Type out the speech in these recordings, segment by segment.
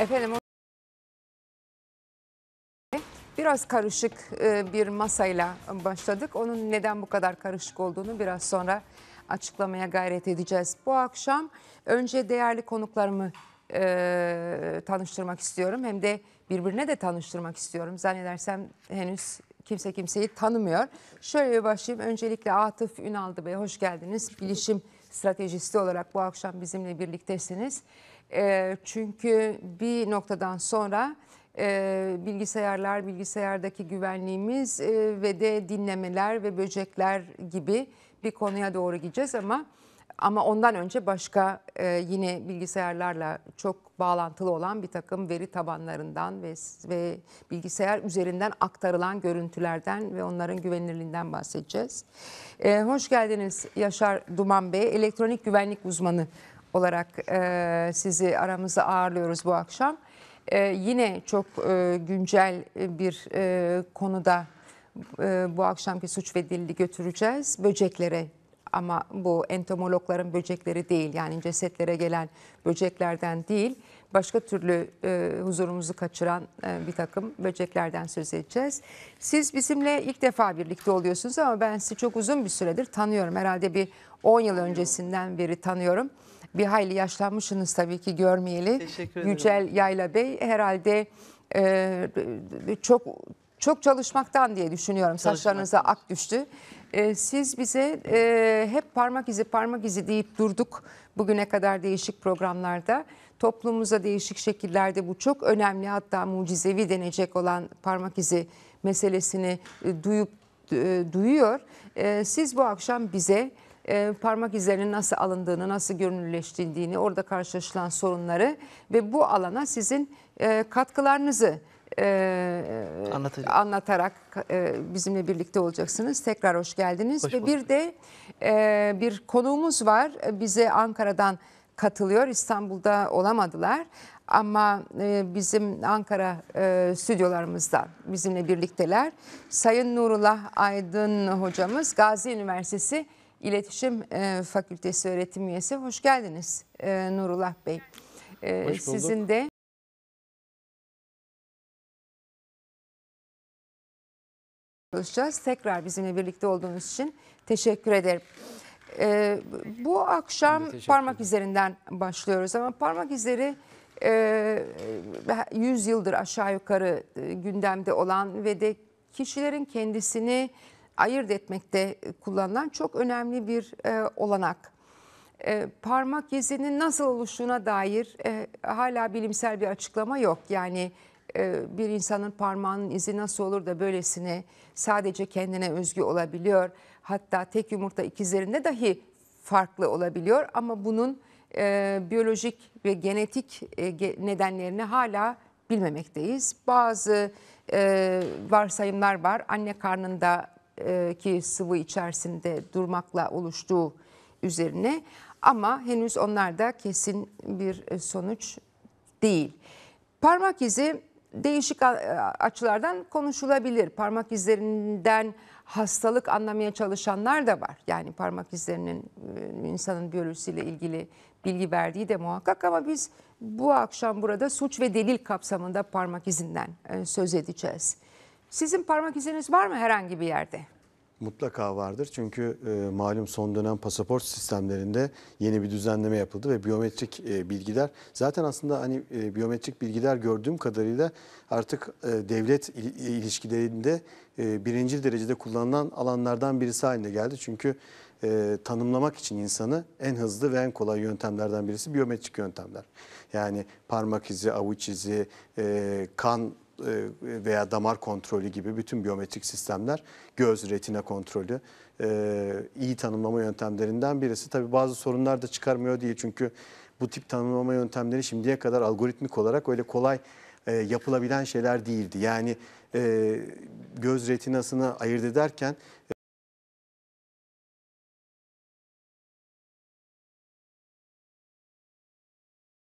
Efendim biraz karışık e, bir masayla başladık. Onun neden bu kadar karışık olduğunu biraz sonra açıklamaya gayret edeceğiz. Bu akşam önce değerli konuklarımı e, tanıştırmak istiyorum. Hem de birbirine de tanıştırmak istiyorum. Zannedersem henüz kimse kimseyi tanımıyor. Şöyle bir başlayayım. Öncelikle Atıf Ünaldı Bey hoş geldiniz. Bilişim stratejisti olarak bu akşam bizimle birliktesiniz. E, çünkü bir noktadan sonra e, bilgisayarlar, bilgisayardaki güvenliğimiz e, ve de dinlemeler ve böcekler gibi bir konuya doğru gideceğiz ama ama ondan önce başka e, yine bilgisayarlarla çok bağlantılı olan bir takım veri tabanlarından ve, ve bilgisayar üzerinden aktarılan görüntülerden ve onların güvenilirliğinden bahsedeceğiz. E, hoş geldiniz Yaşar Duman Bey, elektronik güvenlik uzmanı olarak e, sizi aramızda ağırlıyoruz bu akşam. E, yine çok e, güncel e, bir e, konuda e, bu akşamki suç ve dilli götüreceğiz. Böceklere ama bu entomologların böcekleri değil yani cesetlere gelen böceklerden değil başka türlü e, huzurumuzu kaçıran e, bir takım böceklerden söz edeceğiz. Siz bizimle ilk defa birlikte oluyorsunuz ama ben sizi çok uzun bir süredir tanıyorum herhalde bir 10 yıl öncesinden beri tanıyorum bir hayli yaşlanmışsınız tabii ki görmeyeli. Teşekkür ederim. Yücel Yayla Bey herhalde e, çok çok çalışmaktan diye düşünüyorum. Saçlarınıza ak düştü. E, siz bize e, hep parmak izi parmak izi deyip durduk bugüne kadar değişik programlarda. Toplumumuza değişik şekillerde bu çok önemli hatta mucizevi denecek olan parmak izi meselesini e, duyup e, duyuyor. E, siz bu akşam bize e, parmak izlerinin nasıl alındığını, nasıl görünürleştirildiğini, orada karşılaşılan sorunları ve bu alana sizin e, katkılarınızı e, anlatarak e, bizimle birlikte olacaksınız. Tekrar hoş geldiniz. Hoş ve bir de e, bir konuğumuz var. Bize Ankara'dan katılıyor. İstanbul'da olamadılar ama e, bizim Ankara e, stüdyolarımızda bizimle birlikteler. Sayın Nurullah Aydın hocamız Gazi Üniversitesi İletişim e, Fakültesi öğretim üyesi. Hoş geldiniz e, Nurullah Bey. E, Hoş Sizin de çalışacağız. Tekrar bizimle birlikte olduğunuz için teşekkür ederim. Ee, bu akşam parmak üzerinden başlıyoruz ama parmak izleri e, 100 yıldır aşağı yukarı gündemde olan ve de kişilerin kendisini ayırt etmekte e, kullanılan çok önemli bir e, olanak. E, parmak izinin nasıl oluştuğuna dair e, hala bilimsel bir açıklama yok. Yani e, bir insanın parmağının izi nasıl olur da böylesine sadece kendine özgü olabiliyor. Hatta tek yumurta ikizlerinde dahi farklı olabiliyor ama bunun e, biyolojik ve genetik e, nedenlerini hala bilmemekteyiz. Bazı e, varsayımlar var. Anne karnında e, ki sıvı içerisinde durmakla oluştuğu üzerine ama henüz onlar da kesin bir e, sonuç değil. Parmak izi değişik e, açılardan konuşulabilir. Parmak izlerinden hastalık anlamaya çalışanlar da var. Yani parmak izlerinin insanın biyolojisiyle ilgili bilgi verdiği de muhakkak ama biz bu akşam burada suç ve delil kapsamında parmak izinden söz edeceğiz. Sizin parmak iziniz var mı herhangi bir yerde? Mutlaka vardır çünkü e, malum son dönem pasaport sistemlerinde yeni bir düzenleme yapıldı ve biyometrik e, bilgiler zaten aslında hani e, biyometrik bilgiler gördüğüm kadarıyla artık e, devlet il, ilişkilerinde e, birinci derecede kullanılan alanlardan birisi haline geldi. Çünkü e, tanımlamak için insanı en hızlı ve en kolay yöntemlerden birisi biyometrik yöntemler. Yani parmak izi, avuç izi, e, kan e, veya damar kontrolü gibi bütün biyometrik sistemler, göz, retina kontrolü e, iyi tanımlama yöntemlerinden birisi. tabi bazı sorunlar da çıkarmıyor diye çünkü bu tip tanımlama yöntemleri şimdiye kadar algoritmik olarak öyle kolay e, yapılabilen şeyler değildi. Yani göz retinasını ayırt ederken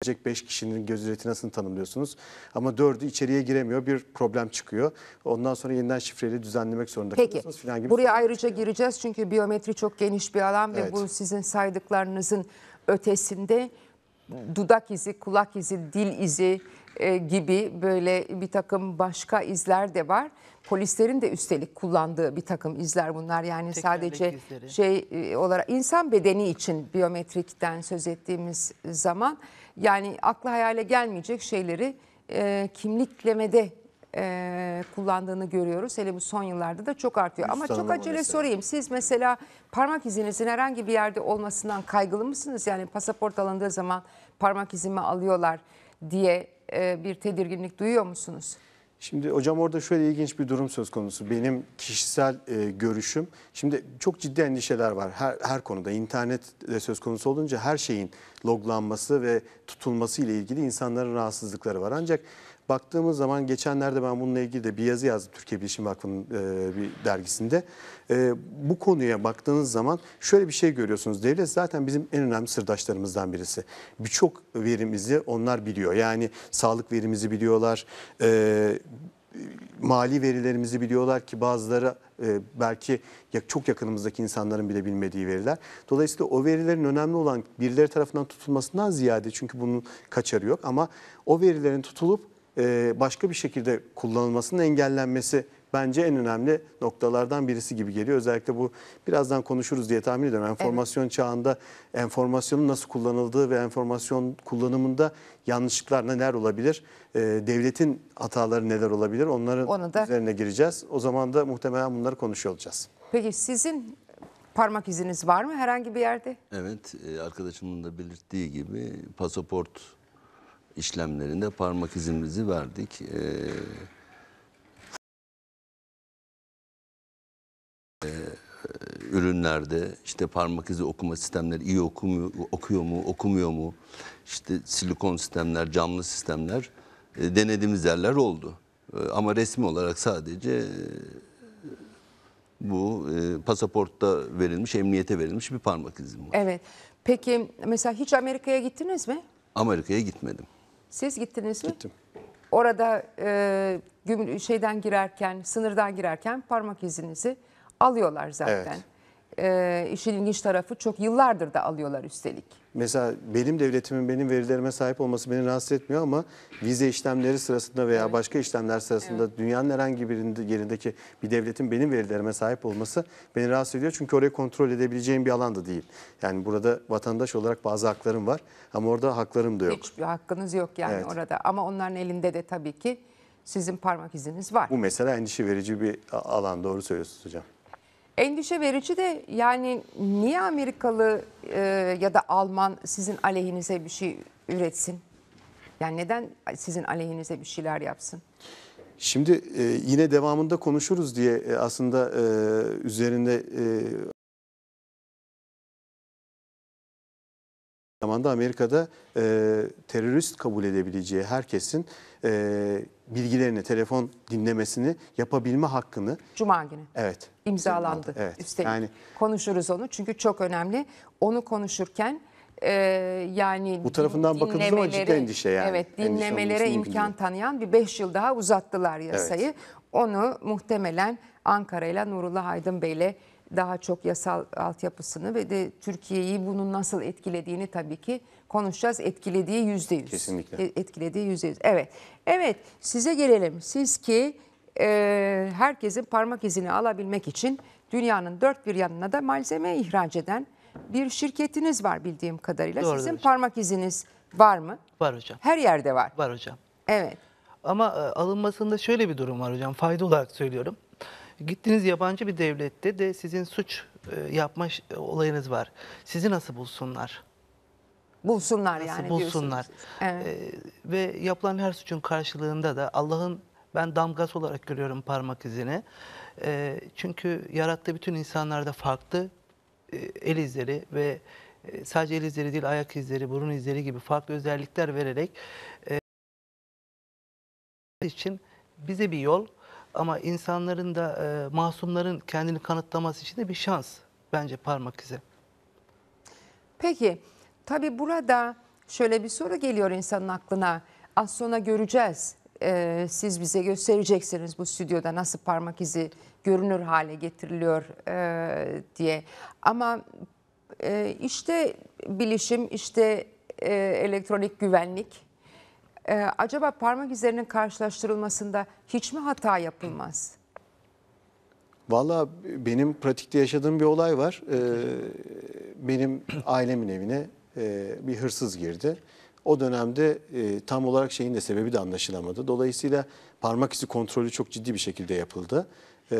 Gelecek 5 kişinin göz retinasını tanımlıyorsunuz ama 4'ü içeriye giremiyor bir problem çıkıyor. Ondan sonra yeniden şifreyle düzenlemek zorunda Peki. kalıyorsunuz falan Buraya ayrıca gireceğiz çünkü biyometri çok geniş bir alan ve bu sizin saydıklarınızın ötesinde dudak izi, kulak izi, dil izi e, gibi böyle bir takım başka izler de var. Polislerin de üstelik kullandığı bir takım izler bunlar. Yani Tekerlek sadece izleri. şey e, olarak insan bedeni için biyometrikten söz ettiğimiz zaman yani akla hayale gelmeyecek şeyleri e, kimliklemede e, kullandığını görüyoruz. Hele bu son yıllarda da çok artıyor. Üst Ama çok acele mesela. sorayım. Siz mesela parmak izinizin herhangi bir yerde olmasından kaygılı mısınız? Yani pasaport alındığı zaman parmak izimi alıyorlar diye e, bir tedirginlik duyuyor musunuz? Şimdi hocam orada şöyle ilginç bir durum söz konusu. Benim kişisel e, görüşüm. Şimdi çok ciddi endişeler var her, her konuda. İnternet söz konusu olunca her şeyin loglanması ve tutulması ile ilgili insanların rahatsızlıkları var. Ancak baktığımız zaman geçenlerde ben bununla ilgili de bir yazı yazdım Türkiye Bilişim Vakfı'nın e, bir dergisinde. E, bu konuya baktığınız zaman şöyle bir şey görüyorsunuz. Devlet zaten bizim en önemli sırdaşlarımızdan birisi. Birçok verimizi onlar biliyor. Yani sağlık verimizi biliyorlar. E, mali verilerimizi biliyorlar ki bazıları e, belki çok yakınımızdaki insanların bile bilmediği veriler. Dolayısıyla o verilerin önemli olan birileri tarafından tutulmasından ziyade çünkü bunun kaçarı yok ama o verilerin tutulup e, başka bir şekilde kullanılmasının engellenmesi bence en önemli noktalardan birisi gibi geliyor. Özellikle bu birazdan konuşuruz diye tahmin ediyorum. Enformasyon evet. çağında enformasyonun nasıl kullanıldığı ve enformasyon kullanımında yanlışlıklar neler olabilir? E, devletin hataları neler olabilir? Onların da... üzerine gireceğiz. O zaman da muhtemelen bunları konuşuyor olacağız. Peki sizin parmak iziniz var mı herhangi bir yerde? Evet, e, arkadaşımın da belirttiği gibi pasaport işlemlerinde parmak izimizi verdik. Ee, e, ürünlerde işte parmak izi okuma sistemleri iyi okumuyor, okuyor mu, okumuyor mu? İşte silikon sistemler, camlı sistemler e, denediğimiz yerler oldu. E, ama resmi olarak sadece e, bu e, pasaportta verilmiş, emniyete verilmiş bir parmak izim var. Evet. Peki mesela hiç Amerika'ya gittiniz mi? Amerika'ya gitmedim. Siz gittiniz mi? Gittim. Orada e, şeyden girerken, sınırdan girerken parmak izinizi alıyorlar zaten. Evet e, işin ilginç tarafı çok yıllardır da alıyorlar üstelik. Mesela benim devletimin benim verilerime sahip olması beni rahatsız etmiyor ama vize işlemleri sırasında veya evet. başka işlemler sırasında evet. dünyanın herhangi bir yerindeki bir devletin benim verilerime sahip olması beni rahatsız ediyor. Çünkü orayı kontrol edebileceğim bir alanda değil. Yani burada vatandaş olarak bazı haklarım var ama orada haklarım da yok. Hiçbir hakkınız yok yani evet. orada ama onların elinde de tabii ki sizin parmak iziniz var. Bu mesela endişe verici bir alan doğru söylüyorsunuz hocam. Endişe verici de yani niye Amerikalı e, ya da Alman sizin aleyhinize bir şey üretsin? Yani neden sizin aleyhinize bir şeyler yapsın? Şimdi e, yine devamında konuşuruz diye e, aslında e, üzerinde e, zamanda Amerika'da e, terörist kabul edebileceği herkesin e, bilgilerini, telefon dinlemesini yapabilme hakkını Cuma günü evet imzalandı. Evet. Üstelik yani, konuşuruz onu çünkü çok önemli. Onu konuşurken e, yani bu tarafından bakıldığı zaman ciddi endişe yani. Evet dinlemelere endişe imkan tanıyan bir 5 yıl daha uzattılar yasayı. Evet. Onu muhtemelen Ankara ile Nurullah Aydın Bey'le daha çok yasal altyapısını ve de Türkiye'yi bunun nasıl etkilediğini tabii ki konuşacağız. Etkilediği yüzde yüz. Kesinlikle. E, etkilediği yüzde yüz. Evet. Evet size gelelim. Siz ki e, herkesin parmak izini alabilmek için dünyanın dört bir yanına da malzeme ihraç eden bir şirketiniz var bildiğim kadarıyla. Doğru. Sizin hocam. parmak iziniz var mı? Var hocam. Her yerde var. Var hocam. Evet. Ama e, alınmasında şöyle bir durum var hocam. Fayda olarak söylüyorum. Gittiğiniz yabancı bir devlette de sizin suç e, yapma olayınız var. Sizi nasıl bulsunlar? Bulsunlar nasıl yani bulsunlar. diyorsunuz. Evet. E, ve yapılan her suçun karşılığında da Allah'ın ben damgası olarak görüyorum parmak izini. E, çünkü yarattığı bütün insanlarda farklı el izleri ve sadece el izleri değil ayak izleri, burun izleri gibi farklı özellikler vererek için bize bir yol ama insanların da e, masumların kendini kanıtlaması için de bir şans bence parmak izi. Peki tabi burada şöyle bir soru geliyor insanın aklına. Az sonra göreceğiz. Ee, siz bize göstereceksiniz bu stüdyoda nasıl parmak izi görünür hale getiriliyor e, diye. Ama e, işte bilişim, işte e, elektronik güvenlik ee, acaba parmak izlerinin karşılaştırılmasında hiç mi hata yapılmaz? Valla benim pratikte yaşadığım bir olay var. Ee, benim ailemin evine e, bir hırsız girdi. O dönemde e, tam olarak şeyin de sebebi de anlaşılamadı. Dolayısıyla parmak izi kontrolü çok ciddi bir şekilde yapıldı. E,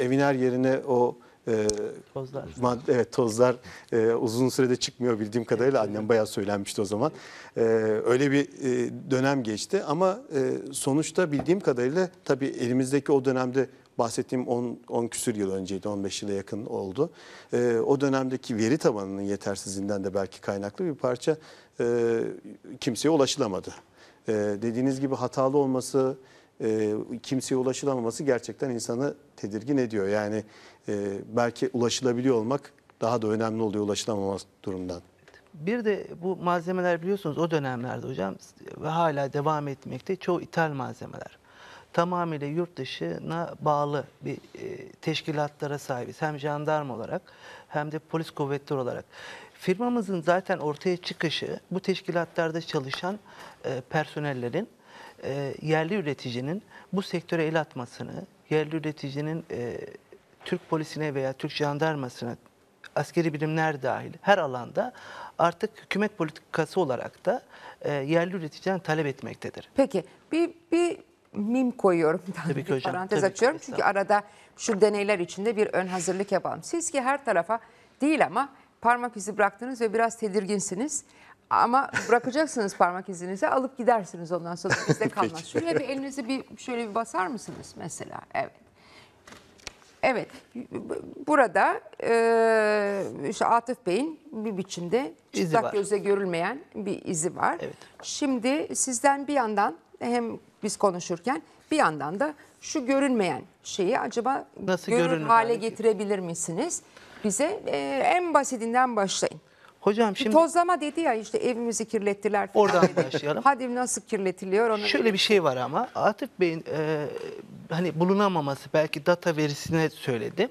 evin her yerine o e, tozlar. Mad, evet tozlar e, uzun sürede çıkmıyor bildiğim kadarıyla. Annem bayağı söylenmişti o zaman. E, öyle bir e, dönem geçti ama e, sonuçta bildiğim kadarıyla tabii elimizdeki o dönemde bahsettiğim 10, 10 küsür yıl önceydi, 15 yıla yakın oldu. E, o dönemdeki veri tabanının yetersizliğinden de belki kaynaklı bir parça e, kimseye ulaşılamadı. E, dediğiniz gibi hatalı olması, e, kimseye ulaşılamaması gerçekten insanı tedirgin ediyor. Yani e, belki ulaşılabiliyor olmak daha da önemli oluyor ulaşılamaması durumdan. Bir de bu malzemeler biliyorsunuz o dönemlerde hocam ve hala devam etmekte çoğu ithal malzemeler. Tamamıyla yurt dışına bağlı bir e, teşkilatlara sahibiz. Hem jandarma olarak hem de polis kuvvetleri olarak. Firmamızın zaten ortaya çıkışı bu teşkilatlarda çalışan e, personellerin e, yerli üreticinin bu sektöre el atmasını, yerli üreticinin e, Türk polisine veya Türk jandarmasına, askeri birimler dahil her alanda artık hükümet politikası olarak da e, yerli üreticiden talep etmektedir. Peki bir, bir mim koyuyorum. Ben tabii ki hocam. Parantez tabii açıyorum ki, çünkü arada şu deneyler içinde bir ön hazırlık yapalım. Siz ki her tarafa değil ama parmak izi bıraktınız ve biraz tedirginsiniz. Ama bırakacaksınız parmak izinizi alıp gidersiniz ondan sonra bizde kalmaz. Şöyle bir elinizi bir şöyle bir basar mısınız mesela? Evet. Evet, burada e, işte Atıf Bey'in bir biçimde İzi çıplak var. gözle görülmeyen bir izi var. Evet. Şimdi sizden bir yandan hem biz konuşurken bir yandan da şu görünmeyen şeyi acaba Nasıl görünür hale hale getirebilir misiniz? Bize e, en basitinden başlayın. Hocam şimdi... Tozlama dedi ya işte evimizi kirlettiler. Falan oradan dedi. başlayalım. Hadi nasıl kirletiliyor? Onu Şöyle bir şey var ama Atif Bey'in e, hani bulunamaması belki data verisine söyledi.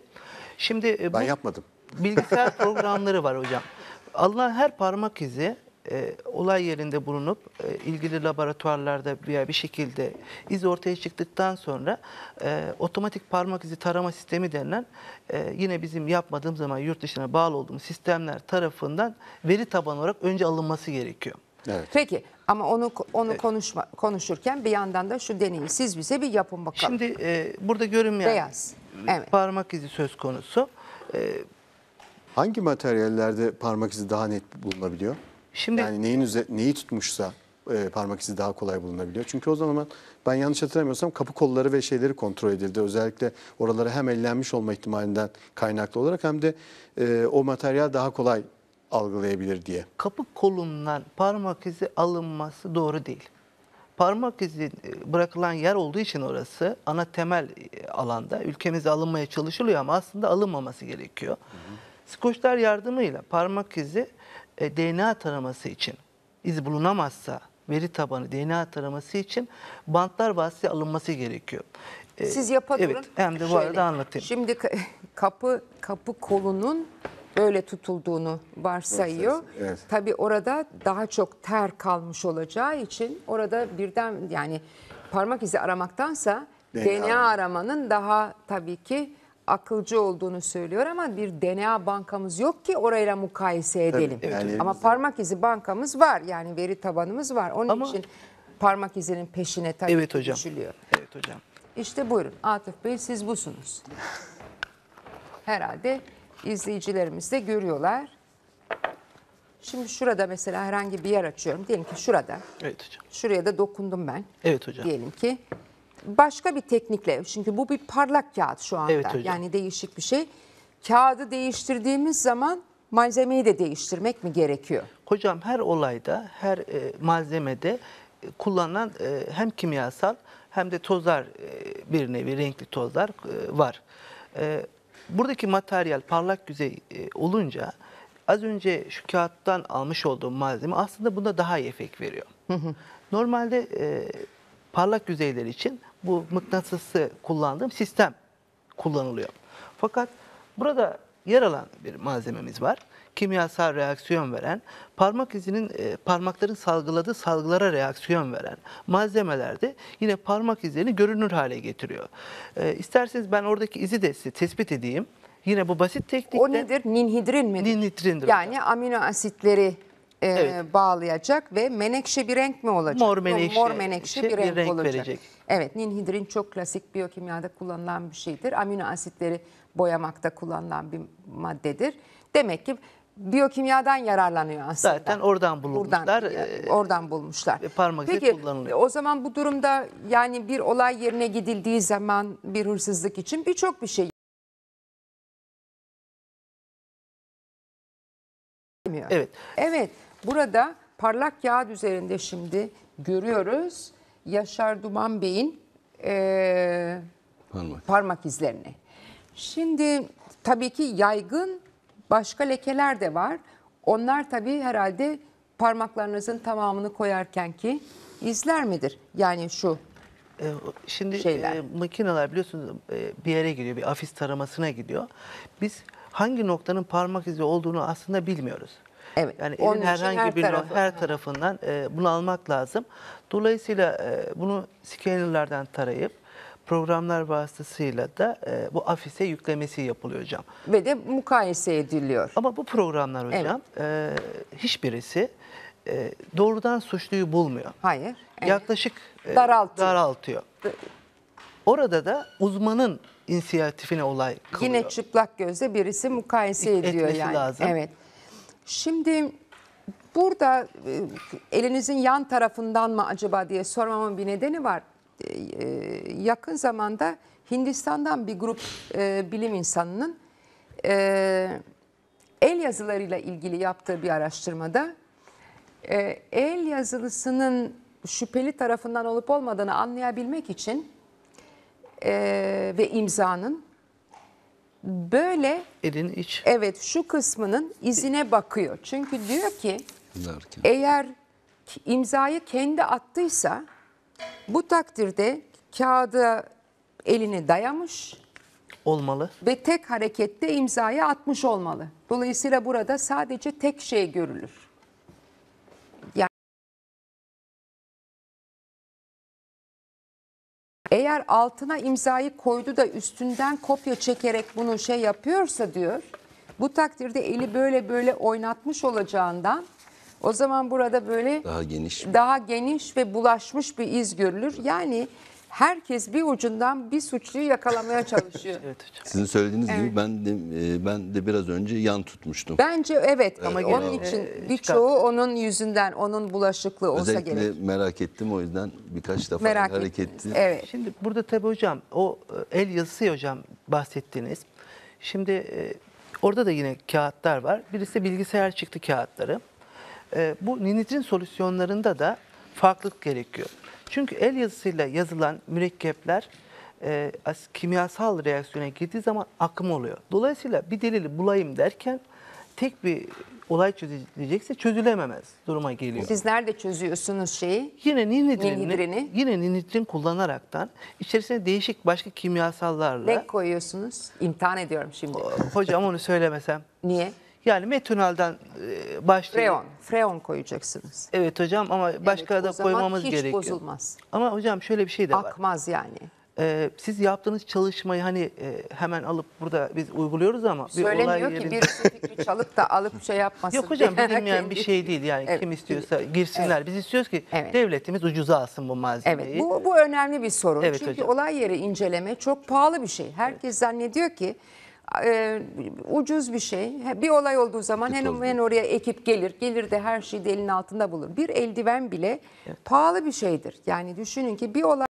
Şimdi e, bu, ben yapmadım. Bilgisayar programları var hocam. Alınan her parmak izi e, olay yerinde bulunup e, ilgili laboratuvarlarda veya bir şekilde iz ortaya çıktıktan sonra e, otomatik parmak izi tarama sistemi denilen e, yine bizim yapmadığım zaman yurt dışına bağlı olduğumuz sistemler tarafından veri taban olarak önce alınması gerekiyor. Evet. Peki ama onu onu konuşma konuşurken bir yandan da şu deneyi siz bize bir yapın bakalım. Şimdi e, burada görünmeyen Beyaz. Evet. parmak izi söz konusu. E, Hangi materyallerde parmak izi daha net bulunabiliyor? Şimdi yani neyin neyi tutmuşsa e, parmak izi daha kolay bulunabiliyor. Çünkü o zaman ben yanlış hatırlamıyorsam kapı kolları ve şeyleri kontrol edildi. Özellikle oralara hem ellenmiş olma ihtimalinden kaynaklı olarak hem de e, o materyal daha kolay algılayabilir diye. Kapı kolundan parmak izi alınması doğru değil. Parmak izi e, bırakılan yer olduğu için orası ana temel e, alanda ülkemize alınmaya çalışılıyor ama aslında alınmaması gerekiyor. Hı hı. Skoçlar yardımıyla parmak izi e, DNA taraması için iz bulunamazsa veri tabanı DNA taraması için bantlar vasıtası alınması gerekiyor. E, Siz yapa evet, Hem de bu Şöyle, arada anlatayım. Şimdi kapı kapı kolunun öyle tutulduğunu varsayıyor. Evet, evet. Tabii orada daha çok ter kalmış olacağı için orada birden yani parmak izi aramaktansa DNA, DNA aramanın daha tabii ki akılcı olduğunu söylüyor ama bir DNA bankamız yok ki orayla mukayese edelim. Tabii, evet. Ama parmak izi bankamız var. Yani veri tabanımız var. Onun ama, için parmak izinin peşine tabii evet, hocam. düşülüyor. Evet hocam. İşte buyurun Atıf Bey siz busunuz. Herhalde izleyicilerimiz de görüyorlar. Şimdi şurada mesela herhangi bir yer açıyorum. Diyelim ki şurada. Evet hocam. Şuraya da dokundum ben. Evet hocam. Diyelim ki başka bir teknikle çünkü bu bir parlak kağıt şu anda evet, yani değişik bir şey. Kağıdı değiştirdiğimiz zaman malzemeyi de değiştirmek mi gerekiyor? Hocam her olayda her e, malzemede e, kullanılan e, hem kimyasal hem de tozlar e, bir nevi renkli tozlar e, var. E, buradaki materyal parlak yüzey e, olunca az önce şu kağıttan almış olduğum malzeme aslında bunda daha iyi efekt veriyor. Normalde e, parlak yüzeyler için bu mıknatısı kullandığım sistem kullanılıyor. Fakat burada yer alan bir malzememiz var. Kimyasal reaksiyon veren, parmak izinin e, parmakların salgıladığı salgılara reaksiyon veren malzemelerde yine parmak izini görünür hale getiriyor. E, isterseniz ben oradaki izi de size tespit edeyim. Yine bu basit teknikte. O nedir? Ninhidrin mi? Ninhidrindir. Yani hocam. amino asitleri e, evet. bağlayacak ve menekşe bir renk mi olacak? Mor menekşe, mor menekşe bir renk, bir renk olacak. verecek. Evet ninhidrin çok klasik biyokimyada kullanılan bir şeydir. Amino asitleri boyamakta kullanılan bir maddedir. Demek ki biyokimyadan yararlanıyor aslında. Zaten oradan bulmuşlar. Buradan, e, e, oradan bulmuşlar. E, parmak Peki, kullanılıyor. O zaman bu durumda yani bir olay yerine gidildiği zaman bir hırsızlık için birçok bir şey Evet. Evet. Burada parlak kağıt üzerinde şimdi görüyoruz. Yaşar Duman Bey'in e, parmak. parmak izlerini. Şimdi tabii ki yaygın başka lekeler de var. Onlar tabii herhalde parmaklarınızın tamamını koyarken ki izler midir? Yani şu Şimdi şeyler. e, makineler biliyorsunuz e, bir yere gidiyor, bir afis taramasına gidiyor. Biz hangi noktanın parmak izi olduğunu aslında bilmiyoruz. Evet. Yani elin herhangi her bir tarafı. her tarafından e, bunu almak lazım. Dolayısıyla e, bunu scannerlardan tarayıp programlar vasıtasıyla da e, bu afise yüklemesi yapılıyor hocam. Ve de mukayese ediliyor. Ama bu programlar hocam evet. e, hiçbirisi e, doğrudan suçluyu bulmuyor. Hayır. Evet. Yaklaşık e, daraltıyor. daraltıyor. Orada da uzmanın inisiyatifine olay kalıyor. Yine çıplak gözle birisi mukayese ediyor Etmesi yani. lazım. Evet. Şimdi burada e, elinizin yan tarafından mı acaba diye sormamın bir nedeni var. E, e, yakın zamanda Hindistan'dan bir grup bilim insanının el yazılarıyla ilgili yaptığı bir araştırmada el yazılısının şüpheli tarafından olup olmadığını anlayabilmek için ve imzanın böyle elin iç. Evet şu kısmının izine bakıyor. Çünkü diyor ki Derken. eğer imzayı kendi attıysa bu takdirde kağıda elini dayamış olmalı ve tek harekette imzayı atmış olmalı. Dolayısıyla burada sadece tek şey görülür. Eğer altına imzayı koydu da üstünden kopya çekerek bunu şey yapıyorsa diyor. Bu takdirde eli böyle böyle oynatmış olacağından o zaman burada böyle daha geniş daha geniş ve bulaşmış bir iz görülür. Yani herkes bir ucundan bir suçluyu yakalamaya çalışıyor. evet hocam. Sizin söylediğiniz evet. gibi ben de, e, ben de biraz önce yan tutmuştum. Bence evet e, ama evet, onun için e, birçoğu çıkart. onun yüzünden, onun bulaşıklığı olsa Özellikle gerek. merak ettim o yüzden birkaç defa merak hareketli. Ettiniz. Evet. Şimdi burada tabii hocam o e, el yazısı hocam bahsettiğiniz. Şimdi orada da yine kağıtlar var. Birisi bilgisayar çıktı kağıtları. bu ninitin solüsyonlarında da farklılık gerekiyor. Çünkü el yazısıyla yazılan mürekkepler e, kimyasal reaksiyona girdiği zaman akım oluyor. Dolayısıyla bir delili bulayım derken tek bir olay çözülecekse çözülememez duruma geliyor. Siz nerede çözüyorsunuz şeyi? Yine ninhidrini, yine ninhidrin kullanaraktan içerisine değişik başka kimyasallarla. Ne koyuyorsunuz? İmtihan ediyorum şimdi. Hocam onu söylemesem. Niye? Yani metanoldan e, başlayıp... Freon, freon koyacaksınız. Evet hocam ama başka evet, da koymamız hiç gerekiyor. bozulmaz. Ama hocam şöyle bir şey de var. Akmaz yani. Ee, siz yaptığınız çalışmayı hani e, hemen alıp burada biz uyguluyoruz ama bir Söylemiyor olay yerinde... ki bir fikri çalıp da alıp şey yapmasın. Yok hocam bilinmeyen bir şey değil yani evet. kim istiyorsa girsinler. Evet. Biz istiyoruz ki evet. devletimiz ucuza alsın bu malzemeyi. Evet bu, bu önemli bir sorun. Evet, Çünkü hocam. olay yeri inceleme çok pahalı bir şey. Herkes evet. zannediyor ki e, ucuz bir şey. Bir olay olduğu zaman hemen oraya ekip gelir. Gelir de her şeyi de elin altında bulur. Bir eldiven bile evet. pahalı bir şeydir. Yani düşünün ki bir olay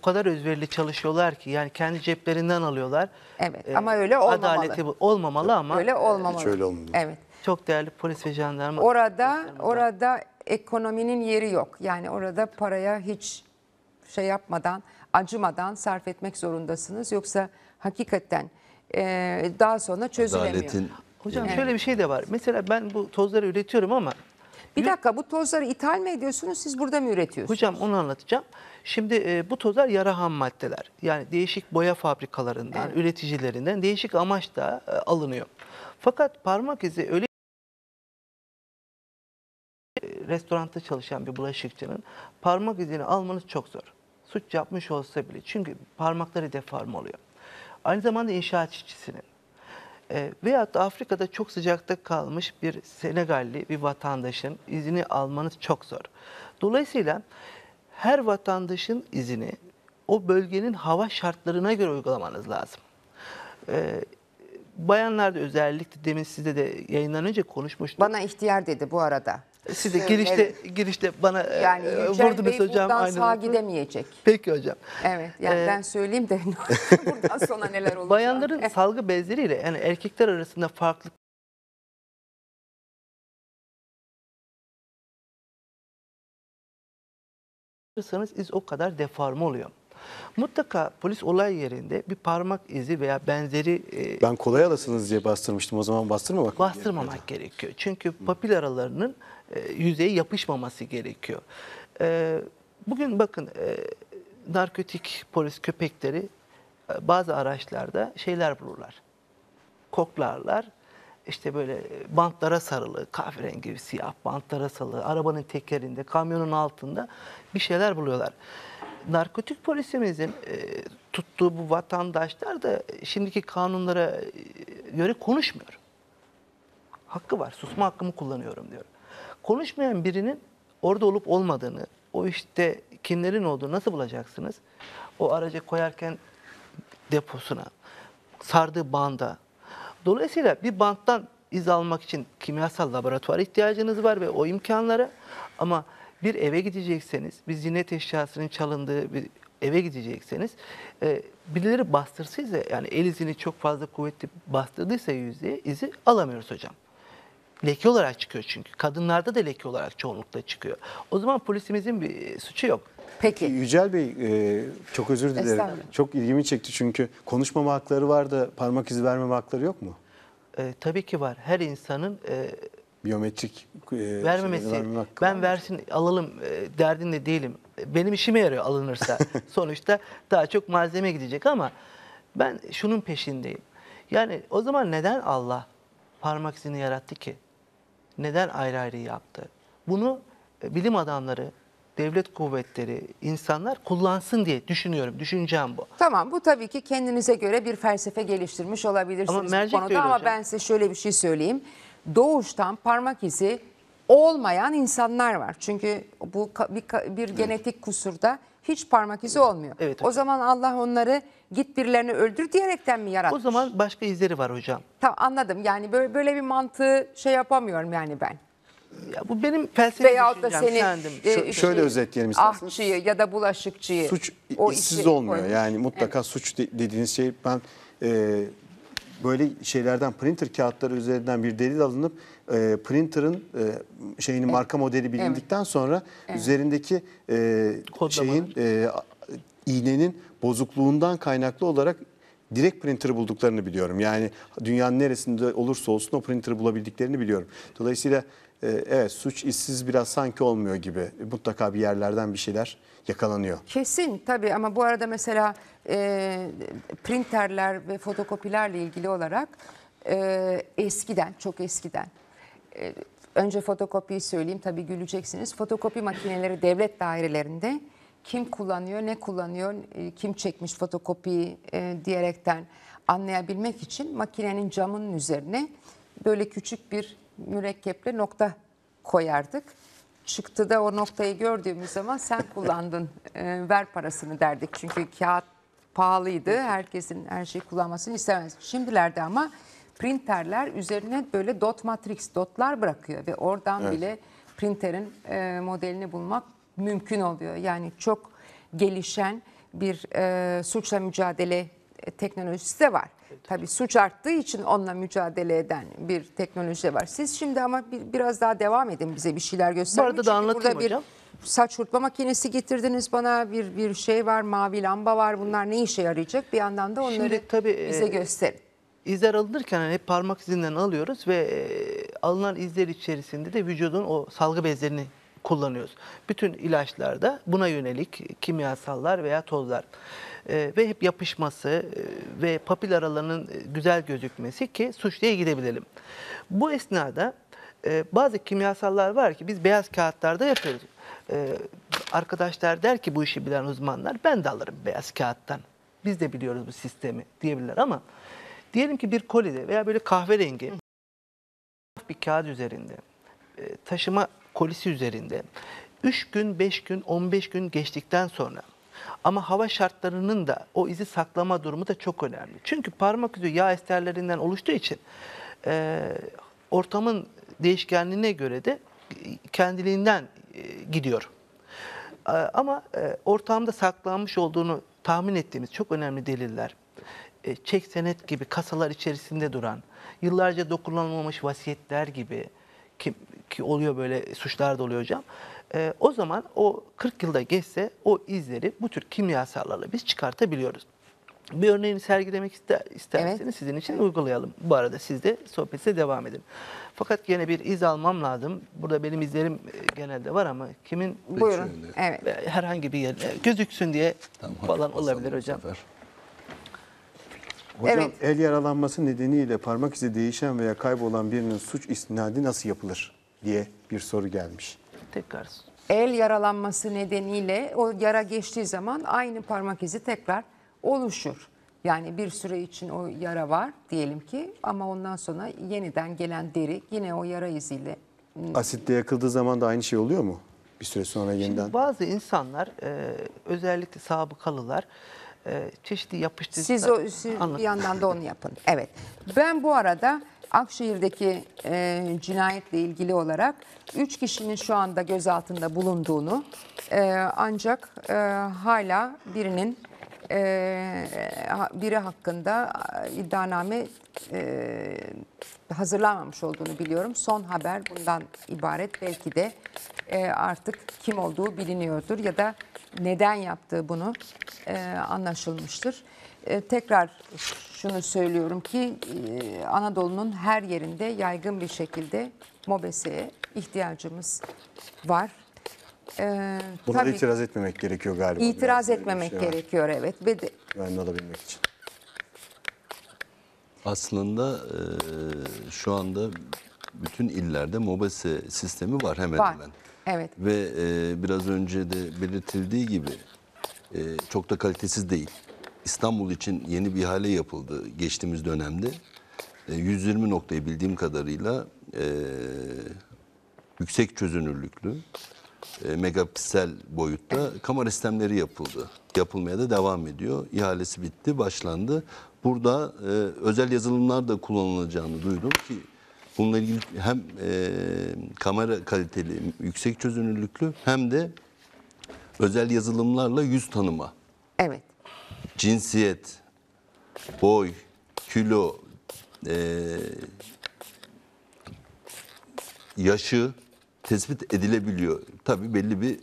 O kadar özverili çalışıyorlar ki yani kendi ceplerinden alıyorlar. Evet ee, ama öyle olmamalı. Adaleti olmamalı ama. Öyle olmamalı. Hiç öyle olmamalı. Evet. Çok değerli polis ve jandarma. Orada orada ekonominin yeri yok. Yani orada paraya hiç şey yapmadan, acımadan sarf etmek zorundasınız. Yoksa hakikaten e, daha sonra çözülemiyor. Adaletin... Hocam evet. şöyle bir şey de var. Mesela ben bu tozları üretiyorum ama... Bir dakika bu tozları ithal mi ediyorsunuz siz burada mı üretiyorsunuz? Hocam onu anlatacağım. Şimdi e, bu tozlar yara ham maddeler. Yani değişik boya fabrikalarından, evet. üreticilerinden değişik amaçla e, alınıyor. Fakat parmak izi öyle restoranda çalışan bir bulaşıkçının parmak izini almanız çok zor. Suç yapmış olsa bile. Çünkü parmakları deform oluyor. Aynı zamanda inşaat işçisinin e, veyahut da Afrika'da çok sıcakta kalmış bir Senegalli bir vatandaşın izini almanız çok zor. Dolayısıyla her vatandaşın izini o bölgenin hava şartlarına göre uygulamanız lazım. E, bayanlar da özellikle demin size de yayından önce konuşmuştuk. Bana ihtiyar dedi bu arada. Siz de girişte girişte bana e, yani e, vurdunuz Bey hocam. Yani sağ gidemeyecek. Peki hocam. Evet yani ee, ben söyleyeyim de buradan sonra neler olacak. Bayanların evet. salgı bezleriyle yani erkekler arasında farklı iz o kadar deforme oluyor. Mutlaka polis olay yerinde bir parmak izi veya benzeri... E, ben kolay alasınız diye bastırmıştım. O zaman bastırmamak Bastırmamak gerekiyor. gerekiyor. Çünkü papil aralarının e, yüzeye yapışmaması gerekiyor. E, bugün bakın e, narkotik polis köpekleri e, bazı araçlarda şeyler bulurlar. Koklarlar işte böyle e, bantlara sarılı, kahverengi siyah bantlara sarılı, arabanın tekerinde, kamyonun altında bir şeyler buluyorlar. Narkotik polisimizin e, tuttuğu bu vatandaşlar da şimdiki kanunlara e, göre konuşmuyor. Hakkı var, susma hakkımı kullanıyorum diyor konuşmayan birinin orada olup olmadığını, o işte kimlerin olduğunu nasıl bulacaksınız? O aracı koyarken deposuna, sardığı banda. Dolayısıyla bir banttan iz almak için kimyasal laboratuvar ihtiyacınız var ve o imkanlara ama bir eve gidecekseniz, bir zinet eşyasının çalındığı bir eve gidecekseniz e, birileri bastırsıysa yani el izini çok fazla kuvvetli bastırdıysa yüzeye izi alamıyoruz hocam. Leke olarak çıkıyor çünkü. Kadınlarda da leke olarak çoğunlukla çıkıyor. O zaman polisimizin bir e, suçu yok. Peki. Yücel Bey e, çok özür dilerim. Çok ilgimi çekti çünkü konuşmama hakları var da parmak izi vermeme hakları yok mu? E, tabii ki var. Her insanın e, biyometrik e, şey, vermemesi. Vermeme ben var. versin alalım e, derdinde değilim. Benim işime yarıyor alınırsa. Sonuçta daha çok malzeme gidecek ama ben şunun peşindeyim. Yani o zaman neden Allah parmak izini yarattı ki? neden ayrı ayrı yaptı? Bunu e, bilim adamları, devlet kuvvetleri, insanlar kullansın diye düşünüyorum. Düşüncem bu. Tamam bu tabii ki kendinize göre bir felsefe geliştirmiş olabilirsiniz ama bu konuda ama ben size şöyle bir şey söyleyeyim. Doğuştan parmak izi olmayan insanlar var. Çünkü bu bir, bir genetik kusurda hiç parmak izi olmuyor. Evet, o zaman Allah onları git birilerini öldür diyerekten mi yaratmış? O zaman başka izleri var hocam. Tamam anladım. Yani böyle, böyle bir mantığı şey yapamıyorum yani ben. Ya bu benim felsefi Veyahut da seni kendim. E, Şö- şöyle özetleyelim isterseniz. Ahçıyı ya da bulaşıkçıyı. Suç o işsiz olmuyor koymuş. yani mutlaka evet. suç dediğiniz şey ben e, böyle şeylerden printer kağıtları üzerinden bir delil alınıp e, printer'ın e, şeyini evet. marka modeli bilindikten evet. sonra evet. üzerindeki e, şeyin e, iğnenin bozukluğundan kaynaklı olarak direkt printer bulduklarını biliyorum. Yani dünyanın neresinde olursa olsun o printer bulabildiklerini biliyorum. Dolayısıyla e, evet suç işsiz biraz sanki olmuyor gibi. Mutlaka bir yerlerden bir şeyler yakalanıyor. Kesin tabii ama bu arada mesela e, printerler ve fotokopilerle ilgili olarak e, eskiden çok eskiden e, önce fotokopiyi söyleyeyim tabii güleceksiniz. Fotokopi makineleri devlet dairelerinde kim kullanıyor, ne kullanıyor, e, kim çekmiş fotokopiyi e, diyerekten anlayabilmek için makinenin camının üzerine böyle küçük bir mürekkeple nokta koyardık. Çıktı da o noktayı gördüğümüz zaman sen kullandın, e, ver parasını derdik. Çünkü kağıt pahalıydı, herkesin her şeyi kullanmasını istemez. Şimdilerde ama printerler üzerine böyle dot matrix, dotlar bırakıyor ve oradan evet. bile printerin modelini bulmak mümkün oluyor. Yani çok gelişen bir e, suçla mücadele e, teknolojisi de var. Tabii suç arttığı için onunla mücadele eden bir teknoloji de var. Siz şimdi ama bir, biraz daha devam edin bize bir şeyler gösterin. Bu arada da Çünkü anlatayım burada hocam. Bir saç hurtma makinesi getirdiniz bana. Bir bir şey var, mavi lamba var. Bunlar ne işe yarayacak? Bir yandan da onları şimdi, tabii, e, bize gösterin. İzler alınırken hani parmak izinden alıyoruz ve e, alınan izler içerisinde de vücudun o salgı bezlerini kullanıyoruz. Bütün ilaçlarda buna yönelik kimyasallar veya tozlar e, ve hep yapışması e, ve papil aralarının e, güzel gözükmesi ki suçluya gidebilelim. Bu esnada e, bazı kimyasallar var ki biz beyaz kağıtlarda yapıyoruz. E, arkadaşlar der ki bu işi bilen uzmanlar ben de alırım beyaz kağıttan. Biz de biliyoruz bu sistemi diyebilirler ama diyelim ki bir kolide veya böyle kahverengi bir kağıt üzerinde e, taşıma kolisi üzerinde 3 gün, 5 gün, 15 gün geçtikten sonra ama hava şartlarının da o izi saklama durumu da çok önemli. Çünkü parmak izi yağ esterlerinden oluştuğu için e, ortamın değişkenliğine göre de kendiliğinden e, gidiyor. E, ama e, ortamda saklanmış olduğunu tahmin ettiğimiz çok önemli deliller, e, çek senet gibi kasalar içerisinde duran, yıllarca dokunulmamış vasiyetler gibi, kim, ki oluyor böyle suçlar da oluyor hocam. E, o zaman o 40 yılda geçse o izleri bu tür kimyasallarla biz çıkartabiliyoruz. Bir örneğini sergilemek ister, isterseniz evet. sizin için uygulayalım. Bu arada siz de sohbete devam edin. Fakat yine bir iz almam lazım. Burada benim izlerim e, genelde var ama kimin Buyurun. Evet. E, herhangi bir yer e, gözüksün diye tamam, falan olabilir hocam. Hocam evet. el yaralanması nedeniyle parmak izi değişen veya kaybolan birinin suç istinadi nasıl yapılır? diye bir soru gelmiş. Tekrar. El yaralanması nedeniyle o yara geçtiği zaman aynı parmak izi tekrar oluşur. Yani bir süre için o yara var diyelim ki ama ondan sonra yeniden gelen deri yine o yara iziyle. Hmm. Asitle yakıldığı zaman da aynı şey oluyor mu? Bir süre sonra yeniden. Şimdi bazı insanlar e, özellikle sabıkalılar e, çeşitli yapıştırıcılar. Siz, o, siz bir yandan da onu yapın. Evet. Ben bu arada Akşehir'deki e, cinayetle ilgili olarak 3 kişinin şu anda gözaltında bulunduğunu e, ancak e, hala birinin e, biri hakkında e, iddianame e, hazırlanmamış olduğunu biliyorum. Son haber bundan ibaret. Belki de e, artık kim olduğu biliniyordur ya da neden yaptığı bunu e, anlaşılmıştır. E, tekrar şunu söylüyorum ki e, Anadolu'nun her yerinde yaygın bir şekilde mobeseye ihtiyacımız var. Ee, Buna tabii, itiraz etmemek gerekiyor galiba. İtiraz etmemek şey gerekiyor evet. Ve de, Güvenli alabilmek için. Aslında e, şu anda bütün illerde mobese sistemi var hemen var. hemen. Evet. Ve e, biraz önce de belirtildiği gibi e, çok da kalitesiz değil. İstanbul için yeni bir ihale yapıldı geçtiğimiz dönemde. 120 e, noktayı bildiğim kadarıyla e, yüksek çözünürlüklü e, megapiksel boyutta kamera sistemleri yapıldı. Yapılmaya da devam ediyor. İhalesi bitti, başlandı. Burada e, özel yazılımlar da kullanılacağını duydum ki bununla ilgili hem e, kamera kaliteli, yüksek çözünürlüklü hem de özel yazılımlarla yüz tanıma. Evet cinsiyet, boy, kilo, e, yaşı tespit edilebiliyor. Tabii belli bir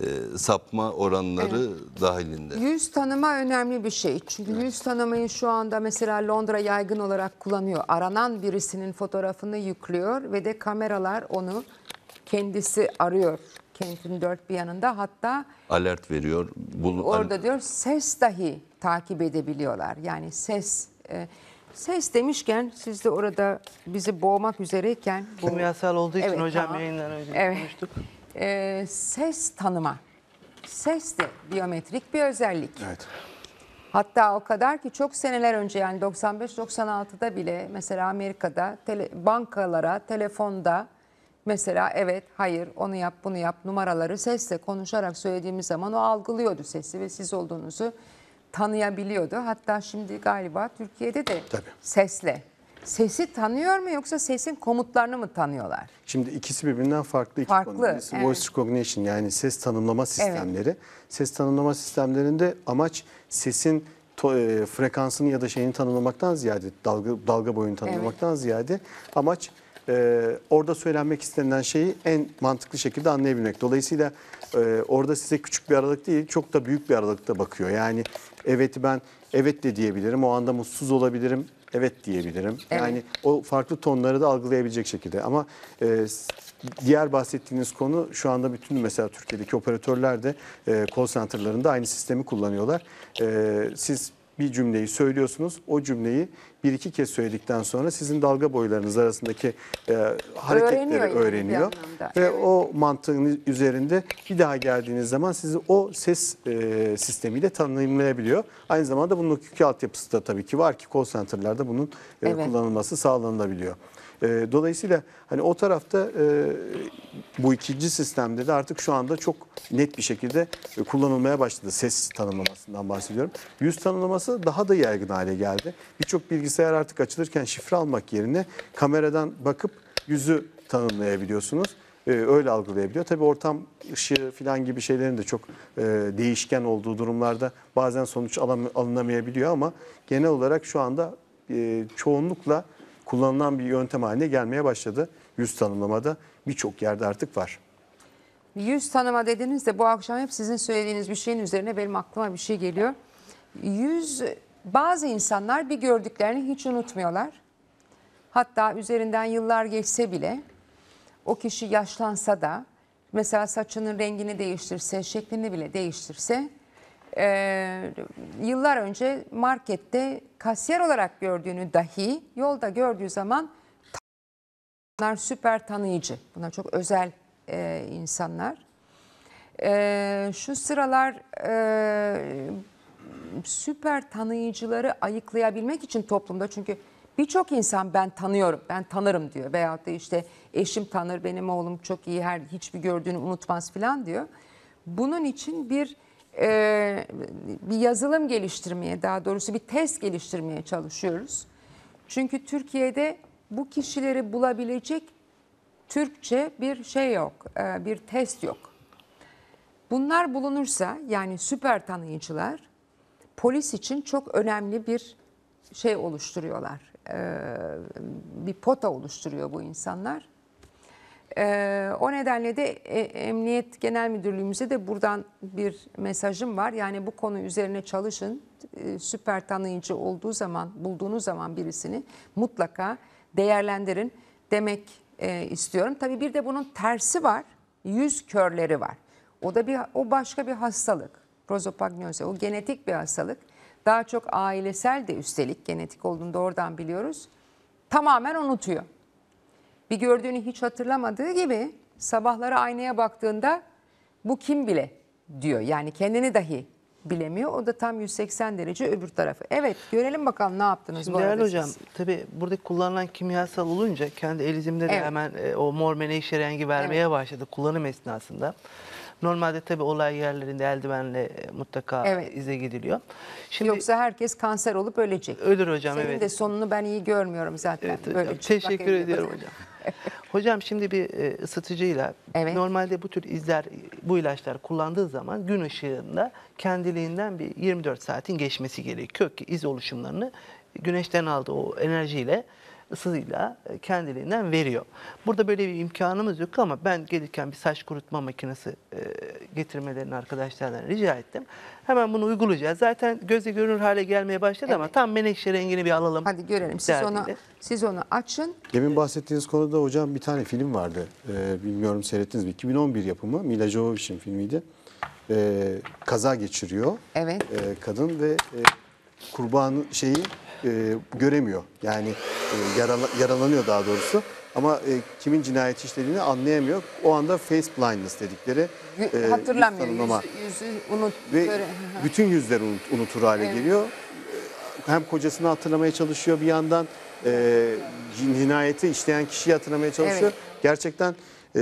e, sapma oranları evet. dahilinde. Yüz tanıma önemli bir şey. Çünkü evet. yüz tanımayı şu anda mesela Londra yaygın olarak kullanıyor. Aranan birisinin fotoğrafını yüklüyor ve de kameralar onu kendisi arıyor kentin dört bir yanında hatta alert veriyor. Bul orada hani- diyor ses dahi takip edebiliyorlar. Yani ses e, ses demişken siz de orada bizi boğmak üzereyken bu, kimyasal olduğu için hocam tamam. yayından önce evet. konuştuk. E, ses tanıma. Ses de biyometrik bir özellik. Evet. Hatta o kadar ki çok seneler önce yani 95-96'da bile mesela Amerika'da tele, bankalara telefonda Mesela evet, hayır, onu yap, bunu yap numaraları sesle konuşarak söylediğimiz zaman o algılıyordu sesi ve siz olduğunuzu tanıyabiliyordu. Hatta şimdi galiba Türkiye'de de Tabii. sesle. Sesi tanıyor mu yoksa sesin komutlarını mı tanıyorlar? Şimdi ikisi birbirinden farklı iki farklı, konu. evet. voice recognition yani ses tanımlama sistemleri. Evet. Ses tanımlama sistemlerinde amaç sesin e, frekansını ya da şeyini tanımlamaktan ziyade dalga dalga boyunu tanımlamaktan evet. ziyade amaç e, orada söylenmek istenilen şeyi en mantıklı şekilde anlayabilmek. Dolayısıyla e, orada size küçük bir aralık değil çok da büyük bir aralıkta bakıyor. Yani evet ben evet de diyebilirim o anda mutsuz olabilirim evet diyebilirim. Evet. Yani o farklı tonları da algılayabilecek şekilde. Ama e, diğer bahsettiğiniz konu şu anda bütün mesela Türkiye'deki operatörler de e, call center'larında aynı sistemi kullanıyorlar. E, siz bir cümleyi söylüyorsunuz. O cümleyi bir iki kez söyledikten sonra sizin dalga boylarınız arasındaki e, hareketleri öğreniyor. Yani Ve evet. o mantığın üzerinde bir daha geldiğiniz zaman sizi o ses e, sistemiyle tanımlayabiliyor. Aynı zamanda bunun hukuki altyapısı da tabii ki var ki call center'larda bunun e, evet. kullanılması sağlanabiliyor. E, dolayısıyla hani o tarafta e, bu ikinci sistemde de artık şu anda çok net bir şekilde e, kullanılmaya başladı. Ses tanımlamasından bahsediyorum. Yüz tanımlaması daha da yaygın hale geldi. Birçok bilgisayar artık açılırken şifre almak yerine kameradan bakıp yüzü tanımlayabiliyorsunuz ee, öyle algılayabiliyor. Tabii ortam ışığı falan gibi şeylerin de çok e, değişken olduğu durumlarda bazen sonuç alınamayabiliyor ama genel olarak şu anda e, çoğunlukla kullanılan bir yöntem haline gelmeye başladı. Yüz tanımlamada birçok yerde artık var. Yüz tanıma dediniz de bu akşam hep sizin söylediğiniz bir şeyin üzerine benim aklıma bir şey geliyor. Yüz bazı insanlar bir gördüklerini hiç unutmuyorlar. Hatta üzerinden yıllar geçse bile o kişi yaşlansa da mesela saçının rengini değiştirse, şeklini bile değiştirse e, yıllar önce markette kasiyer olarak gördüğünü dahi yolda gördüğü zaman bunlar süper tanıyıcı. Bunlar çok özel e, insanlar. E, şu sıralar e, süper tanıyıcıları ayıklayabilmek için toplumda çünkü birçok insan ben tanıyorum, ben tanırım diyor veyahut da işte eşim tanır, benim oğlum çok iyi, her hiçbir gördüğünü unutmaz filan diyor. Bunun için bir e, bir yazılım geliştirmeye daha doğrusu bir test geliştirmeye çalışıyoruz. Çünkü Türkiye'de bu kişileri bulabilecek Türkçe bir şey yok, e, bir test yok. Bunlar bulunursa yani süper tanıyıcılar polis için çok önemli bir şey oluşturuyorlar. E, bir pota oluşturuyor bu insanlar. E, o nedenle de e, Emniyet Genel Müdürlüğümüze de buradan bir mesajım var. Yani bu konu üzerine çalışın. E, süper tanıyıcı olduğu zaman, bulduğunuz zaman birisini mutlaka değerlendirin demek e, istiyorum. Tabii bir de bunun tersi var. Yüz körleri var. O da bir o başka bir hastalık. Prozopagnoze o genetik bir hastalık. Daha çok ailesel de üstelik genetik olduğunu doğrudan biliyoruz. Tamamen unutuyor bir gördüğünü hiç hatırlamadığı gibi sabahları aynaya baktığında bu kim bile diyor. Yani kendini dahi bilemiyor. O da tam 180 derece öbür tarafı. Evet görelim bakalım ne yaptınız Şimdi bu arada hocam siz. tabii buradaki kullanılan kimyasal olunca kendi elizimde de evet. hemen e, o mor menekşe rengi vermeye evet. başladı kullanım esnasında. Normalde tabii olay yerlerinde eldivenle e, mutlaka Evet. ize gidiliyor. Şimdi Yoksa herkes kanser olup ölecek. ölür hocam Senin evet. de sonunu ben iyi görmüyorum zaten. Evet, hocam. çıplak Teşekkür elinde ediyorum hocam. hocam şimdi bir e, ısıtıcıyla Evet. normalde bu tür izler bu ilaçlar kullandığı zaman gün ışığında kendiliğinden bir 24 saatin geçmesi gerekiyor ki iz oluşumlarını güneşten aldığı o enerjiyle ısıyla e, kendiliğinden veriyor. Burada böyle bir imkanımız yok ama ben gelirken bir saç kurutma makinesi e, getirmelerini arkadaşlardan rica ettim. Hemen bunu uygulayacağız. Zaten gözle görünür hale gelmeye başladı evet. ama tam menekşe rengini bir alalım. Hadi görelim. Siz derdiyle. ona siz onu açın. Demin bahsettiğiniz konuda hocam bir tane film vardı. Ee, bilmiyorum seyrettiniz mi? 2011 yapımı Mila Jovovich'in filmiydi. Ee, kaza geçiriyor. Evet. Ee, kadın ve e, kurban şeyi e, göremiyor. Yani e, yarala, yaralanıyor daha doğrusu. Ama e, kimin cinayet işlediğini anlayamıyor. O anda face blindness dedikleri e, hatırlamıyor. Yüzü, yüzü unut ve bütün yüzler unut, unutur hale evet. geliyor. E, hem kocasını hatırlamaya çalışıyor bir yandan e, cinayeti işleyen kişiyi hatırlamaya çalışıyor. Evet. Gerçekten e,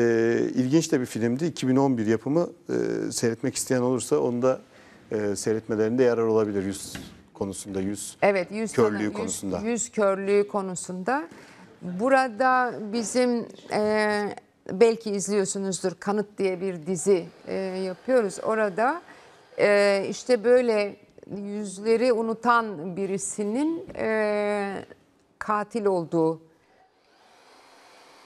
ilginç de bir filmdi. 2011 yapımı e, seyretmek isteyen olursa onu da e, seyretmelerinde yarar olabilir. yüz konusunda, yüz, evet, yüz körlüğü tanı, konusunda. Yüz, yüz körlüğü konusunda. Burada bizim e, belki izliyorsunuzdur Kanıt diye bir dizi e, yapıyoruz. Orada e, işte böyle yüzleri unutan birisinin e, katil olduğu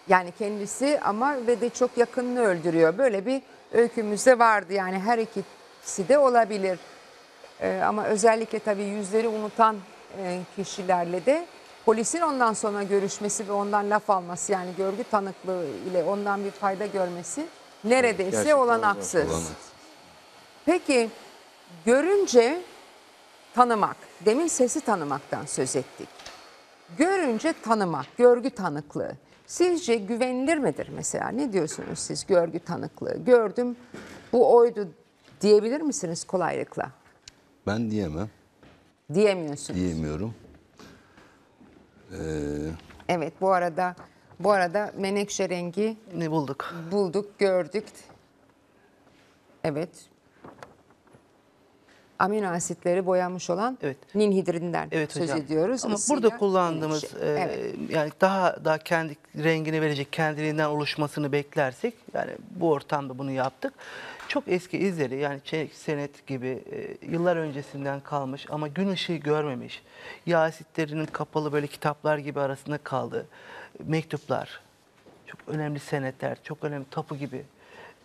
yani kendisi ama ve de çok yakınını öldürüyor. Böyle bir öykümüzde vardı yani her ikisi de olabilir. E, ama özellikle tabii yüzleri unutan e, kişilerle de polisin ondan sonra görüşmesi ve ondan laf alması yani görgü tanıklığı ile ondan bir fayda görmesi neredeyse Olanaksız. Peki görünce tanımak. Demin sesi tanımaktan söz ettik. Görünce tanımak, görgü tanıklığı. Sizce güvenilir midir mesela? Ne diyorsunuz siz görgü tanıklığı? Gördüm bu oydu diyebilir misiniz kolaylıkla? Ben diyemem. Diyemiyorsunuz. Diyemiyorum. Ee, evet bu arada bu arada menekşe rengi ne bulduk? Bulduk, gördük. Evet. Amino asitleri boyanmış olan evet. ninhidrinden evet, söz hocam. ediyoruz. Ama Isıyla burada kullandığımız e, evet. yani daha daha kendi rengini verecek kendiliğinden oluşmasını beklersek yani bu ortamda bunu yaptık. Çok eski izleri yani çelik senet gibi e, yıllar öncesinden kalmış ama gün ışığı görmemiş. Yasitlerinin kapalı böyle kitaplar gibi arasında kaldı. Mektuplar, çok önemli senetler, çok önemli tapu gibi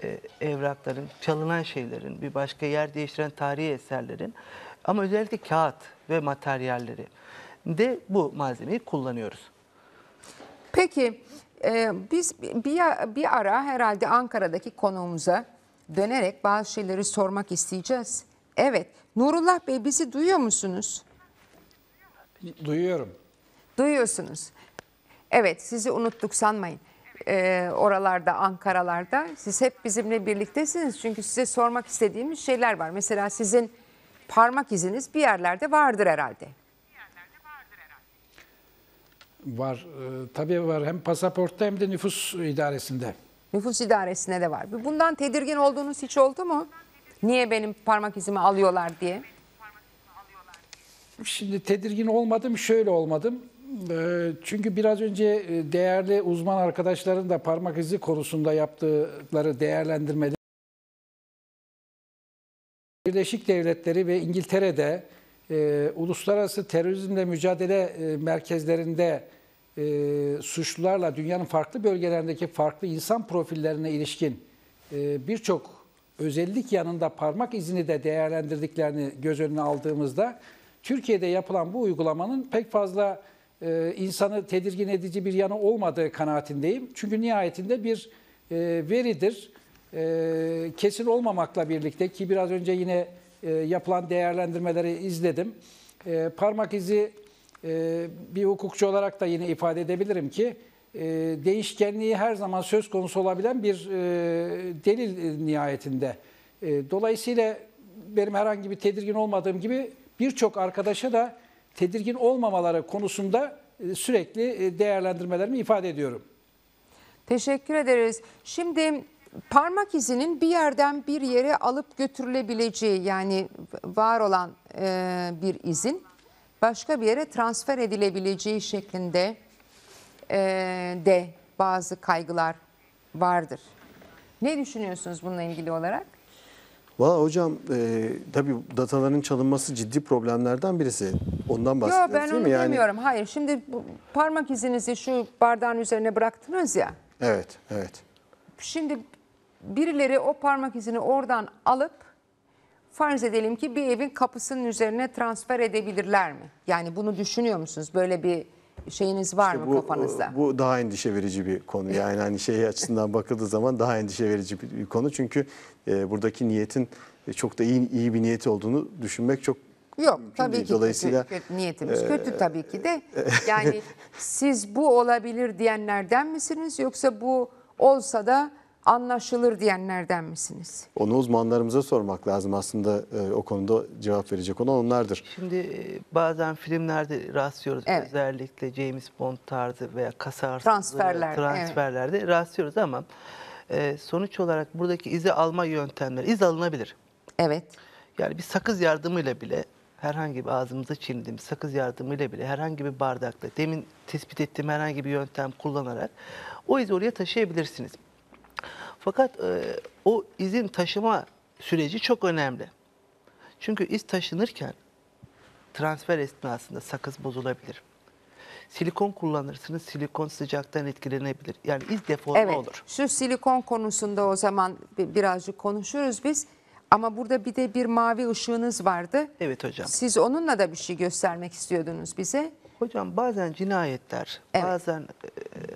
e, evrakların, çalınan şeylerin, bir başka yer değiştiren tarihi eserlerin ama özellikle kağıt ve materyalleri de bu malzemeyi kullanıyoruz. Peki e, biz bir, bir ara herhalde Ankara'daki konuğumuza dönerek bazı şeyleri sormak isteyeceğiz. Evet, Nurullah Bey bizi duyuyor musunuz? Duyuyorum. Duyuyorsunuz. Evet, sizi unuttuk sanmayın. Ee, oralarda, Ankaralarda siz hep bizimle birliktesiniz. Çünkü size sormak istediğimiz şeyler var. Mesela sizin parmak iziniz bir yerlerde vardır herhalde. Var. E, tabii var. Hem pasaportta hem de nüfus idaresinde nüfus idaresine de var. Bundan tedirgin olduğunuz hiç oldu mu? Niye benim parmak izimi alıyorlar diye? Şimdi tedirgin olmadım, şöyle olmadım. Ee, çünkü biraz önce e, değerli uzman arkadaşların da parmak izi konusunda yaptıkları değerlendirmede Birleşik Devletleri ve İngiltere'de e, uluslararası terörizmle mücadele e, merkezlerinde e, suçlularla dünyanın farklı bölgelerindeki farklı insan profillerine ilişkin e, birçok özellik yanında parmak izini de değerlendirdiklerini göz önüne aldığımızda Türkiye'de yapılan bu uygulamanın pek fazla e, insanı tedirgin edici bir yanı olmadığı kanaatindeyim. Çünkü nihayetinde bir e, veridir. E, kesin olmamakla birlikte ki biraz önce yine e, yapılan değerlendirmeleri izledim. E, parmak izi ee, bir hukukçu olarak da yine ifade edebilirim ki e, değişkenliği her zaman söz konusu olabilen bir e, delil nihayetinde. E, dolayısıyla benim herhangi bir tedirgin olmadığım gibi birçok arkadaşa da tedirgin olmamaları konusunda sürekli değerlendirmelerimi ifade ediyorum. Teşekkür ederiz. Şimdi parmak izinin bir yerden bir yere alıp götürülebileceği yani var olan bir izin başka bir yere transfer edilebileceği şeklinde e, de bazı kaygılar vardır. Ne düşünüyorsunuz bununla ilgili olarak? Valla hocam e, tabii dataların çalınması ciddi problemlerden birisi. Ondan bahsediyoruz Yo, ben değil onu mi? Yani... demiyorum. Hayır şimdi parmak izinizi şu bardağın üzerine bıraktınız ya. Evet, evet. Şimdi birileri o parmak izini oradan alıp farz edelim ki bir evin kapısının üzerine transfer edebilirler mi? Yani bunu düşünüyor musunuz? Böyle bir şeyiniz var işte mı bu, kafanızda? E, bu daha endişe verici bir konu. Yani hani şey açısından bakıldığı zaman daha endişe verici bir konu. Çünkü e, buradaki niyetin e, çok da iyi iyi bir niyeti olduğunu düşünmek çok Yok Mümkün tabii değil. ki Dolayısıyla, kötü, kötü niyetimiz e, kötü tabii ki de. Yani siz bu olabilir diyenlerden misiniz yoksa bu olsa da anlaşılır diyenlerden misiniz? Onu uzmanlarımıza sormak lazım aslında e, o konuda cevap verecek olan onlardır. Şimdi e, bazen filmlerde rastlıyoruz evet. özellikle James Bond tarzı veya kasarsız transferler, transferlerde evet. rastlıyoruz ama e, sonuç olarak buradaki izi alma yöntemleri iz alınabilir. Evet. Yani bir sakız yardımıyla bile herhangi bir ağzımıza çiğnediğim sakız yardımıyla bile herhangi bir bardakla demin tespit ettiğim herhangi bir yöntem kullanarak o izi oraya taşıyabilirsiniz. Fakat e, o izin taşıma süreci çok önemli. Çünkü iz taşınırken transfer esnasında sakız bozulabilir. Silikon kullanırsınız, silikon sıcaktan etkilenebilir. Yani iz deforme evet, olur. Şu silikon konusunda o zaman birazcık konuşuruz biz. Ama burada bir de bir mavi ışığınız vardı. Evet hocam. Siz onunla da bir şey göstermek istiyordunuz bize. Hocam bazen cinayetler, evet. bazen e,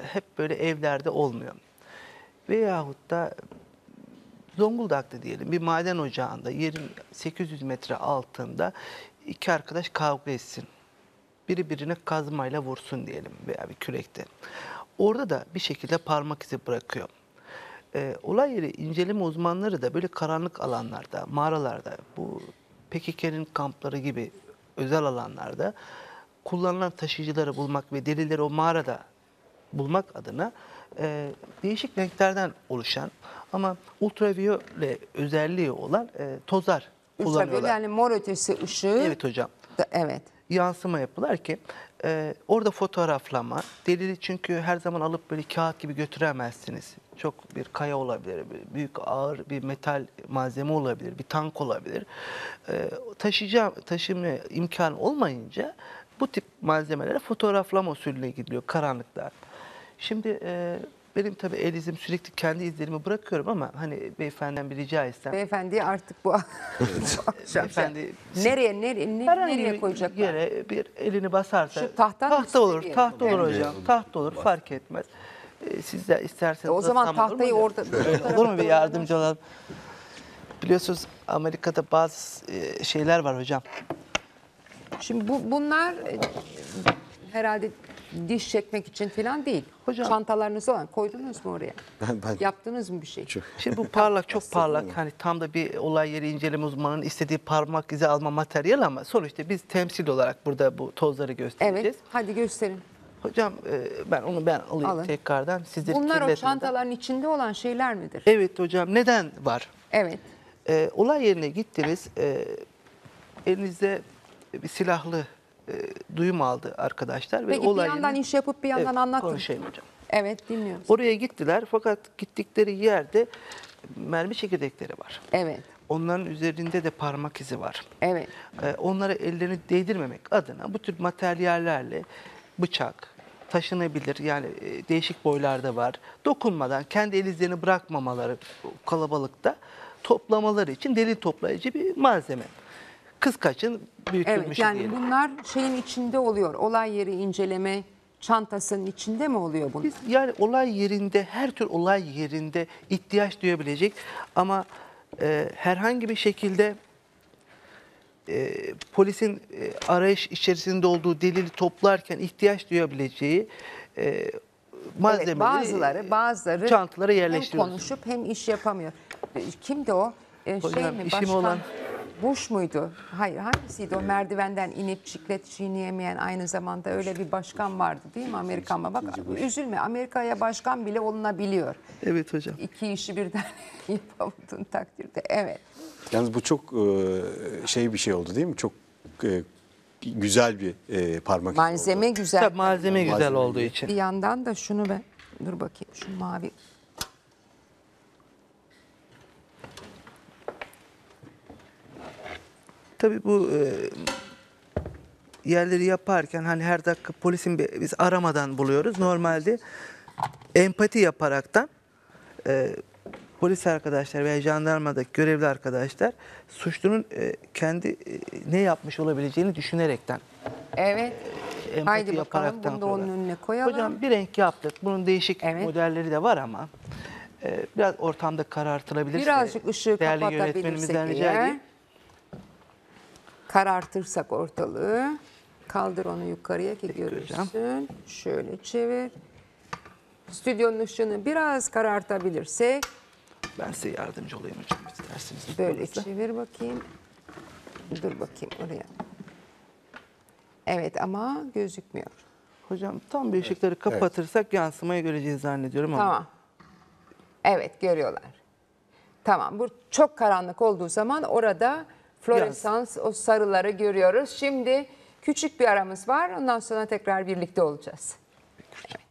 hep böyle evlerde olmuyor veyahut da Zonguldak'ta diyelim bir maden ocağında 800 metre altında iki arkadaş kavga etsin. Biri birine kazmayla vursun diyelim veya bir kürekte. Orada da bir şekilde parmak izi bırakıyor. Ee, olay yeri inceleme uzmanları da böyle karanlık alanlarda, mağaralarda, bu PKK'nin kampları gibi özel alanlarda kullanılan taşıyıcıları bulmak ve delilleri o mağarada bulmak adına e, değişik renklerden oluşan ama ultraviyole özelliği olan e, tozlar kullanıyorlar. yani mor ötesi ışığı. Evet hocam. Da, evet. Yansıma yapılar ki e, orada fotoğraflama. Delili çünkü her zaman alıp böyle kağıt gibi götüremezsiniz. Çok bir kaya olabilir, bir büyük ağır bir metal malzeme olabilir, bir tank olabilir. E, taşıyacağım, taşıma imkan olmayınca bu tip malzemelere fotoğraflama usulüne gidiliyor karanlıkta. Şimdi e, benim tabii el izim sürekli kendi izlerimi bırakıyorum ama hani beyefendiden bir rica etsem. Beyefendi artık bu Beyefendi nereye nereye ne, nereye koyacaklar? Yere bir elini basarsa Şu tahta, tahta olur. Diye. Tahta olur evet. hocam. Tahta olur fark etmez. E, siz de isterseniz O zaman tahtayı orada olur mu bir yardımcı olalım? Biliyorsunuz Amerika'da bazı e, şeyler var hocam. Şimdi bu bunlar e, herhalde diş çekmek için falan değil. Hocam, Çantalarınızı olan koydunuz mu oraya? Ben, ben, Yaptınız mı bir şey? Çok, Şimdi bu parlak çok parlak. Hani tam da bir olay yeri inceleme uzmanının istediği parmak izi alma materyal ama sonuçta biz temsil olarak burada bu tozları göstereceğiz. Evet. Hadi gösterin. Hocam e, ben onu ben alayım Alın. tekrardan. Sizleri Bunlar o çantaların içinde olan şeyler midir? Evet hocam. Neden var? Evet. Ee, olay yerine gittiniz. Ee, elinizde bir silahlı e, duyum aldı arkadaşlar. Peki ve olayını, bir yandan iş yapıp bir yandan evet, anlattın. Konuşayım hocam. Evet dinliyoruz. Oraya gittiler fakat gittikleri yerde mermi çekirdekleri var. Evet. Onların üzerinde de parmak izi var. Evet. Ee, onlara ellerini değdirmemek adına bu tür materyallerle bıçak, taşınabilir yani e, değişik boylarda var. Dokunmadan kendi el izlerini bırakmamaları kalabalıkta toplamaları için delil toplayıcı bir malzeme. Kız kıskaçın büyütülmüş evet, yani diyelim. bunlar şeyin içinde oluyor. Olay yeri inceleme çantasının içinde mi oluyor bunlar? Biz yani olay yerinde her tür olay yerinde ihtiyaç duyabilecek ama e, herhangi bir şekilde e, polisin e, arayış içerisinde olduğu delili toplarken ihtiyaç duyabileceği e, malzemeleri evet, bazıları, e, bazıları çantalara yerleştiriyor. Hem konuşup hem iş yapamıyor. E, kimdi o? Ee, Hocam, şey mi? Başkan... olan Boş muydu? Hayır hangisiydi o ee, merdivenden inip çiklet çiğneyemeyen aynı zamanda öyle bir başkan vardı değil mi Amerikan Bak üzülme Amerika'ya başkan bile olunabiliyor. Evet hocam. İki işi birden yapamadığın takdirde evet. Yalnız bu çok e, şey bir şey oldu değil mi? Çok e, güzel bir e, parmak Malzeme oldu. güzel. Tabii malzeme güzel malzeme olduğu için. Bir yandan da şunu ben dur bakayım şu mavi Tabii bu e, yerleri yaparken hani her dakika polisin bir, biz aramadan buluyoruz. Normalde empati yaparaktan e, polis arkadaşlar veya jandarmadaki görevli arkadaşlar suçlunun e, kendi e, ne yapmış olabileceğini düşünerekten Evet. empati Haydi bakalım yaparaktan bunu da onun önüne koyalım. Hocam bir renk yaptık. Bunun değişik Evet. modelleri de var ama e, biraz ortamda karartılabilirse Birazcık ışığı değerli yönetmenimizden rica edeyim karartırsak ortalığı. Kaldır onu yukarıya ki Peki görürsün. Şöyle çevir. Stüdyonun ışığını biraz karartabilirsek. Ben size yardımcı olayım hocam isterseniz. Böyle olursa. çevir bakayım. Dur bakayım oraya. Evet ama gözükmüyor. Hocam tam bir ışıkları kapatırsak evet. yansımayı göreceğiz zannediyorum ama. Tamam. Evet görüyorlar. Tamam bu çok karanlık olduğu zaman orada Floresans o sarıları görüyoruz. Şimdi küçük bir aramız var. Ondan sonra tekrar birlikte olacağız. Evet.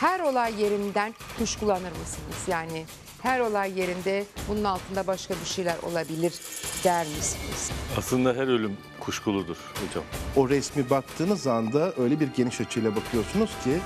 Her olay yerinden kuşkulanır mısınız? Yani her olay yerinde bunun altında başka bir şeyler olabilir der misiniz? Aslında her ölüm kuşkuludur hocam. O resmi baktığınız anda öyle bir geniş açıyla bakıyorsunuz ki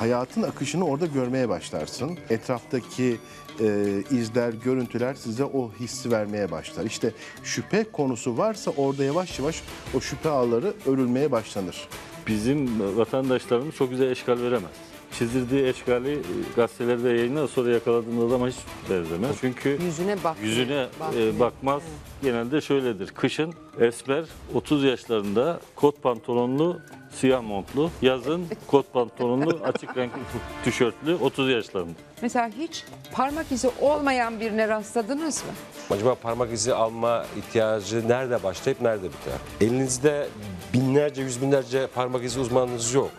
hayatın akışını orada görmeye başlarsın. Etraftaki e, izler, görüntüler size o hissi vermeye başlar. İşte şüphe konusu varsa orada yavaş yavaş o şüphe ağları örülmeye başlanır. Bizim vatandaşlarımız çok güzel eşkal veremez çizdirdiği eşgali e, gazetelerde yayınlar sonra yakaladığında adama hiç benzemez. Çünkü Yüzüne bak. yüzüne e, bakmaz. Genelde şöyledir. Kışın esmer 30 yaşlarında kot pantolonlu siyah montlu. Yazın kot pantolonlu açık renkli tişörtlü 30 yaşlarında. Mesela hiç parmak izi olmayan birine rastladınız mı? Acaba parmak izi alma ihtiyacı nerede başlayıp nerede biter? Elinizde binlerce, yüz binlerce parmak izi uzmanınız yok.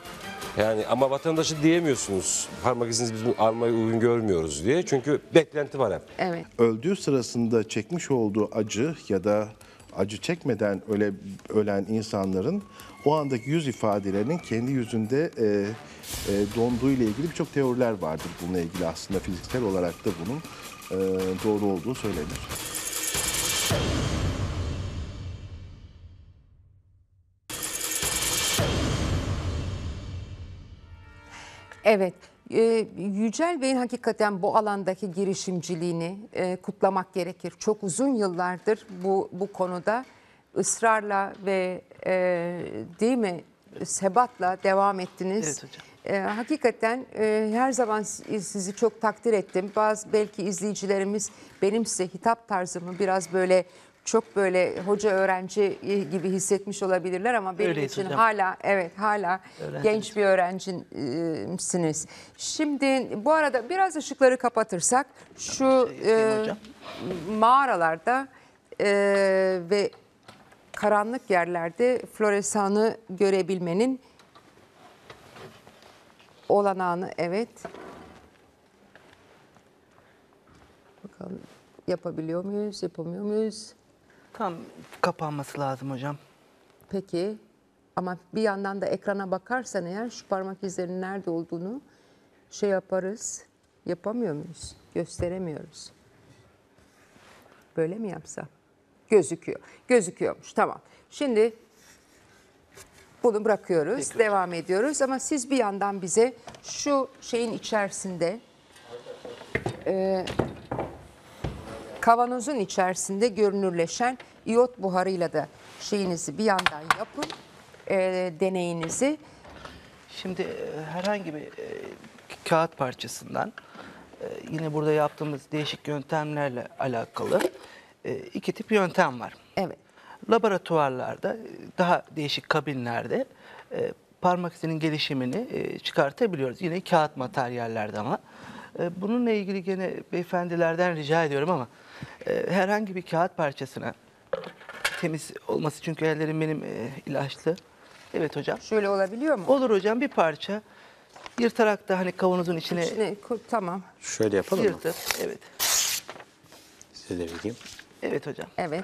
Yani ama vatandaşı diyemiyorsunuz. Parmak izinizi bizim almayı uygun görmüyoruz diye. Çünkü beklenti var hep. Evet. Öldüğü sırasında çekmiş olduğu acı ya da acı çekmeden öle, ölen insanların o andaki yüz ifadelerinin kendi yüzünde e, e, donduğu ile ilgili birçok teoriler vardır bununla ilgili aslında fiziksel olarak da bunun e, doğru olduğu söylenir. Evet. Ee, Yücel Bey'in hakikaten bu alandaki girişimciliğini e, kutlamak gerekir. Çok uzun yıllardır bu bu konuda ısrarla ve e, değil mi sebatla devam ettiniz. Evet hocam. E, hakikaten e, her zaman sizi çok takdir ettim. Bazı belki izleyicilerimiz benim size hitap tarzımı biraz böyle çok böyle hoca öğrenci gibi hissetmiş olabilirler ama benim Öyleyiz için hocam. hala evet hala Öğrenciniz. genç bir öğrencisiniz. Şimdi bu arada biraz ışıkları kapatırsak şu şey e, mağaralarda e, ve karanlık yerlerde floresanı görebilmenin olanağını evet bakalım yapabiliyor muyuz yapamıyor muyuz? Tam kapanması lazım hocam. Peki ama bir yandan da ekrana bakarsan eğer şu parmak izlerinin nerede olduğunu şey yaparız. Yapamıyor muyuz? Gösteremiyoruz. Böyle mi yapsam? Gözüküyor. Gözüküyormuş. Tamam. Şimdi bunu bırakıyoruz. Peki. Devam ediyoruz ama siz bir yandan bize şu şeyin içerisinde e, Kavanozun içerisinde görünürleşen iot buharıyla da şeyinizi bir yandan yapın, e, deneyinizi. Şimdi e, herhangi bir e, kağıt parçasından e, yine burada yaptığımız değişik yöntemlerle alakalı e, iki tip yöntem var. Evet. Laboratuvarlarda e, daha değişik kabinlerde e, parmak izinin gelişimini e, çıkartabiliyoruz. Yine kağıt materyallerde ama. E, bununla ilgili gene beyefendilerden rica ediyorum ama ee, herhangi bir kağıt parçasına temiz olması çünkü ellerim benim e, ilaçlı. Evet hocam. Şöyle olabiliyor mu? Olur hocam bir parça yırtarak da hani kavanozun içine İçine, tamam. Şöyle yapalım mı? evet. Size de vereyim. Evet hocam. Evet.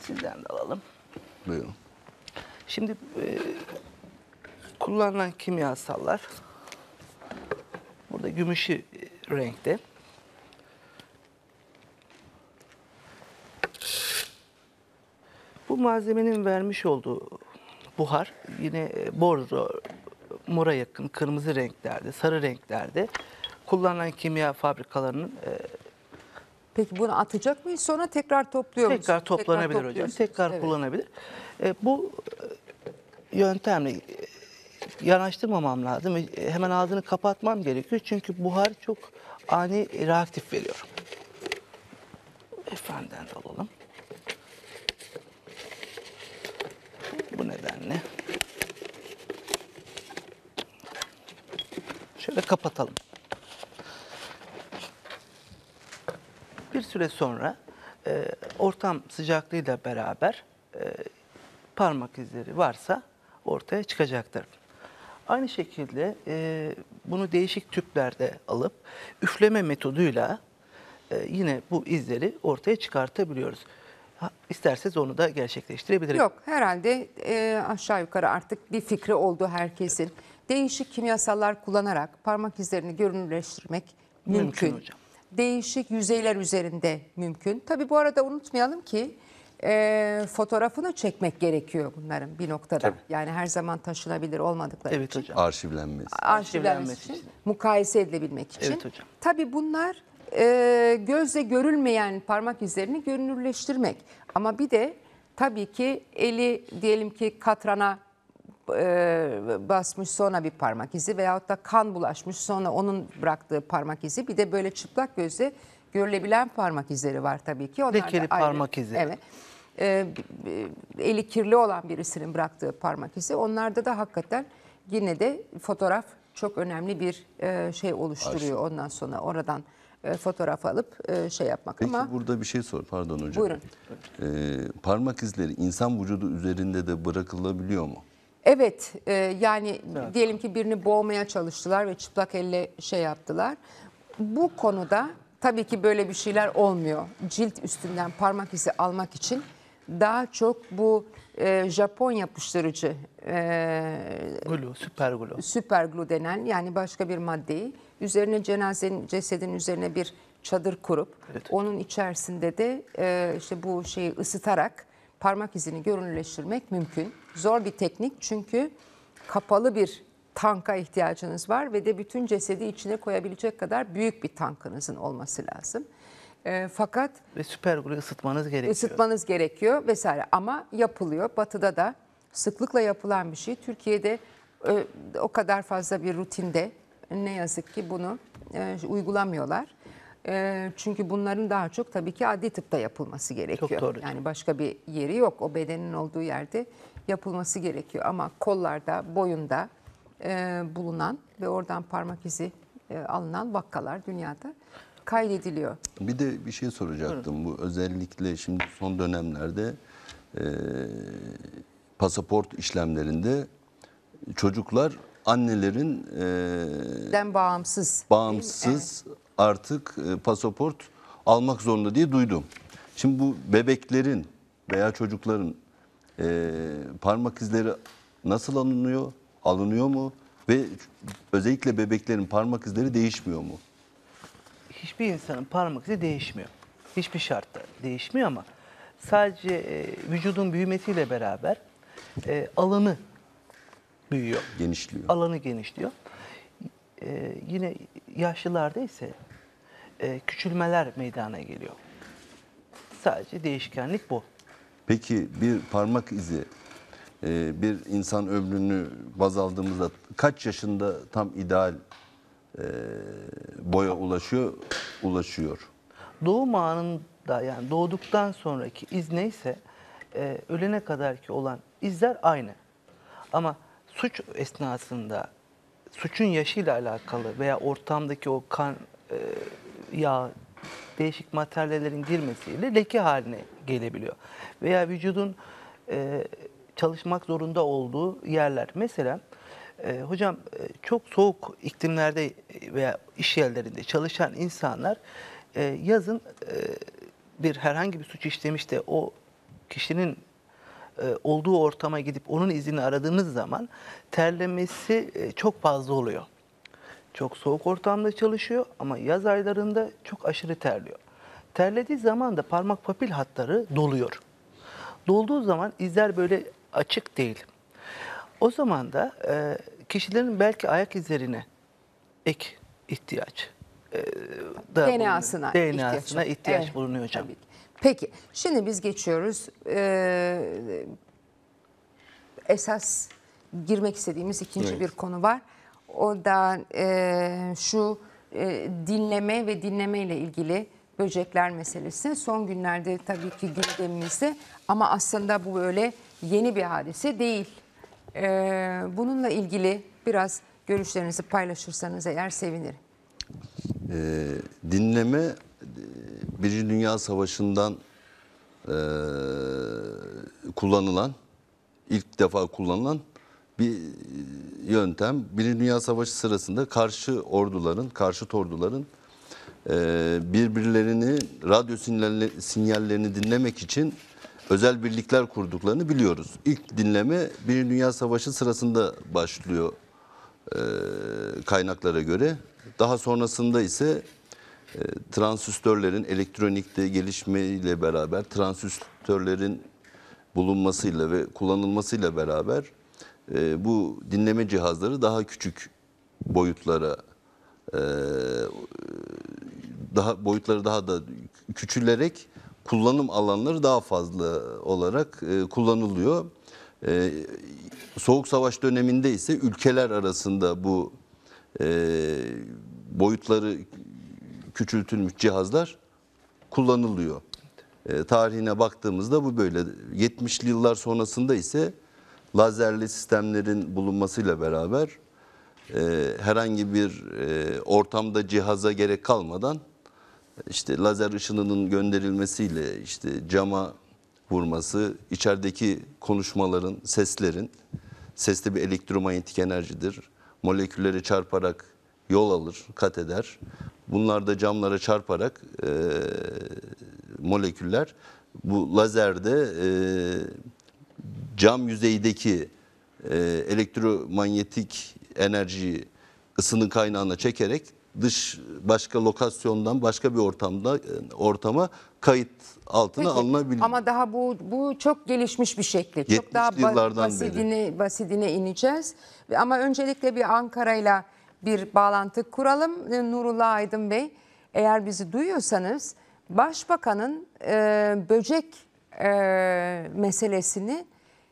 Sizden de alalım. Buyurun. Şimdi e, kullanılan kimyasallar burada gümüşü e, renkte. Bu malzemenin vermiş olduğu buhar yine e, bordo, mora yakın kırmızı renklerde, sarı renklerde kullanılan kimya fabrikalarının e, Peki bunu atacak mıyız? Sonra tekrar topluyor muyuz? Tekrar toplanabilir tekrar hocam. Tekrar evet. kullanabilir. E, bu e, yöntemle e, yanaştırmamam lazım. Hemen ağzını kapatmam gerekiyor. Çünkü buhar çok ani reaktif veriyor. Efendim, alalım. Bu nedenle. Şöyle kapatalım. Bir süre sonra e, ortam sıcaklığıyla beraber e, parmak izleri varsa ortaya çıkacaktır. Aynı şekilde e, bunu değişik tüplerde alıp üfleme metoduyla e, yine bu izleri ortaya çıkartabiliyoruz isterseniz onu da gerçekleştirebilirim. Yok herhalde e, aşağı yukarı artık bir fikri oldu herkesin. Değişik kimyasallar kullanarak parmak izlerini görünürleştirmek mümkün. mümkün hocam. Değişik yüzeyler üzerinde mümkün. Tabi bu arada unutmayalım ki e, fotoğrafını çekmek gerekiyor bunların bir noktada. Tabii. Yani her zaman taşınabilir olmadıkları evet, için. Hocam. Arşivlenmesi. Arşivlenmesi, için. için. Mukayese edilebilmek için. Evet hocam. Tabi bunlar e, gözle görülmeyen parmak izlerini görünürleştirmek. Ama bir de tabii ki eli diyelim ki katrana e, basmış sonra bir parmak izi veyahut da kan bulaşmış sonra onun bıraktığı parmak izi. Bir de böyle çıplak gözle görülebilen parmak izleri var tabii ki. Onlar Lekeli parmak izi. Evet. E, e, eli kirli olan birisinin bıraktığı parmak izi. Onlarda da hakikaten yine de fotoğraf çok önemli bir e, şey oluşturuyor Aşk. ondan sonra oradan e, fotoğraf alıp e, şey yapmak. Peki Ama burada bir şey sor pardon hocam. Buyurun. E, parmak izleri insan vücudu üzerinde de bırakılabiliyor mu? Evet e, yani evet. diyelim ki birini boğmaya çalıştılar ve çıplak elle şey yaptılar. Bu konuda tabii ki böyle bir şeyler olmuyor. Cilt üstünden parmak izi almak için daha çok bu e, Japon yapıştırıcı e, glue, süper glue. süper glue denen yani başka bir maddeyi Üzerine cenazenin cesedin üzerine bir çadır kurup evet. onun içerisinde de e, işte bu şeyi ısıtarak parmak izini görünürleştirmek mümkün. Zor bir teknik çünkü kapalı bir tanka ihtiyacınız var ve de bütün cesedi içine koyabilecek kadar büyük bir tankınızın olması lazım. E, fakat ve süperglü ısıtmanız gerekiyor. Isıtmanız gerekiyor vesaire ama yapılıyor. Batı'da da sıklıkla yapılan bir şey. Türkiye'de e, o kadar fazla bir rutinde ne yazık ki bunu e, uygulamıyorlar. E, çünkü bunların daha çok tabii ki adli tıpta yapılması gerekiyor. Çok doğru. Yani başka bir yeri yok. O bedenin olduğu yerde yapılması gerekiyor. Ama kollarda, boyunda e, bulunan ve oradan parmak izi e, alınan vakkalar dünyada kaydediliyor. Bir de bir şey soracaktım. Buyurun. Bu özellikle şimdi son dönemlerde e, pasaport işlemlerinde çocuklar annelerin e, Den bağımsız. bağımsız artık e, pasaport almak zorunda diye duydum. Şimdi bu bebeklerin veya çocukların e, parmak izleri nasıl alınıyor? Alınıyor mu? Ve özellikle bebeklerin parmak izleri değişmiyor mu? Hiçbir insanın parmak izi değişmiyor. Hiçbir şartta değişmiyor ama sadece e, vücudun büyümesiyle beraber e, alını büyüyor. Genişliyor. Alanı genişliyor. Ee, yine yaşlılarda ise e, küçülmeler meydana geliyor. Sadece değişkenlik bu. Peki bir parmak izi e, bir insan ömrünü baz aldığımızda kaç yaşında tam ideal e, boya ulaşıyor ulaşıyor? Doğum anında yani doğduktan sonraki iz neyse e, ölene kadar ki olan izler aynı. Ama suç esnasında suçun yaşıyla alakalı veya ortamdaki o kan, e, yağ, değişik materyallerin girmesiyle leke haline gelebiliyor. Veya vücudun e, çalışmak zorunda olduğu yerler. Mesela e, hocam e, çok soğuk iklimlerde veya iş yerlerinde çalışan insanlar e, yazın e, bir herhangi bir suç işlemiş de o kişinin e, olduğu ortama gidip onun izini aradığınız zaman terlemesi e, çok fazla oluyor. Çok soğuk ortamda çalışıyor ama yaz aylarında çok aşırı terliyor. Terlediği zaman da parmak papil hatları doluyor. Dolduğu zaman izler böyle açık değil. O zaman da e, kişilerin belki ayak izlerine ek ihtiyaç e, DNA'sına ihtiyaç, ihtiyaç evet. bulunuyor hocam. Tabii Peki şimdi biz geçiyoruz. Ee, esas girmek istediğimiz ikinci evet. bir konu var. O da e, şu e, dinleme ve dinleme ile ilgili böcekler meselesi. Son günlerde tabii ki gündemimizde ama aslında bu böyle yeni bir hadise değil. E, bununla ilgili biraz görüşlerinizi paylaşırsanız eğer sevinirim. E, dinleme Birinci Dünya Savaşı'ndan e, kullanılan, ilk defa kullanılan bir yöntem. Birinci Dünya Savaşı sırasında karşı orduların, karşı orduların e, birbirlerini, radyo sinyalle, sinyallerini dinlemek için özel birlikler kurduklarını biliyoruz. İlk dinleme Birinci Dünya Savaşı sırasında başlıyor e, kaynaklara göre. Daha sonrasında ise transistörlerin elektronikte gelişmeyle beraber transistörlerin bulunmasıyla ve kullanılmasıyla beraber e, bu dinleme cihazları daha küçük boyutlara e, daha boyutları daha da küçülerek kullanım alanları daha fazla olarak e, kullanılıyor. Soğuk Savaş döneminde ise ülkeler arasında bu boyutları küçültülmüş cihazlar kullanılıyor. E, tarihine baktığımızda bu böyle. 70'li yıllar sonrasında ise lazerli sistemlerin bulunmasıyla beraber e, herhangi bir e, ortamda cihaza gerek kalmadan işte lazer ışınının gönderilmesiyle işte cama vurması, içerideki konuşmaların, seslerin, sesli bir elektromanyetik enerjidir. Molekülleri çarparak yol alır, kat eder. Bunlar da camlara çarparak e, moleküller bu lazerde e, cam yüzeydeki e, elektromanyetik enerjiyi ısının kaynağına çekerek dış başka lokasyondan başka bir ortamda e, ortama kayıt altına Peki, alınabilir. Ama daha bu bu çok gelişmiş bir şekli. Çok daha basidine, beri. basidine ineceğiz. Ama öncelikle bir Ankara'yla ile bir bağlantı kuralım. E, Nurullah Aydın Bey eğer bizi duyuyorsanız Başbakan'ın e, böcek e, meselesini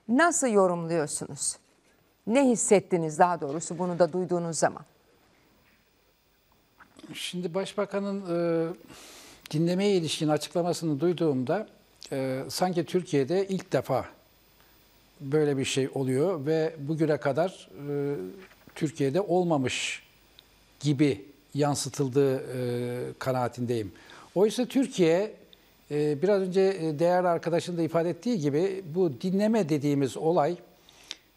nasıl yorumluyorsunuz? Ne hissettiniz daha doğrusu bunu da duyduğunuz zaman? Şimdi Başbakan'ın e, dinlemeye ilişkin açıklamasını duyduğumda e, sanki Türkiye'de ilk defa böyle bir şey oluyor ve bugüne kadar e, Türkiye'de olmamış gibi yansıtıldığı e, kanaatindeyim. Oysa Türkiye e, biraz önce e, değerli arkadaşın da ifade ettiği gibi bu dinleme dediğimiz olay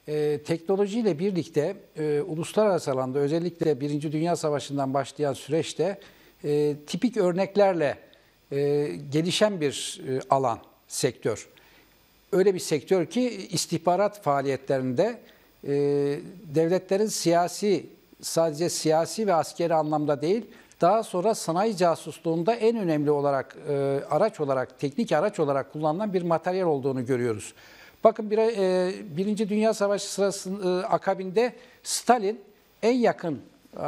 e, teknolojiyle birlikte e, uluslararası alanda özellikle Birinci Dünya Savaşı'ndan başlayan süreçte e, tipik örneklerle e, gelişen bir e, alan, sektör. Öyle bir sektör ki istihbarat faaliyetlerinde e, devletlerin siyasi, sadece siyasi ve askeri anlamda değil, daha sonra sanayi casusluğunda en önemli olarak e, araç olarak, teknik araç olarak kullanılan bir materyal olduğunu görüyoruz. Bakın bir, e, Birinci Dünya Savaşı sırasında e, akabinde Stalin en yakın e,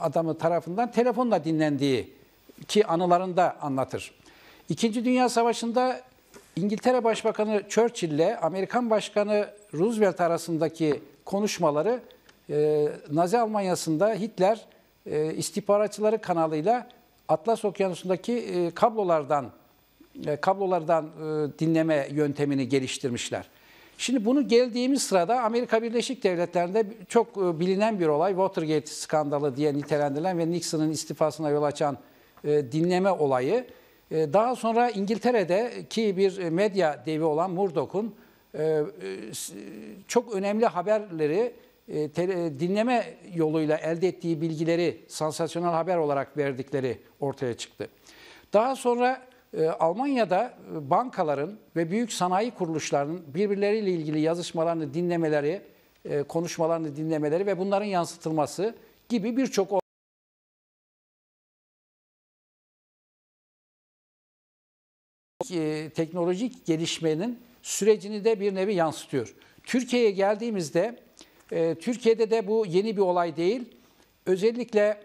adamı tarafından telefonla dinlendiği ki anılarında anlatır. İkinci Dünya Savaşı'nda İngiltere Başbakanı Churchill ile Amerikan Başkanı Roosevelt arasındaki konuşmaları e, Nazi Almanya'sında Hitler e, istihbaratçıları kanalıyla Atlas Okyanusu'ndaki e, kablolardan e, kablolardan e, dinleme yöntemini geliştirmişler. Şimdi bunu geldiğimiz sırada Amerika Birleşik Devletleri'nde çok e, bilinen bir olay Watergate skandalı diye nitelendirilen ve Nixon'ın istifasına yol açan e, dinleme olayı. E, daha sonra İngiltere'deki bir e, medya devi olan Murdoch'un ee, e, çok önemli haberleri e, dinleme yoluyla elde ettiği bilgileri sansasyonel haber olarak verdikleri ortaya çıktı. Daha sonra e, Almanya'da bankaların ve büyük sanayi kuruluşlarının birbirleriyle ilgili yazışmalarını dinlemeleri, konuşmalarını dinlemeleri ve bunların yansıtılması gibi birçok teknolojik gelişmenin sürecini de bir nevi yansıtıyor. Türkiye'ye geldiğimizde, e, Türkiye'de de bu yeni bir olay değil. Özellikle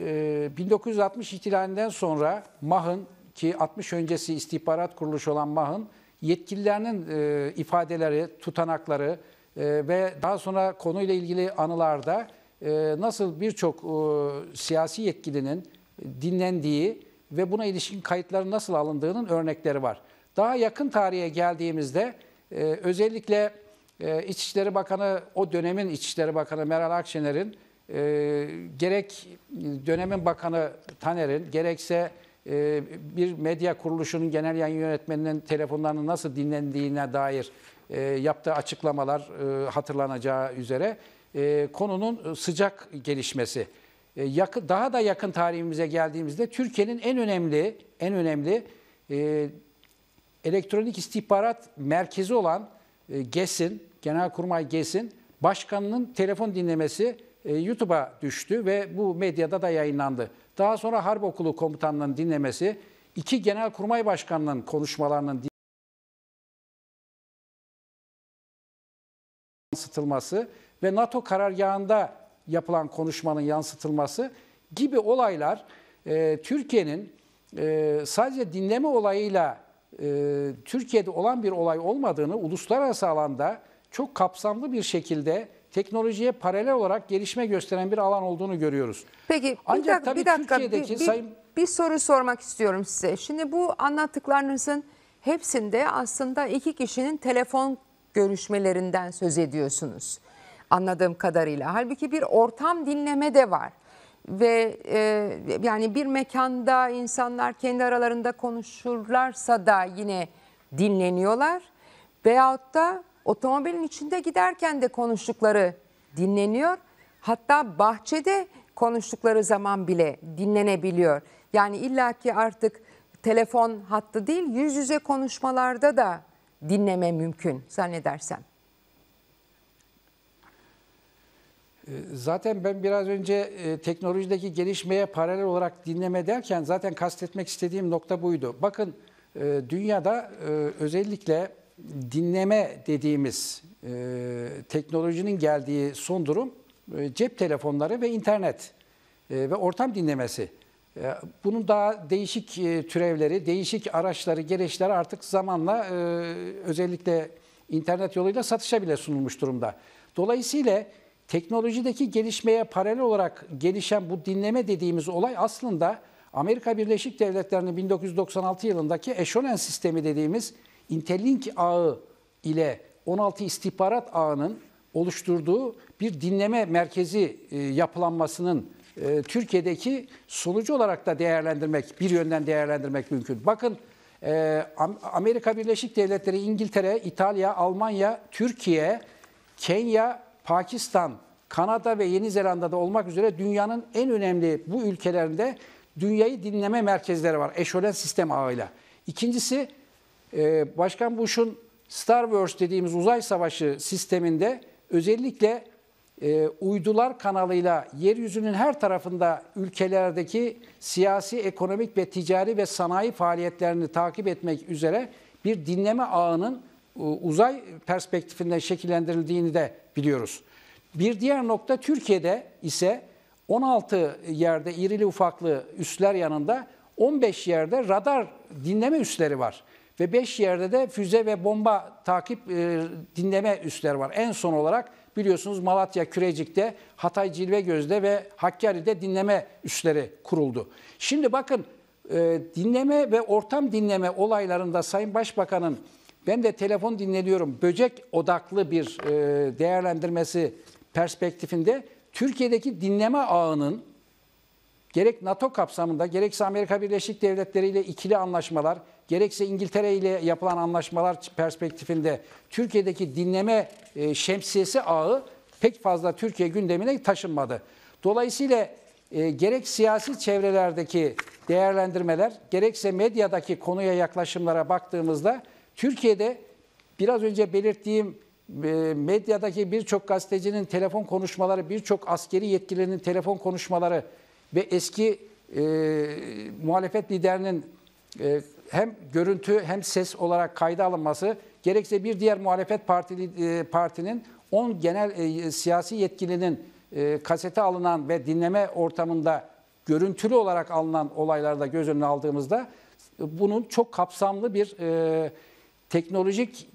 e, 1960 ihtilalinden sonra MAH'ın ki 60 öncesi istihbarat kuruluşu olan MAH'ın yetkililerinin e, ifadeleri, tutanakları e, ve daha sonra konuyla ilgili anılarda e, nasıl birçok e, siyasi yetkilinin dinlendiği ve buna ilişkin kayıtların nasıl alındığının örnekleri var. Daha yakın tarihe geldiğimizde e, özellikle e, İçişleri Bakanı, o dönemin İçişleri Bakanı Meral Akşener'in e, gerek dönemin bakanı Taner'in gerekse e, bir medya kuruluşunun genel yayın yönetmeninin telefonlarının nasıl dinlendiğine dair e, yaptığı açıklamalar e, hatırlanacağı üzere e, konunun sıcak gelişmesi. E, yakın, daha da yakın tarihimize geldiğimizde Türkiye'nin en önemli en önemli e, elektronik istihbarat merkezi olan e, GES'in, Genelkurmay GES'in başkanının telefon dinlemesi e, YouTube'a düştü ve bu medyada da yayınlandı. Daha sonra Harp Okulu komutanının dinlemesi, iki Genelkurmay Başkanı'nın konuşmalarının yansıtılması ve NATO karargahında yapılan konuşmanın yansıtılması gibi olaylar e, Türkiye'nin e, sadece dinleme olayıyla e, Türkiye'de olan bir olay olmadığını uluslararası alanda çok kapsamlı bir şekilde teknolojiye paralel olarak gelişme gösteren bir alan olduğunu görüyoruz. Peki Ancak dakika, tabii bir dakika Türkiye'deki bir, bir, sayın... bir soru sormak istiyorum size. Şimdi bu anlattıklarınızın hepsinde aslında iki kişinin telefon görüşmelerinden söz ediyorsunuz anladığım kadarıyla. Halbuki bir ortam dinleme de var ve e, yani bir mekanda insanlar kendi aralarında konuşurlarsa da yine dinleniyorlar. Veyahut da otomobilin içinde giderken de konuştukları dinleniyor. Hatta bahçede konuştukları zaman bile dinlenebiliyor. Yani illaki artık telefon hattı değil yüz yüze konuşmalarda da dinleme mümkün zannedersem. Ee, zaten ben biraz önce e, teknolojideki gelişmeye paralel olarak dinleme derken zaten kastetmek istediğim nokta buydu. Bakın e, dünyada e, özellikle dinleme dediğimiz e, teknolojinin geldiği son durum e, cep telefonları ve internet e, ve ortam dinlemesi. E, bunun daha değişik e, türevleri, değişik araçları, gereçleri artık zamanla e, özellikle internet yoluyla satışa bile sunulmuş durumda. Dolayısıyla Teknolojideki gelişmeye paralel olarak gelişen bu dinleme dediğimiz olay aslında Amerika Birleşik Devletleri'nin 1996 yılındaki eşolen sistemi dediğimiz Interlink ağı ile 16 istihbarat ağının oluşturduğu bir dinleme merkezi e, yapılanmasının e, Türkiye'deki sonucu olarak da değerlendirmek, bir yönden değerlendirmek mümkün. Bakın e, Amerika Birleşik Devletleri, İngiltere, İtalya, Almanya, Türkiye, Kenya Pakistan, Kanada ve Yeni Zelanda'da olmak üzere dünyanın en önemli bu ülkelerinde dünyayı dinleme merkezleri var. Eşolen sistem ağıyla. İkincisi e, Başkan Bush'un Star Wars dediğimiz uzay savaşı sisteminde özellikle e, uydular kanalıyla yeryüzünün her tarafında ülkelerdeki siyasi, ekonomik ve ticari ve sanayi faaliyetlerini takip etmek üzere bir dinleme ağının e, uzay perspektifinden şekillendirildiğini de biliyoruz. Bir diğer nokta Türkiye'de ise 16 yerde irili ufaklı üsler yanında 15 yerde radar dinleme üsleri var. Ve 5 yerde de füze ve bomba takip e, dinleme üsleri var. En son olarak biliyorsunuz Malatya, Kürecik'te, Hatay Cilvegöz'de ve Hakkari'de dinleme üsleri kuruldu. Şimdi bakın e, dinleme ve ortam dinleme olaylarında Sayın Başbakan'ın ben de telefon dinleniyorum. Böcek odaklı bir e, değerlendirmesi perspektifinde Türkiye'deki dinleme ağının gerek NATO kapsamında gerekse Amerika Birleşik Devletleri ile ikili anlaşmalar, gerekse İngiltere ile yapılan anlaşmalar perspektifinde Türkiye'deki dinleme e, şemsiyesi ağı pek fazla Türkiye gündemine taşınmadı. Dolayısıyla e, gerek siyasi çevrelerdeki değerlendirmeler, gerekse medyadaki konuya yaklaşımlara baktığımızda Türkiye'de biraz önce belirttiğim e, medyadaki birçok gazetecinin telefon konuşmaları, birçok askeri yetkilinin telefon konuşmaları ve eski e, muhalefet liderinin e, hem görüntü hem ses olarak kayda alınması gerekse bir diğer muhalefet partili, e, partinin 10 genel e, siyasi yetkilinin e, kasete alınan ve dinleme ortamında görüntülü olarak alınan olaylarda göz önüne aldığımızda bunun çok kapsamlı bir e, teknolojik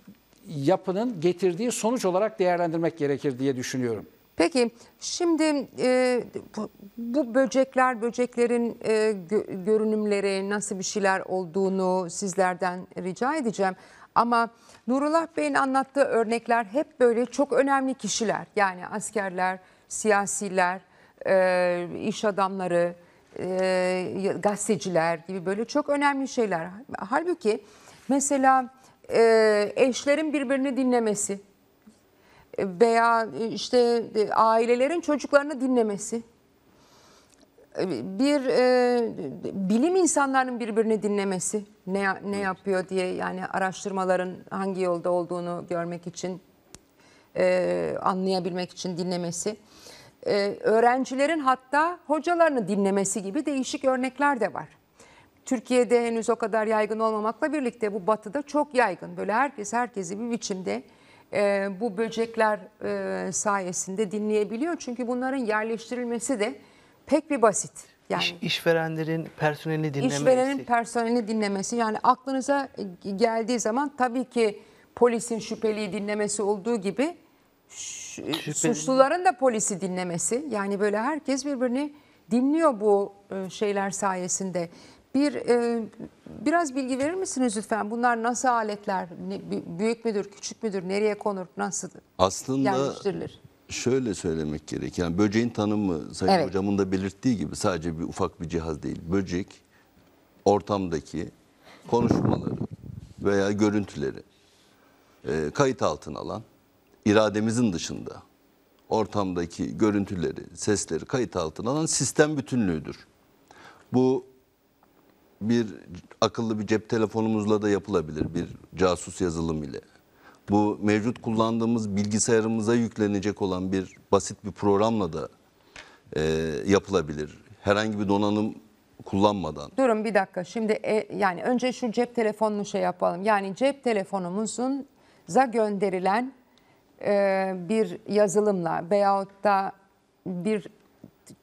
yapının getirdiği sonuç olarak değerlendirmek gerekir diye düşünüyorum. Peki şimdi e, bu, bu böcekler, böceklerin e, gö, görünümleri nasıl bir şeyler olduğunu sizlerden rica edeceğim. Ama Nurullah Bey'in anlattığı örnekler hep böyle çok önemli kişiler. Yani askerler, siyasiler, e, iş adamları, e, gazeteciler gibi böyle çok önemli şeyler. Halbuki mesela e, eşlerin birbirini dinlemesi e, veya e, işte e, ailelerin çocuklarını dinlemesi bir e, bilim insanlarının birbirini dinlemesi ne ne yapıyor diye yani araştırmaların hangi yolda olduğunu görmek için e, anlayabilmek için dinlemesi e, öğrencilerin hatta hocalarını dinlemesi gibi değişik örnekler de var. Türkiye'de henüz o kadar yaygın olmamakla birlikte bu batıda çok yaygın. Böyle herkes herkesi bir biçimde e, bu böcekler e, sayesinde dinleyebiliyor. Çünkü bunların yerleştirilmesi de pek bir basit. Yani İş, işverenlerin personelini dinlemesi. İşverenin personelini dinlemesi. Yani aklınıza geldiği zaman tabii ki polisin şüpheliyi dinlemesi olduğu gibi Şüpheli. suçluların da polisi dinlemesi. Yani böyle herkes birbirini dinliyor bu e, şeyler sayesinde. Bir e, biraz bilgi verir misiniz lütfen? Bunlar nasıl aletler? Ne, büyük müdür, küçük müdür? Nereye konur? Nasıl Aslında yerleştirilir? Şöyle söylemek gerek. Yani böceğin tanımı Sayın evet. Hocam'ın da belirttiği gibi sadece bir ufak bir cihaz değil. Böcek ortamdaki konuşmaları veya görüntüleri e, kayıt altına alan irademizin dışında ortamdaki görüntüleri, sesleri kayıt altına alan sistem bütünlüğüdür. Bu bir akıllı bir cep telefonumuzla da yapılabilir bir casus yazılım ile. Bu mevcut kullandığımız bilgisayarımıza yüklenecek olan bir basit bir programla da e, yapılabilir. Herhangi bir donanım kullanmadan. Durun bir dakika şimdi e, yani önce şu cep telefonunu şey yapalım. Yani cep telefonumuzun za gönderilen e, bir yazılımla veyahut da bir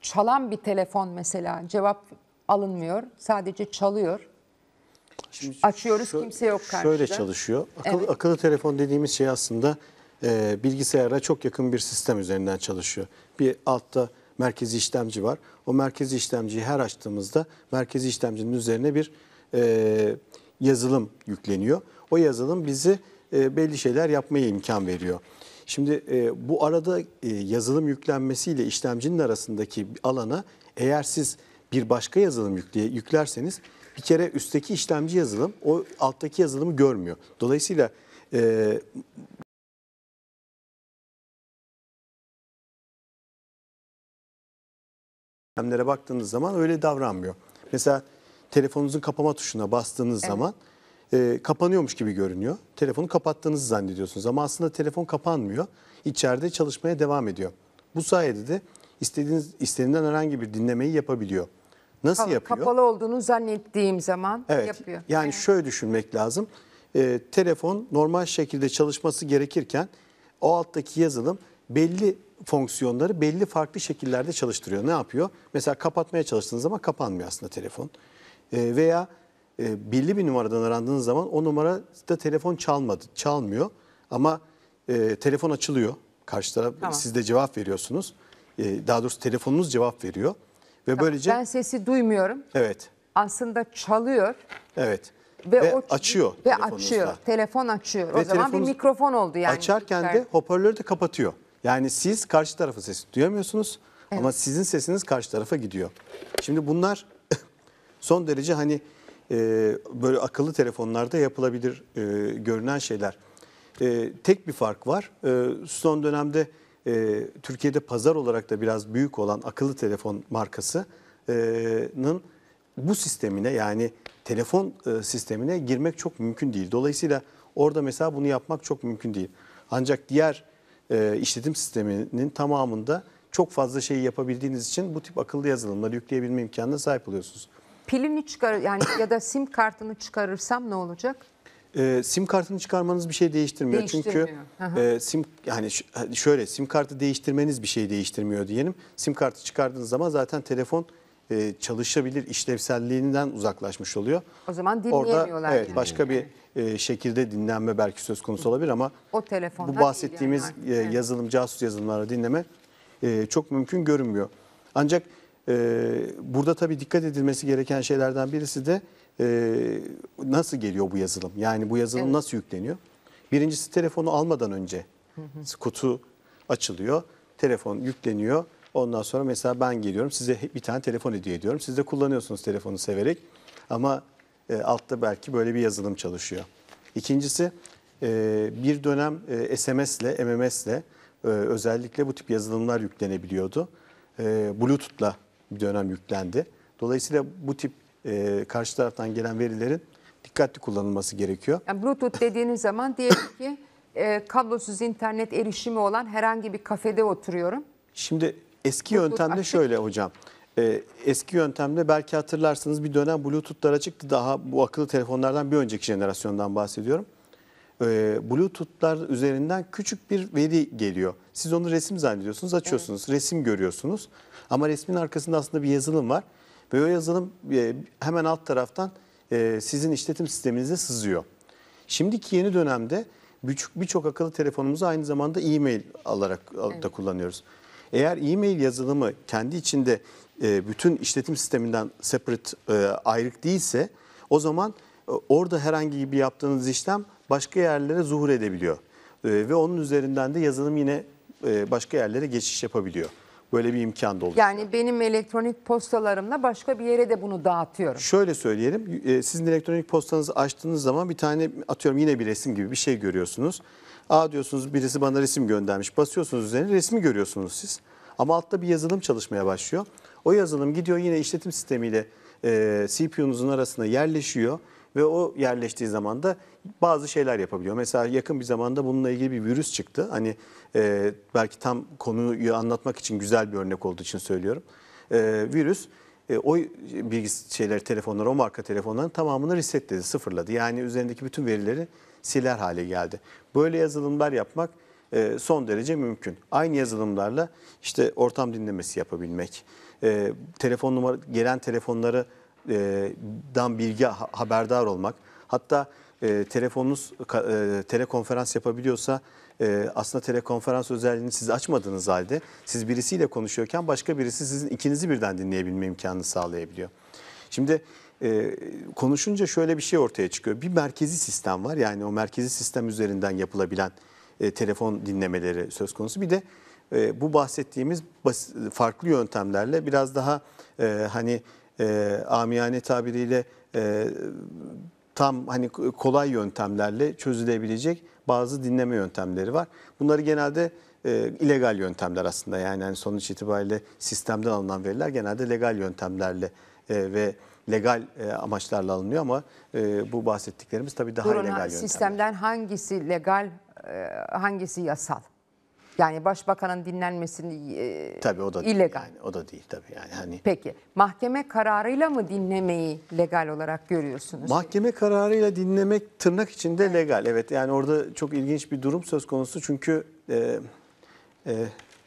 çalan bir telefon mesela cevap alınmıyor. Sadece çalıyor. Şimdi Açıyoruz şö- kimse yok karşıda. Şöyle çalışıyor. Akıllı, evet. akıllı telefon dediğimiz şey aslında e, bilgisayara çok yakın bir sistem üzerinden çalışıyor. Bir altta merkezi işlemci var. O merkezi işlemciyi her açtığımızda merkezi işlemcinin üzerine bir e, yazılım yükleniyor. O yazılım bizi e, belli şeyler yapmaya imkan veriyor. Şimdi e, bu arada e, yazılım yüklenmesiyle işlemcinin arasındaki alana eğer siz bir başka yazılım yükleye, yüklerseniz bir kere üstteki işlemci yazılım o alttaki yazılımı görmüyor. Dolayısıyla e, sistemlere baktığınız zaman öyle davranmıyor. Mesela telefonunuzun kapama tuşuna bastığınız evet. zaman e, kapanıyormuş gibi görünüyor. Telefonu kapattığınızı zannediyorsunuz ama aslında telefon kapanmıyor. İçeride çalışmaya devam ediyor. Bu sayede de istediğiniz istenilen herhangi bir dinlemeyi yapabiliyor. Nasıl Ka yapıyor? Kapalı olduğunu zannettiğim zaman evet, yapıyor. Yani evet. şöyle düşünmek lazım. E, telefon normal şekilde çalışması gerekirken o alttaki yazılım belli fonksiyonları belli farklı şekillerde çalıştırıyor. Ne yapıyor? Mesela kapatmaya çalıştığınız zaman kapanmıyor aslında telefon. E, veya e, belli bir numaradan arandığınız zaman o numara da telefon çalmadı, çalmıyor. Ama e, telefon açılıyor. Karşı taraf tamam. siz de cevap veriyorsunuz. E, daha doğrusu telefonunuz cevap veriyor. Ve böylece ben sesi duymuyorum. Evet. Aslında çalıyor. Evet. Ve, ve o, açıyor. Ve açıyor. Telefon açıyor. Ve o zaman bir mikrofon oldu yani. Açarken de hoparlörü de kapatıyor. Yani siz karşı tarafın sesi duyamıyorsunuz evet. ama sizin sesiniz karşı tarafa gidiyor. Şimdi bunlar son derece hani e, böyle akıllı telefonlarda yapılabilir e, görünen şeyler. E, tek bir fark var. E, son dönemde e, Türkiye'de pazar olarak da biraz büyük olan akıllı telefon markasının bu sistemine yani telefon e, sistemine girmek çok mümkün değil. Dolayısıyla orada mesela bunu yapmak çok mümkün değil. Ancak diğer e, işletim sisteminin tamamında çok fazla şeyi yapabildiğiniz için bu tip akıllı yazılımları yükleyebilme imkanına sahip oluyorsunuz. Pilini çıkar yani ya da sim kartını çıkarırsam ne olacak? E, sim kartını çıkarmanız bir şey değiştirmiyor. değiştirmiyor. Çünkü e, sim yani şöyle sim kartı değiştirmeniz bir şey değiştirmiyor diyelim. Sim kartı çıkardığınız zaman zaten telefon e, çalışabilir işlevselliğinden uzaklaşmış oluyor. O zaman dinleyemiyorlar. Orada, evet yani. başka bir e, şekilde dinlenme belki söz konusu olabilir ama o bu bahsettiğimiz e, yazılım casus yazılımları dinleme e, çok mümkün görünmüyor. Ancak e, burada tabii dikkat edilmesi gereken şeylerden birisi de e, nasıl geliyor bu yazılım? Yani bu yazılım evet. nasıl yükleniyor? Birincisi telefonu almadan önce hı hı. kutu açılıyor, telefon yükleniyor. Ondan sonra mesela ben geliyorum size bir tane telefon hediye ediyorum. Siz de kullanıyorsunuz telefonu severek ama e, altta belki böyle bir yazılım çalışıyor. İkincisi e, bir dönem e, SMS ile MMS ile e, özellikle bu tip yazılımlar yüklenebiliyordu. E, Bluetooth'la bir dönem yüklendi. Dolayısıyla bu tip e, karşı taraftan gelen verilerin dikkatli kullanılması gerekiyor. Yani Bluetooth dediğiniz zaman diyelim ki e, kablosuz internet erişimi olan herhangi bir kafede oturuyorum. Şimdi eski Bluetooth yöntemde açık. şöyle hocam. E, eski yöntemde belki hatırlarsınız bir dönem Bluetooth'lara çıktı. Daha bu akıllı telefonlardan bir önceki jenerasyondan bahsediyorum. E, Bluetooth'lar üzerinden küçük bir veri geliyor. Siz onu resim zannediyorsunuz, açıyorsunuz, evet. resim görüyorsunuz. Ama resmin arkasında aslında bir yazılım var. Ve o yazılım e, hemen alt taraftan e, sizin işletim sisteminize sızıyor. Şimdiki yeni dönemde birçok birçok akıllı telefonumuzu aynı zamanda e-mail alarak evet. da kullanıyoruz. Eğer e-mail yazılımı kendi içinde e, bütün işletim sisteminden separate ayrık değilse o zaman orada herhangi bir yaptığınız işlem başka yerlere zuhur edebiliyor. Ve onun üzerinden de yazılım yine başka yerlere geçiş yapabiliyor. Böyle bir imkan da oluyor. Yani benim elektronik postalarımla başka bir yere de bunu dağıtıyorum. Şöyle söyleyelim. E, sizin elektronik postanızı açtığınız zaman bir tane atıyorum yine bir resim gibi bir şey görüyorsunuz. A diyorsunuz birisi bana resim göndermiş. Basıyorsunuz üzerine resmi görüyorsunuz siz. Ama altta bir yazılım çalışmaya başlıyor. O yazılım gidiyor yine işletim sistemiyle e, CPU'nuzun arasına yerleşiyor ve o yerleştiği zaman da bazı şeyler yapabiliyor. Mesela yakın bir zamanda bununla ilgili bir virüs çıktı. Hani e, belki tam konuyu anlatmak için güzel bir örnek olduğu için söylüyorum. E, virüs e, o bilgis şeyler telefonları o marka telefonların tamamını resetledi, sıfırladı. Yani üzerindeki bütün verileri siler hale geldi. Böyle yazılımlar yapmak e, son derece mümkün. Aynı yazılımlarla işte ortam dinlemesi yapabilmek, e, telefon numara gelen telefonları e, dan bilgi ha, haberdar olmak. Hatta e, telefonunuz e, telekonferans yapabiliyorsa e, aslında telekonferans özelliğini siz açmadığınız halde siz birisiyle konuşuyorken başka birisi sizin ikinizi birden dinleyebilme imkanını sağlayabiliyor. Şimdi e, konuşunca şöyle bir şey ortaya çıkıyor. Bir merkezi sistem var yani o merkezi sistem üzerinden yapılabilen e, telefon dinlemeleri söz konusu. Bir de e, bu bahsettiğimiz farklı yöntemlerle biraz daha e, hani e, amiyane tabiriyle e, tam hani kolay yöntemlerle çözülebilecek bazı dinleme yöntemleri var. Bunları genelde e, illegal yöntemler aslında yani, hani sonuç itibariyle sistemden alınan veriler genelde legal yöntemlerle e, ve legal e, amaçlarla alınıyor ama e, bu bahsettiklerimiz tabii daha Durun, illegal yöntemler. Sistemden hangisi legal, e, hangisi yasal? Yani başbakanın dinlenmesini e, tabii o da illegal. Değil yani, o da değil tabii yani hani. Peki mahkeme kararıyla mı dinlemeyi legal olarak görüyorsunuz? Mahkeme kararıyla dinlemek tırnak içinde evet. legal. Evet yani orada çok ilginç bir durum söz konusu çünkü e, e,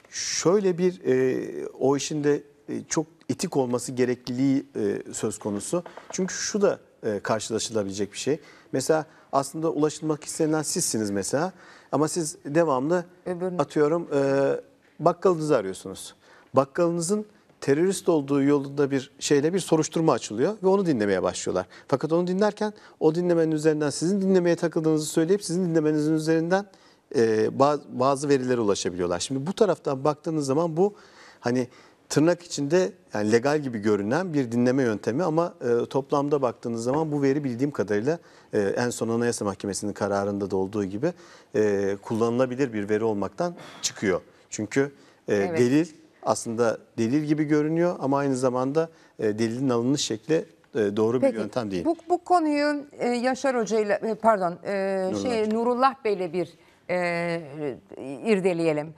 şöyle bir e, o işin de e, çok etik olması gerekliliği e, söz konusu. Çünkü şu da e, karşılaşılabilecek bir şey. Mesela aslında ulaşılmak istenilen sizsiniz mesela. Ama siz devamlı Öbürünü. atıyorum e, bakkalınızı arıyorsunuz. Bakkalınızın terörist olduğu yolunda bir şeyle bir soruşturma açılıyor ve onu dinlemeye başlıyorlar. Fakat onu dinlerken o dinlemenin üzerinden sizin dinlemeye takıldığınızı söyleyip sizin dinlemenizin üzerinden e, bazı, bazı verilere ulaşabiliyorlar. Şimdi bu taraftan baktığınız zaman bu hani tırnak içinde yani legal gibi görünen bir dinleme yöntemi ama e, toplamda baktığınız zaman bu veri bildiğim kadarıyla e, en son Anayasa Mahkemesi'nin kararında da olduğu gibi e, kullanılabilir bir veri olmaktan çıkıyor. Çünkü e, evet. delil aslında delil gibi görünüyor ama aynı zamanda e, delilin alınış şekli e, doğru Peki, bir yöntem değil. Bu, bu konuyu e, Yaşar Hoca ile e, pardon e, şey, Nurullah. Şey, Nurullah Bey ile bir e, irdeleyelim.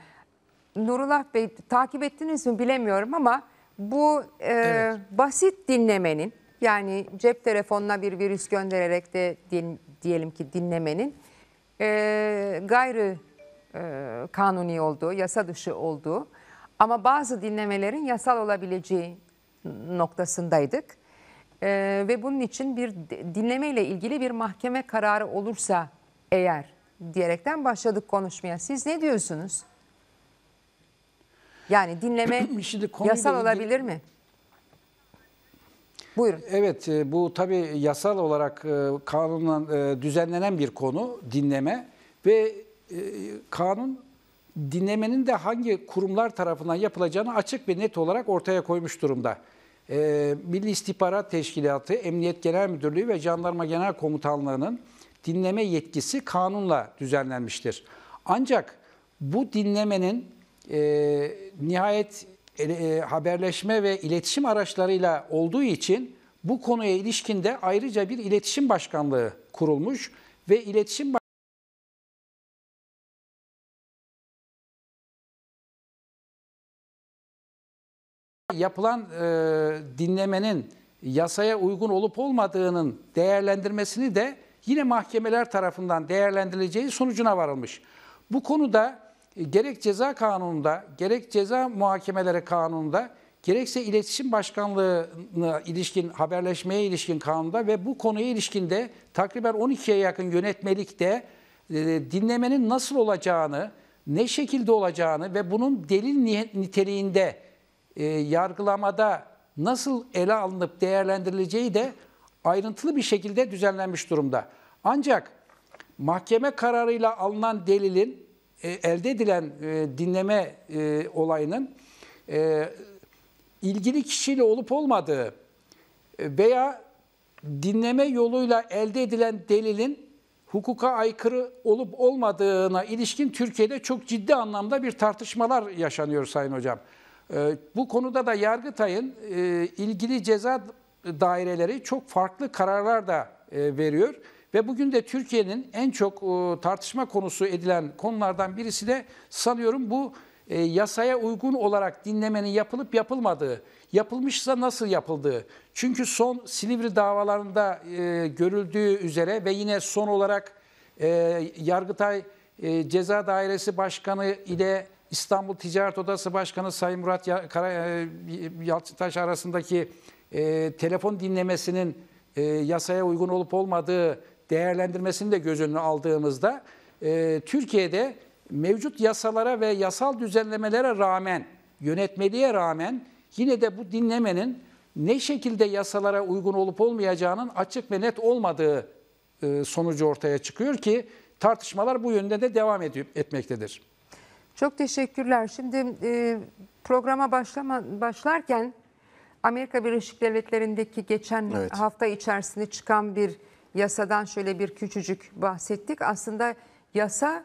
Nurullah Bey takip ettiniz mi bilemiyorum ama bu e, evet. basit dinlemenin yani cep telefonuna bir virüs göndererek de din, diyelim ki dinlemenin e, gayri e, kanuni olduğu, yasa dışı olduğu ama bazı dinlemelerin yasal olabileceği noktasındaydık. E, ve bunun için bir dinleme ile ilgili bir mahkeme kararı olursa eğer diyerekten başladık konuşmaya. Siz ne diyorsunuz? Yani dinleme Şimdi yasal ilgili... olabilir mi? Buyurun. Evet e, bu tabii yasal olarak e, kanunla e, düzenlenen bir konu dinleme ve kanun dinlemenin de hangi kurumlar tarafından yapılacağını açık ve net olarak ortaya koymuş durumda. Milli İstihbarat Teşkilatı, Emniyet Genel Müdürlüğü ve Jandarma Genel Komutanlığı'nın dinleme yetkisi kanunla düzenlenmiştir. Ancak bu dinlemenin e, nihayet e, haberleşme ve iletişim araçlarıyla olduğu için bu konuya ilişkin de ayrıca bir iletişim başkanlığı kurulmuş ve iletişim yapılan e, dinlemenin yasaya uygun olup olmadığının değerlendirmesini de yine mahkemeler tarafından değerlendirileceği sonucuna varılmış. Bu konuda e, gerek ceza kanununda, gerek ceza muhakemeleri kanununda, gerekse iletişim başkanlığına ilişkin, haberleşmeye ilişkin kanunda ve bu konuya ilişkin ilişkinde takriben 12'ye yakın yönetmelikte e, dinlemenin nasıl olacağını, ne şekilde olacağını ve bunun delil niteliğinde e, yargılamada nasıl ele alınıp değerlendirileceği de ayrıntılı bir şekilde düzenlenmiş durumda. Ancak mahkeme kararıyla alınan delilin e, elde edilen e, dinleme e, olayının ilgili kişiyle olup olmadığı veya dinleme yoluyla elde edilen delilin hukuka aykırı olup olmadığına ilişkin Türkiye'de çok ciddi anlamda bir tartışmalar yaşanıyor Sayın Hocam. Bu konuda da Yargıtay'ın ilgili ceza daireleri çok farklı kararlar da veriyor. Ve bugün de Türkiye'nin en çok e, tartışma konusu edilen konulardan birisi de sanıyorum bu e, yasaya uygun olarak dinlemenin yapılıp yapılmadığı, yapılmışsa nasıl yapıldığı. Çünkü son Silivri davalarında e, görüldüğü üzere ve yine son olarak Yargıtay Ceza Dairesi Başkanı ile İstanbul Ticaret Odası Başkanı Sayın Murat Yalçıntaş arasındaki telefon dinlemesinin yasaya uygun olup olmadığı değerlendirmesini de göz önüne aldığımızda e, Türkiye'de mevcut yasalara ve yasal düzenlemelere rağmen, yönetmeliğe rağmen yine de bu dinlemenin ne şekilde yasalara uygun olup olmayacağının açık ve net olmadığı e, sonucu ortaya çıkıyor ki tartışmalar bu yönde de devam edip etmektedir. Çok teşekkürler. Şimdi e, programa başlama, başlarken Amerika Birleşik Devletleri'ndeki geçen evet. hafta içerisinde çıkan bir yasadan şöyle bir küçücük bahsettik. Aslında yasa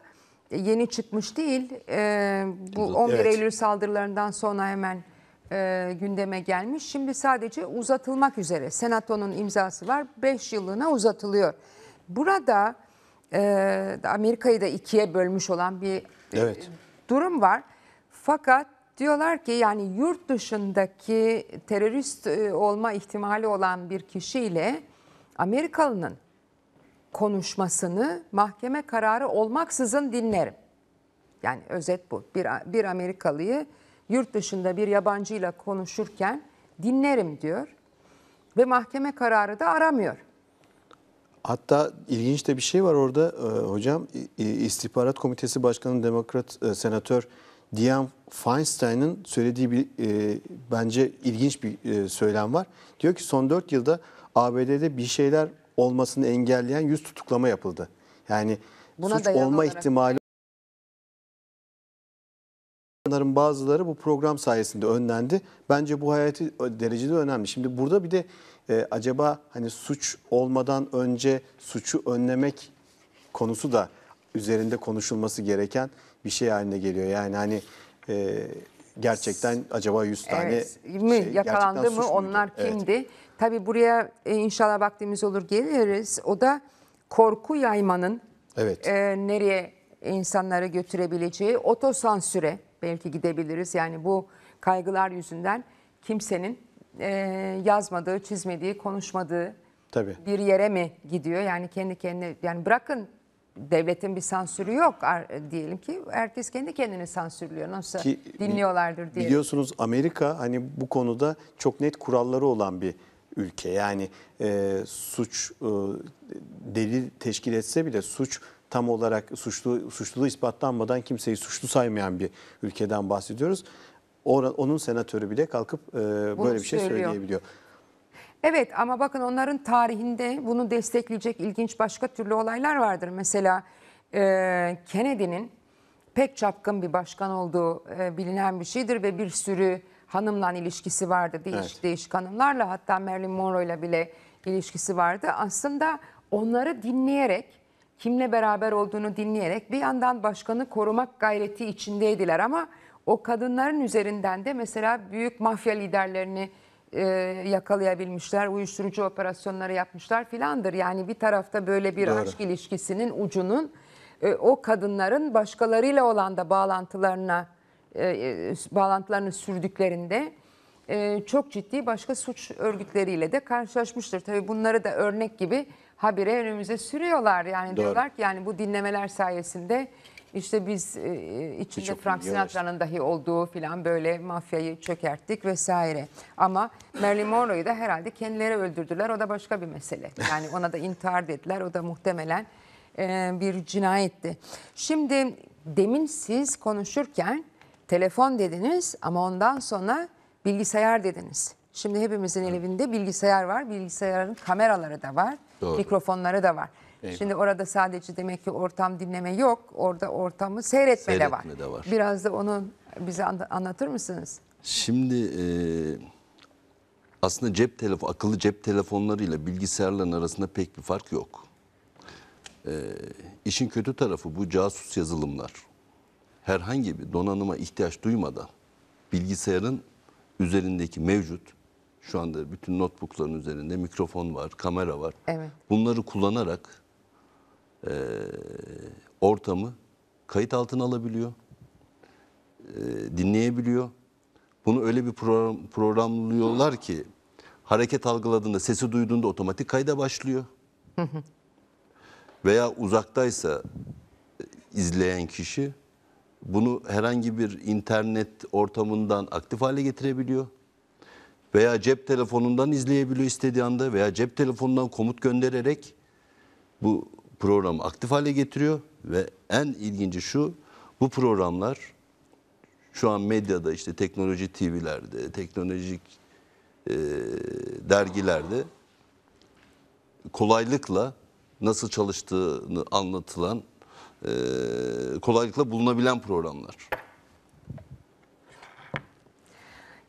yeni çıkmış değil. Ee, bu 11 evet. Eylül saldırılarından sonra hemen e, gündeme gelmiş. Şimdi sadece uzatılmak üzere. Senato'nun imzası var. 5 yıllığına uzatılıyor. Burada e, Amerika'yı da ikiye bölmüş olan bir e, evet. durum var. Fakat diyorlar ki yani yurt dışındaki terörist olma ihtimali olan bir kişiyle Amerikalının konuşmasını mahkeme kararı olmaksızın dinlerim. Yani özet bu. Bir, bir Amerikalıyı yurt dışında bir yabancıyla konuşurken dinlerim diyor ve mahkeme kararı da aramıyor. Hatta ilginç de bir şey var orada e, hocam. İstihbarat Komitesi Başkanı Demokrat e, Senatör Diane Feinstein'ın söylediği bir e, bence ilginç bir e, söylem var. Diyor ki son 4 yılda ABD'de bir şeyler olmasını engelleyen yüz tutuklama yapıldı. Yani Buna suç olma olarak... ihtimali Bunların bazıları bu program sayesinde önlendi. Bence bu hayati derecede önemli. Şimdi burada bir de e, acaba hani suç olmadan önce suçu önlemek konusu da üzerinde konuşulması gereken bir şey haline geliyor. Yani hani e, gerçekten acaba 100 tane mi, şey, yakalandı mı onlar kimdi? Evet. Tabii buraya e, inşallah vaktimiz olur geliriz. O da korku yaymanın evet. e, nereye insanları götürebileceği otosansüre belki gidebiliriz. Yani bu kaygılar yüzünden kimsenin e, yazmadığı, çizmediği, konuşmadığı Tabii. bir yere mi gidiyor? Yani kendi kendine yani bırakın devletin bir sansürü yok diyelim ki herkes kendi kendini sansürlüyor nasıl ki, dinliyorlardır diye. Biliyorsunuz Amerika hani bu konuda çok net kuralları olan bir ülke. Yani e, suç e, delil teşkil etse bile suç tam olarak suçlu suçluluğu ispatlanmadan kimseyi suçlu saymayan bir ülkeden bahsediyoruz. Onun senatörü bile kalkıp e, böyle bir şey söylüyor. söyleyebiliyor. Evet ama bakın onların tarihinde bunu destekleyecek ilginç başka türlü olaylar vardır. Mesela e, Kennedy'nin pek çapkın bir başkan olduğu e, bilinen bir şeydir ve bir sürü hanımla ilişkisi vardı. Değişik evet. değişik hanımlarla hatta Marilyn Monroe'yla bile ilişkisi vardı. Aslında onları dinleyerek kimle beraber olduğunu dinleyerek bir yandan başkanı korumak gayreti içindeydiler ama o kadınların üzerinden de mesela büyük mafya liderlerini e, yakalayabilmişler, uyuşturucu operasyonları yapmışlar filandır. Yani bir tarafta böyle bir Doğru. aşk ilişkisinin ucunun e, o kadınların başkalarıyla olan da bağlantılarına e, e bağlantılarını sürdüklerinde e, çok ciddi başka suç örgütleriyle de karşılaşmıştır. Tabii bunları da örnek gibi habire önümüze sürüyorlar. Yani Doğru. diyorlar ki yani bu dinlemeler sayesinde işte biz e, içinde Frank Sinatra'nın dahi olduğu filan böyle mafyayı çökerttik vesaire. Ama Marilyn Monroe'yu da herhalde kendileri öldürdüler. O da başka bir mesele. Yani ona da intihar dediler. O da muhtemelen e, bir cinayetti. Şimdi demin siz konuşurken telefon dediniz ama ondan sonra bilgisayar dediniz. Şimdi hepimizin elinde bilgisayar var. Bilgisayarın kameraları da var. Doğru. Mikrofonları da var. Eyvallah. Şimdi orada sadece demek ki ortam dinleme yok. Orada ortamı seyretme, seyretme de, var. de var. Biraz da onun bize anlatır mısınız? Şimdi e, aslında cep telefon, akıllı cep telefonlarıyla bilgisayarların arasında pek bir fark yok. E, işin kötü tarafı bu casus yazılımlar herhangi bir donanıma ihtiyaç duymadan bilgisayarın üzerindeki mevcut şu anda bütün notebookların üzerinde mikrofon var, kamera var. Evet. Bunları kullanarak e, ortamı kayıt altına alabiliyor, e, dinleyebiliyor. Bunu öyle bir program, programlıyorlar ki hareket algıladığında, sesi duyduğunda otomatik kayda başlıyor. Veya uzaktaysa izleyen kişi bunu herhangi bir internet ortamından aktif hale getirebiliyor. Veya cep telefonundan izleyebiliyor istediği anda veya cep telefonundan komut göndererek bu programı aktif hale getiriyor. Ve en ilginci şu bu programlar şu an medyada işte teknoloji TV'lerde, teknolojik e, dergilerde kolaylıkla nasıl çalıştığını anlatılan e, kolaylıkla bulunabilen programlar.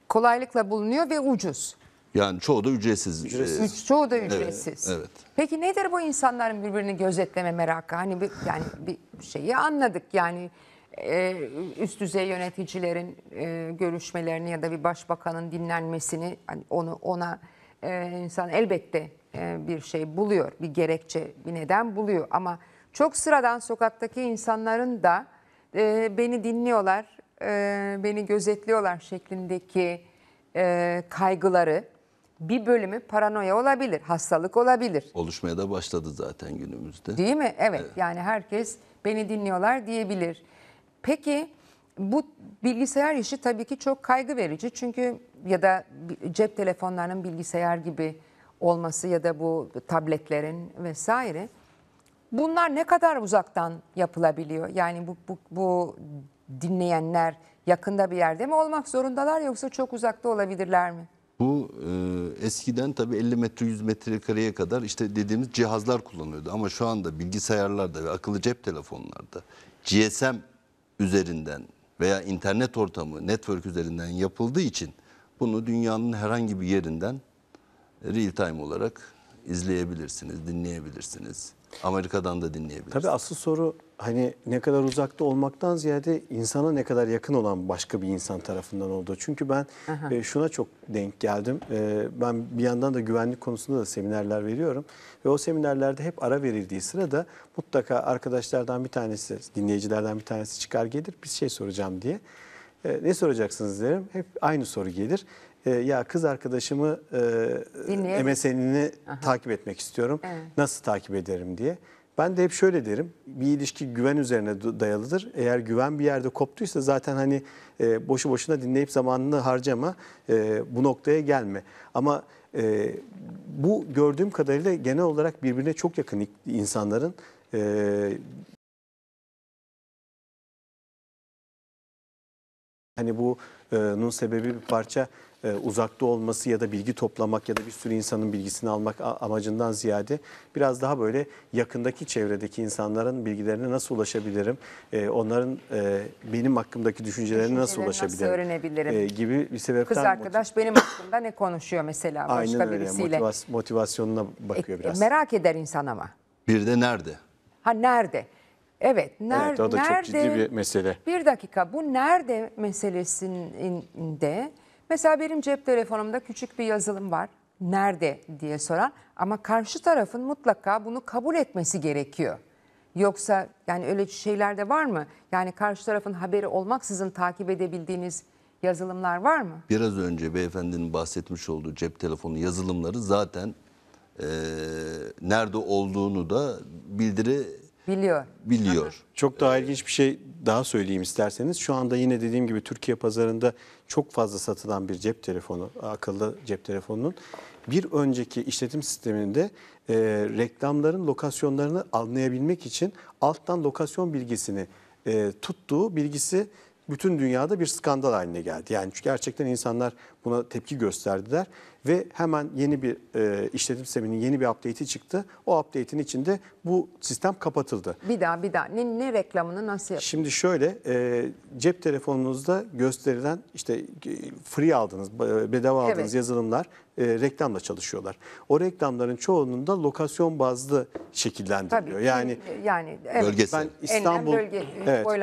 Kolaylıkla bulunuyor ve ucuz. Yani çoğu da ücretsiz. E, ücretsiz. çoğu da ücretsiz. Evet, evet. Peki nedir bu insanların birbirini gözetleme merakı? Hani bir, yani bir şeyi anladık yani e, üst düzey yöneticilerin e, görüşmelerini ya da bir başbakanın dinlenmesini hani onu ona e, insan elbette e, bir şey buluyor, bir gerekçe, bir neden buluyor ama çok sıradan sokaktaki insanların da e, beni dinliyorlar, e, beni gözetliyorlar şeklindeki e, kaygıları bir bölümü paranoya olabilir, hastalık olabilir. Oluşmaya da başladı zaten günümüzde. Değil mi? Evet, evet. yani herkes beni dinliyorlar diyebilir. Peki bu bilgisayar işi tabii ki çok kaygı verici. Çünkü ya da cep telefonlarının bilgisayar gibi olması ya da bu tabletlerin vesaire. Bunlar ne kadar uzaktan yapılabiliyor? Yani bu, bu, bu dinleyenler yakında bir yerde mi olmak zorundalar yoksa çok uzakta olabilirler mi? Bu e, eskiden tabii 50 metre 100 metre kareye kadar işte dediğimiz cihazlar kullanıyordu. Ama şu anda bilgisayarlarda ve akıllı cep telefonlarda GSM üzerinden veya internet ortamı network üzerinden yapıldığı için bunu dünyanın herhangi bir yerinden real time olarak izleyebilirsiniz, dinleyebilirsiniz. Amerika'dan da dinleyebiliriz. Tabii asıl soru hani ne kadar uzakta olmaktan ziyade insana ne kadar yakın olan başka bir insan tarafından oldu. Çünkü ben e, şuna çok denk geldim. E, ben bir yandan da güvenlik konusunda da seminerler veriyorum. Ve o seminerlerde hep ara verildiği sırada mutlaka arkadaşlardan bir tanesi, dinleyicilerden bir tanesi çıkar gelir bir şey soracağım diye. E, ne soracaksınız derim. Hep aynı soru gelir. Ee, ya kız arkadaşımı e, MSN'ini takip etmek istiyorum. Evet. Nasıl takip ederim diye. Ben de hep şöyle derim. Bir ilişki güven üzerine dayalıdır. Eğer güven bir yerde koptuysa zaten hani e, boşu boşuna dinleyip zamanını harcama. E, bu noktaya gelme. Ama e, bu gördüğüm kadarıyla genel olarak birbirine çok yakın insanların e, hani bu e, nun sebebi bir parça e, uzakta olması ya da bilgi toplamak ya da bir sürü insanın bilgisini almak amacından ziyade biraz daha böyle yakındaki çevredeki insanların bilgilerine nasıl ulaşabilirim, e, onların e, benim hakkımdaki düşüncelerine nasıl ulaşabilirim nasıl öğrenebilirim gibi bir sebepten. Kız arkadaş benim hakkımda ne konuşuyor mesela başka Aynen öyle. birisiyle. Motivas motivasyonuna bakıyor e, biraz. Merak eder insan ama. Bir de nerede? Ha nerede? Evet, ner, evet o da nerede, çok ciddi bir mesele. Bir dakika, bu nerede meselesinde Mesela benim cep telefonumda küçük bir yazılım var. Nerede diye soran ama karşı tarafın mutlaka bunu kabul etmesi gerekiyor. Yoksa yani öyle şeyler de var mı? Yani karşı tarafın haberi olmaksızın takip edebildiğiniz yazılımlar var mı? Biraz önce beyefendinin bahsetmiş olduğu cep telefonu yazılımları zaten e, nerede olduğunu da bildiri Biliyor. Biliyor. Çok daha ilginç bir şey daha söyleyeyim isterseniz. Şu anda yine dediğim gibi Türkiye pazarında çok fazla satılan bir cep telefonu, akıllı cep telefonunun bir önceki işletim sisteminde e, reklamların lokasyonlarını anlayabilmek için alttan lokasyon bilgisini e, tuttuğu bilgisi bütün dünyada bir skandal haline geldi. Yani gerçekten insanlar buna tepki gösterdiler ve hemen yeni bir e, işletim sisteminin yeni bir update'i çıktı. O update'in içinde bu sistem kapatıldı. Bir daha bir daha ne, ne reklamını nasıl yapıyorsunuz? Şimdi şöyle e, cep telefonunuzda gösterilen işte e, free aldınız, bedava aldığınız evet. yazılımlar e, reklamla çalışıyorlar. O reklamların çoğunun da lokasyon bazlı şekillendiriliyor. Tabii, yani e, yani evet. ben İstanbul Enlem bölge e,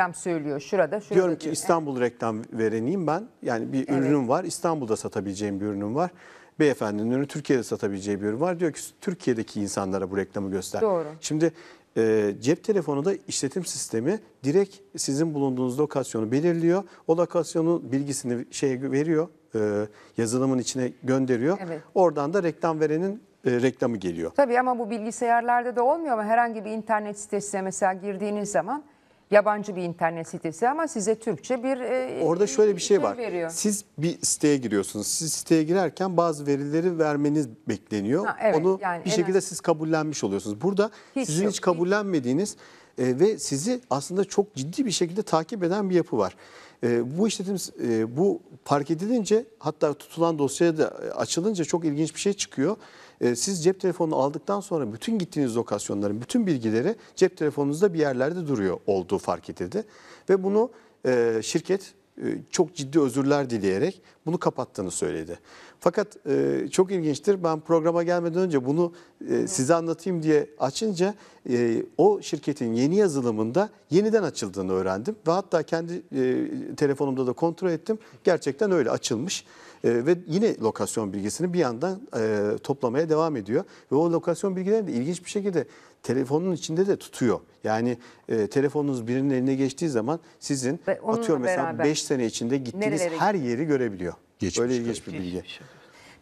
evet. söylüyor şurada şurada. Diyorum ki diyor. İstanbul reklam vereneyim ben. Yani bir evet. ürünüm var. İstanbul İstanbul'da satabileceğim bir ürünüm var. Beyefendinin ürünü Türkiye'de satabileceği bir ürün var. Diyor ki Türkiye'deki insanlara bu reklamı göster. Doğru. Şimdi e, cep telefonu da işletim sistemi direkt sizin bulunduğunuz lokasyonu belirliyor. O lokasyonun bilgisini şeye veriyor, e, yazılımın içine gönderiyor. Evet. Oradan da reklam verenin e, reklamı geliyor. Tabii ama bu bilgisayarlarda da olmuyor ama herhangi bir internet sitesine mesela girdiğiniz zaman yabancı bir internet sitesi ama size Türkçe bir e, Orada şöyle bir şey var. Veriyor. Siz bir siteye giriyorsunuz. Siz siteye girerken bazı verileri vermeniz bekleniyor. Ha, evet, Onu yani bir şekilde az... siz kabullenmiş oluyorsunuz. Burada hiç sizin yok, hiç kabullenmediğiniz e, ve sizi aslında çok ciddi bir şekilde takip eden bir yapı var. E, bu işletim e, bu fark edilince hatta tutulan dosyaya da e, açılınca çok ilginç bir şey çıkıyor. Ee, siz cep telefonunu aldıktan sonra bütün gittiğiniz lokasyonların bütün bilgileri cep telefonunuzda bir yerlerde duruyor olduğu fark edildi. Ve bunu e, şirket e, çok ciddi özürler dileyerek bunu kapattığını söyledi. Fakat e, çok ilginçtir ben programa gelmeden önce bunu e, size anlatayım diye açınca e, o şirketin yeni yazılımında yeniden açıldığını öğrendim. Ve hatta kendi e, telefonumda da kontrol ettim gerçekten öyle açılmış. E, ve yine lokasyon bilgisini bir yandan e, toplamaya devam ediyor. Ve o lokasyon bilgilerini de ilginç bir şekilde telefonun içinde de tutuyor. Yani e, telefonunuz birinin eline geçtiği zaman sizin atıyorum mesela 5 sene içinde gittiğiniz her yeri görebiliyor. Geçmiş Öyle ilginç bir bilgi.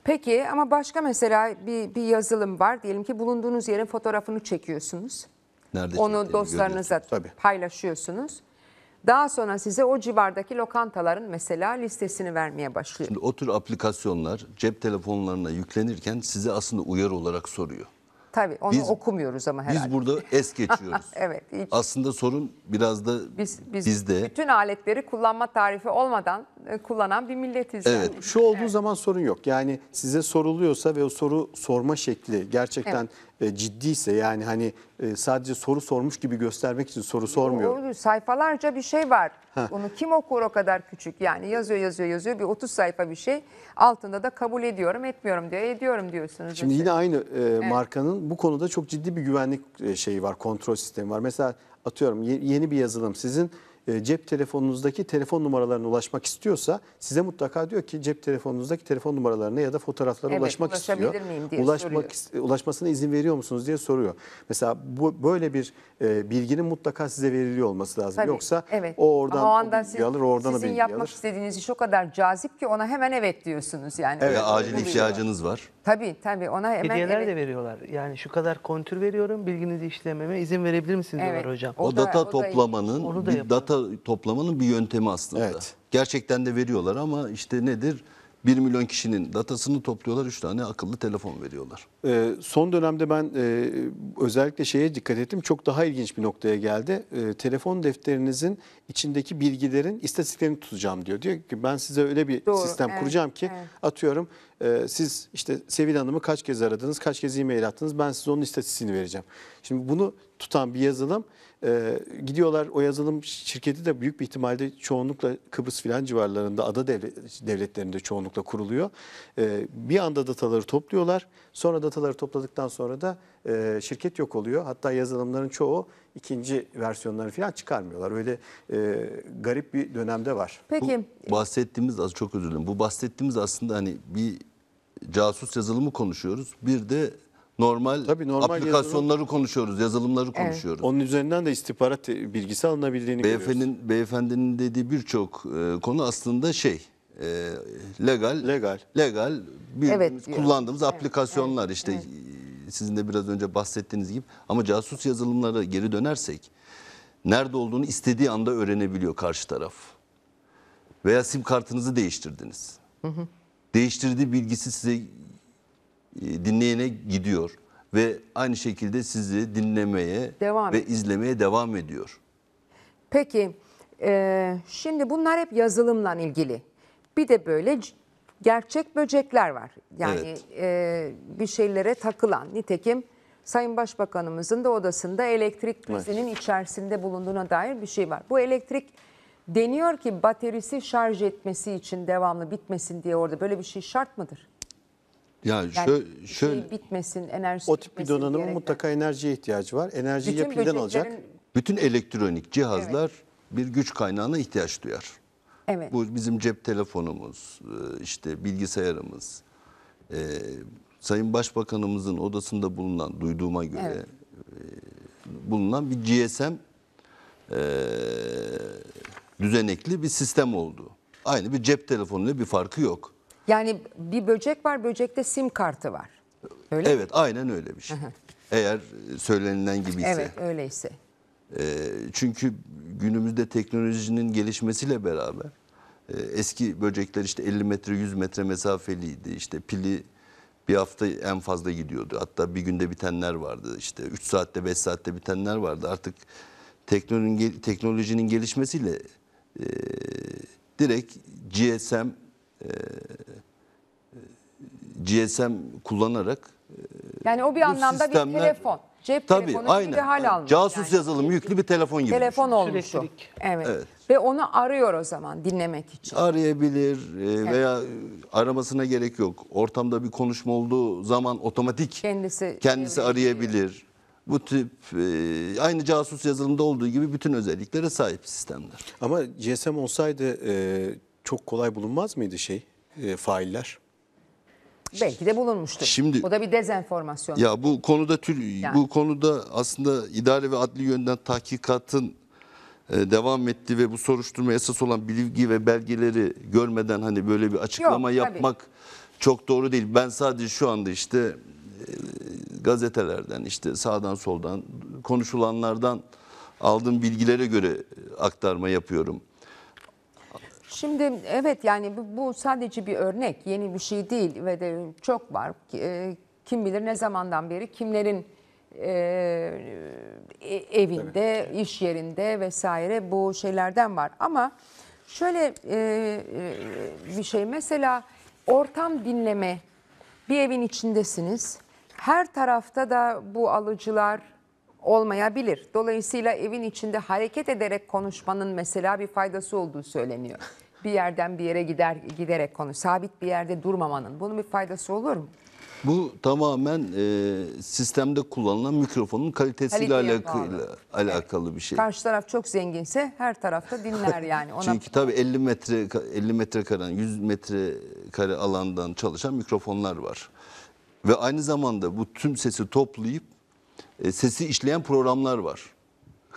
Peki ama başka mesela bir, bir yazılım var. Diyelim ki bulunduğunuz yerin fotoğrafını çekiyorsunuz. Nerede Onu dostlarınıza paylaşıyorsunuz. Daha sonra size o civardaki lokantaların mesela listesini vermeye başlıyor. Şimdi o tür aplikasyonlar cep telefonlarına yüklenirken size aslında uyarı olarak soruyor. Tabii onu Biz- okumuyoruz ama herhalde. Biz burada es geçiyoruz. Evet, hiç- Aslında sorun biraz da Biz, biz bizde. bütün aletleri kullanma tarifi olmadan e, kullanan bir milletiz. yani. Evet. Şu olduğu zaman sorun yok. Yani size soruluyorsa ve o soru sorma şekli gerçekten e, ciddiyse yani hani e, sadece soru sormuş gibi göstermek için soru sormuyor. Doğru, sayfalarca bir şey var. Heh. Onu kim okur o kadar küçük yani yazıyor yazıyor yazıyor bir 30 sayfa bir şey altında da kabul ediyorum etmiyorum diyor ediyorum diyorsunuz. Şimdi işte. yine aynı e, evet. markanın bu konuda çok ciddi bir güvenlik e, şeyi var kontrol sistemi var. Mesela atıyorum yeni bir yazılım sizin e, cep telefonunuzdaki telefon numaralarına ulaşmak istiyorsa size mutlaka diyor ki cep telefonunuzdaki telefon numaralarına ya da fotoğraflara evet, ulaşmak istiyor. Miyim diye ulaşmak soruyor. ulaşmasına izin veriyor musunuz diye soruyor. Mesela bu böyle bir e, bilginin mutlaka size veriliyor olması lazım. Tabii, Yoksa evet. o oradan o anda siz, alır, oradan sizin yapmak alır. istediğiniz iş o kadar cazip ki ona hemen evet diyorsunuz yani. Evet, acil ihtiyacınız var. var. Tabii tabii ona hemen Hediyeler evet. de veriyorlar. Yani şu kadar kontür veriyorum bilginizi işlememe izin verebilir misiniz evet, diyorlar hocam. O, o da, data o toplamanın da bir data toplamanın bir yöntemi aslında. Evet. Gerçekten de veriyorlar ama işte nedir? 1 milyon kişinin datasını topluyorlar, 3 tane akıllı telefon veriyorlar. E, son dönemde ben e, özellikle şeye dikkat ettim. Çok daha ilginç bir noktaya geldi. E, telefon defterinizin içindeki bilgilerin istatistiklerini tutacağım diyor. Diyor ki ben size öyle bir Doğru, sistem evet, kuracağım ki evet. atıyorum e, siz işte Sevil Hanım'ı kaç kez aradınız, kaç kez e-mail attınız ben size onun istatistiğini vereceğim. Şimdi bunu tutan bir yazılım e, gidiyorlar o yazılım şirketi de büyük bir ihtimalle çoğunlukla Kıbrıs filan civarlarında ada devletlerinde çoğunlukla kuruluyor. E, bir anda dataları topluyorlar. Sonra dataları topladıktan sonra da e, şirket yok oluyor. Hatta yazılımların çoğu ikinci versiyonlarını falan çıkarmıyorlar. Öyle e, garip bir dönemde var. Peki. Bu bahsettiğimiz az çok özür dilerim. Bu bahsettiğimiz aslında hani bir casus yazılımı konuşuyoruz. Bir de normal, Tabii normal aplikasyonları yazılım. konuşuyoruz, yazılımları konuşuyoruz. Onun üzerinden de istihbarat bilgisi alınabildiğini beyefendinin, görüyoruz. Beyefendinin dediği birçok e, konu aslında şey, e, legal, legal, legal bir evet, kullandığımız evet. aplikasyonlar evet, işte evet. E, sizin de biraz önce bahsettiğiniz gibi ama casus yazılımlara geri dönersek nerede olduğunu istediği anda öğrenebiliyor karşı taraf. Veya sim kartınızı değiştirdiniz. Hı hı. Değiştirdiği bilgisi size e, dinleyene gidiyor ve aynı şekilde sizi dinlemeye Devam ve edin. izlemeye devam ediyor. Peki e, şimdi bunlar hep yazılımla ilgili. Bir de böyle gerçek böcekler var. Yani Evet. e, bir şeylere takılan. Nitekim Sayın Başbakanımızın da odasında elektrik prizinin içerisinde bulunduğuna dair bir şey var. Bu elektrik deniyor ki baterisi şarj etmesi için devamlı bitmesin diye orada böyle bir şey şart mıdır? Ya yani şö şey şöyle şey bitmesin, enerji O tip bir donanım mutlaka enerjiye ihtiyacı var. Enerjiyi Bütün ya alacak. Bütün elektronik cihazlar evet. bir güç kaynağına ihtiyaç duyar. Evet. Bu bizim cep telefonumuz, e, işte bilgisayarımız. Ee, Sayın Başbakanımızın odasında bulunan, duyduğuma göre evet. e, bulunan bir GSM e, düzenekli bir sistem oldu. Aynı bir cep telefonuyla bir farkı yok. Yani bir böcek var, böcekte sim kartı var. Öyle evet, mi? aynen öyle bir şey. Eğer söylenilen gibiyse. Evet, öyleyse. E, çünkü günümüzde teknolojinin gelişmesiyle beraber e, eski böcekler işte 50 metre 100 metre mesafeliydi. İşte pili bir hafta en fazla gidiyordu. Hatta bir günde bitenler vardı. İşte 3 saatte 5 saatte bitenler vardı. Artık teknolojinin gelişmesiyle e, direkt GSM GSM kullanarak e, yani o bir anlamda sistemler, bir telefon. Cep tabii, telefonu aynen. gibi hal almış. Casus yani. yazılım yüklü bir telefon gibi. Telefon düşün. olmuş o. Evet. evet. Ve onu arıyor o zaman dinlemek için. Arayabilir e, veya evet. aramasına gerek yok. Ortamda bir konuşma olduğu zaman otomatik kendisi, şey kendisi arayabilir. Bu tip e, aynı casus yazılımda olduğu gibi bütün özelliklere sahip sistemler. Ama GSM olsaydı çok kolay bulunmaz mıydı şey e, failler? Belki de bulunmuştur. Şimdi- o da bir dezenformasyon. Ya bu konuda tür Yani. bu konuda aslında idare ve adli yönden tahkikatın e, devam etti ve bu soruşturma esas olan bilgi ve belgeleri görmeden hani böyle bir açıklama tabii. yapmak çok doğru değil. Ben sadece şu anda işte e, gazetelerden işte sağdan soldan konuşulanlardan aldığım bilgilere göre e, aktarma yapıyorum. Şimdi evet yani bu, bu sadece bir örnek yeni bir şey değil ve de çok var. E, kim bilir ne zamandan beri kimlerin e, e evinde, Tabii. iş yerinde vesaire bu şeylerden var. Ama şöyle e, e, bir şey mesela ortam dinleme bir evin içindesiniz. Her tarafta da bu alıcılar olmayabilir. Dolayısıyla evin içinde hareket ederek konuşmanın mesela bir faydası olduğu söyleniyor bir yerden bir yere gider giderek konuş sabit bir yerde durmamanın bunun bir faydası olur mu? Bu tamamen e, sistemde kullanılan mikrofonun kalitesiyle Kaliteye alakalı, alakalı bir şey. Karşı taraf çok zenginse her tarafta dinler yani. Ona... Çünkü tabii 50 metre 50 metre kare, 100 metre kare alandan çalışan mikrofonlar var. Ve aynı zamanda bu tüm sesi toplayıp e, sesi işleyen programlar var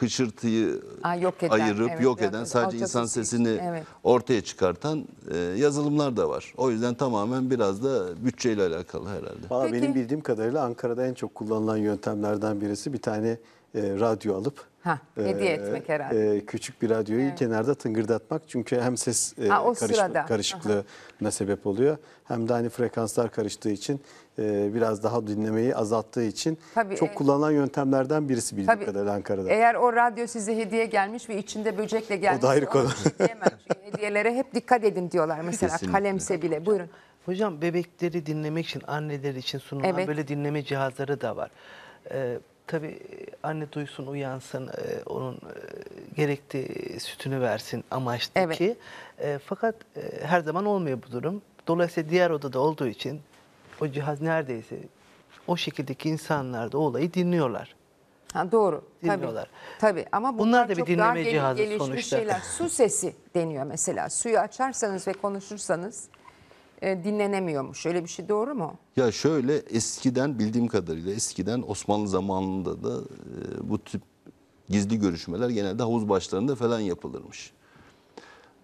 hışırtıyı Aa, yok eden, ayırıp evet, yok eden sadece insan sesli. sesini evet. ortaya çıkartan e, yazılımlar da var. O yüzden tamamen biraz da bütçeyle alakalı herhalde. Valla benim bildiğim kadarıyla Ankara'da en çok kullanılan yöntemlerden birisi bir tane e, radyo alıp Ha, hediye e, etmek herhalde. E, küçük bir radyoyu evet. kenarda tıngırdatmak çünkü hem ses e, ha, karışma, karışıklığına Aha. sebep oluyor hem de hani frekanslar karıştığı için e, biraz daha dinlemeyi azalttığı için tabii, çok e, kullanılan yöntemlerden birisi bildiğim tabii, kadarıyla Ankara'da. Eğer o radyo size hediye gelmiş ve içinde böcekle gelmiş. O da ayrı konu. Hediyelere hep dikkat edin diyorlar mesela Kesinlikle. kalemse bile. Buyurun. Hocam bebekleri dinlemek için anneler için sunulan evet. böyle dinleme cihazları da var. Ee, tabii e, anne duysun, uyansın, e, onun e, gerektiği sütünü versin amaçlı Evet. ki. fakat her zaman olmuyor bu durum. Dolayısıyla diğer odada olduğu için o cihaz neredeyse o şekildeki insanlar da olayı dinliyorlar. Ha, doğru. Dinliyorlar. Tabii. Tabii ama bunlar, Bunlar da bir çok dinleme gel- cihazı gelişmiş sonuçta. şeyler. Su sesi deniyor mesela. Suyu açarsanız ve konuşursanız e, dinlenemiyormuş. Öyle bir şey doğru mu? Ya şöyle eskiden bildiğim kadarıyla eskiden Osmanlı zamanında da e, bu tip gizli görüşmeler genelde havuz başlarında falan yapılırmış.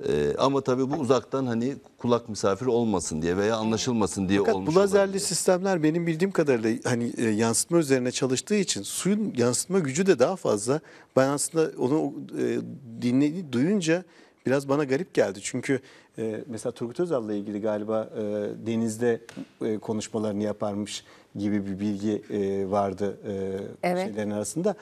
Ee, ama tabii bu uzaktan hani kulak misafir olmasın diye veya anlaşılmasın diye Fakat olmuş. bu lazerli olabilir. sistemler benim bildiğim kadarıyla hani e, yansıtma üzerine çalıştığı için suyun yansıtma gücü de daha fazla. Ben aslında onu e, dinledi duyunca biraz bana garip geldi. Çünkü e, mesela Turgut Özal'la ilgili galiba e, denizde e, konuşmalarını yaparmış gibi bir bilgi e, vardı e, evet. şeylerin arasında.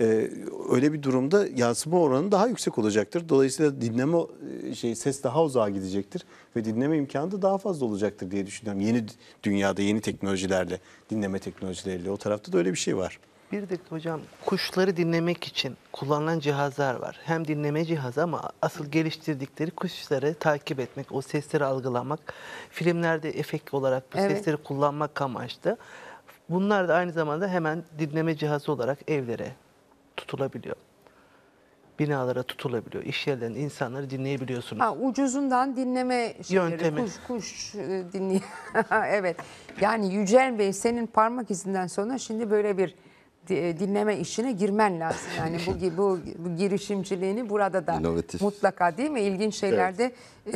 E, öyle bir durumda yansıma oranı daha yüksek olacaktır. Dolayısıyla dinleme e, şey ses daha uzağa gidecektir ve dinleme imkanı da daha fazla olacaktır diye düşünüyorum. Yeni dünyada yeni teknolojilerle, dinleme teknolojileriyle o tarafta da öyle bir şey var. Bir de hocam kuşları dinlemek için kullanılan cihazlar var. Hem dinleme cihazı ama asıl geliştirdikleri kuşları takip etmek, o sesleri algılamak, filmlerde efekt olarak bu evet. sesleri kullanmak amaçlı. Bunlar da aynı zamanda hemen dinleme cihazı olarak evlere tutulabiliyor binalara tutulabiliyor. İş yerlerinde insanları dinleyebiliyorsunuz. Ha, ucuzundan dinleme şeyleri, Yöntemi. kuş kuş e, dinliyor. evet yani Yücel Bey senin parmak izinden sonra şimdi böyle bir e, dinleme işine girmen lazım. Yani bu, bu, bu girişimciliğini burada da İnovatif. mutlaka değil mi? İlginç şeylerde evet.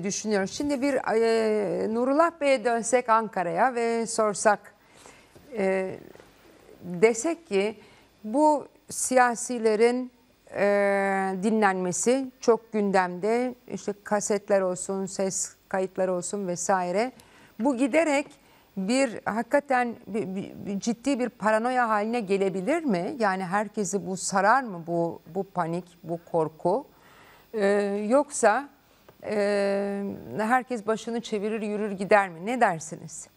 e, düşünüyorum. Şimdi bir e, Nurullah Bey'e dönsek Ankara'ya ve sorsak e, desek ki bu siyasilerin e, dinlenmesi çok gündemde İşte kasetler olsun ses kayıtları olsun vesaire bu giderek bir hakikaten bir, bir, ciddi bir paranoya haline gelebilir mi? Yani herkesi bu sarar mı bu bu panik, bu korku? Ee, yoksa e, herkes başını çevirir, yürür gider mi? Ne dersiniz?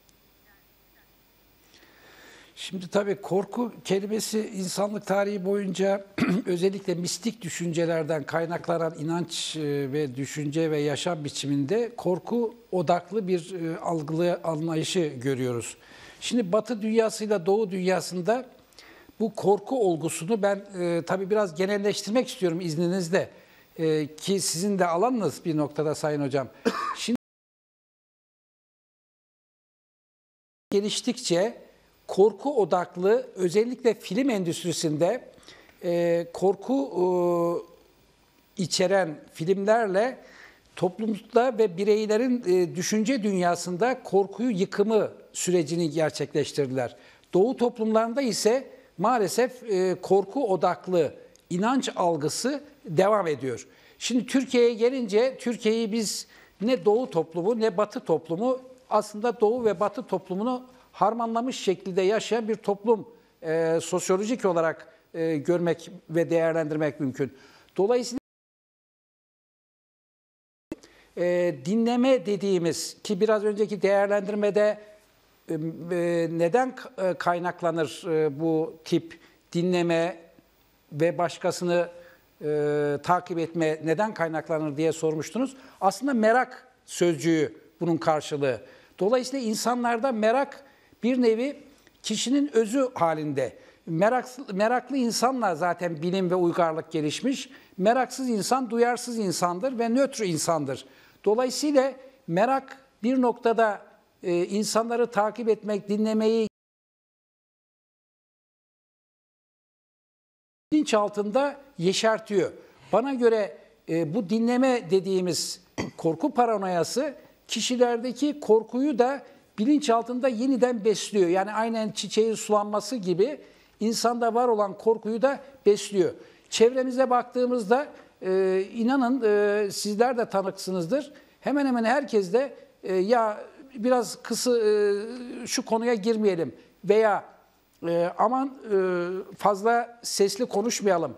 Şimdi tabii korku kelimesi insanlık tarihi boyunca özellikle mistik düşüncelerden kaynaklanan inanç e, ve düşünce ve yaşam biçiminde korku odaklı bir e, algılı anlayışı görüyoruz. Şimdi Batı dünyasıyla Doğu dünyasında bu korku olgusunu ben e, tabii biraz genelleştirmek istiyorum izninizle e, ki sizin de alanınız bir noktada Sayın Hocam. Şimdi geliştikçe korku odaklı özellikle film endüstrisinde e, korku e, içeren filmlerle toplumda ve bireylerin e, düşünce dünyasında korkuyu yıkımı sürecini gerçekleştirdiler. Doğu toplumlarında ise maalesef e, korku odaklı inanç algısı devam ediyor. Şimdi Türkiye'ye gelince Türkiye'yi biz ne Doğu toplumu ne Batı toplumu aslında Doğu ve Batı toplumunu harmanlamış şekilde yaşayan bir toplum e, sosyolojik olarak e, görmek ve değerlendirmek mümkün. Dolayısıyla e, dinleme dediğimiz ki biraz önceki değerlendirmede e, e neden e, kaynaklanır e, bu tip dinleme ve başkasını e, takip etme neden kaynaklanır diye sormuştunuz. Aslında merak sözcüğü bunun karşılığı. Dolayısıyla insanlarda merak bir nevi kişinin özü halinde. Meraklı, meraklı insanla zaten bilim ve uygarlık gelişmiş. Meraksız insan duyarsız insandır ve nötr insandır. Dolayısıyla merak bir noktada e, insanları takip etmek, dinlemeyi bilinç altında yeşertiyor. Bana göre e, bu dinleme dediğimiz korku paranoyası kişilerdeki korkuyu da bilinçaltında yeniden besliyor. Yani aynen çiçeğin sulanması gibi insanda var olan korkuyu da besliyor. Çevremize baktığımızda e, inanın e, sizler de tanıksınızdır. Hemen hemen herkes de e, ya biraz kısa e, şu konuya girmeyelim veya e, aman e, fazla sesli konuşmayalım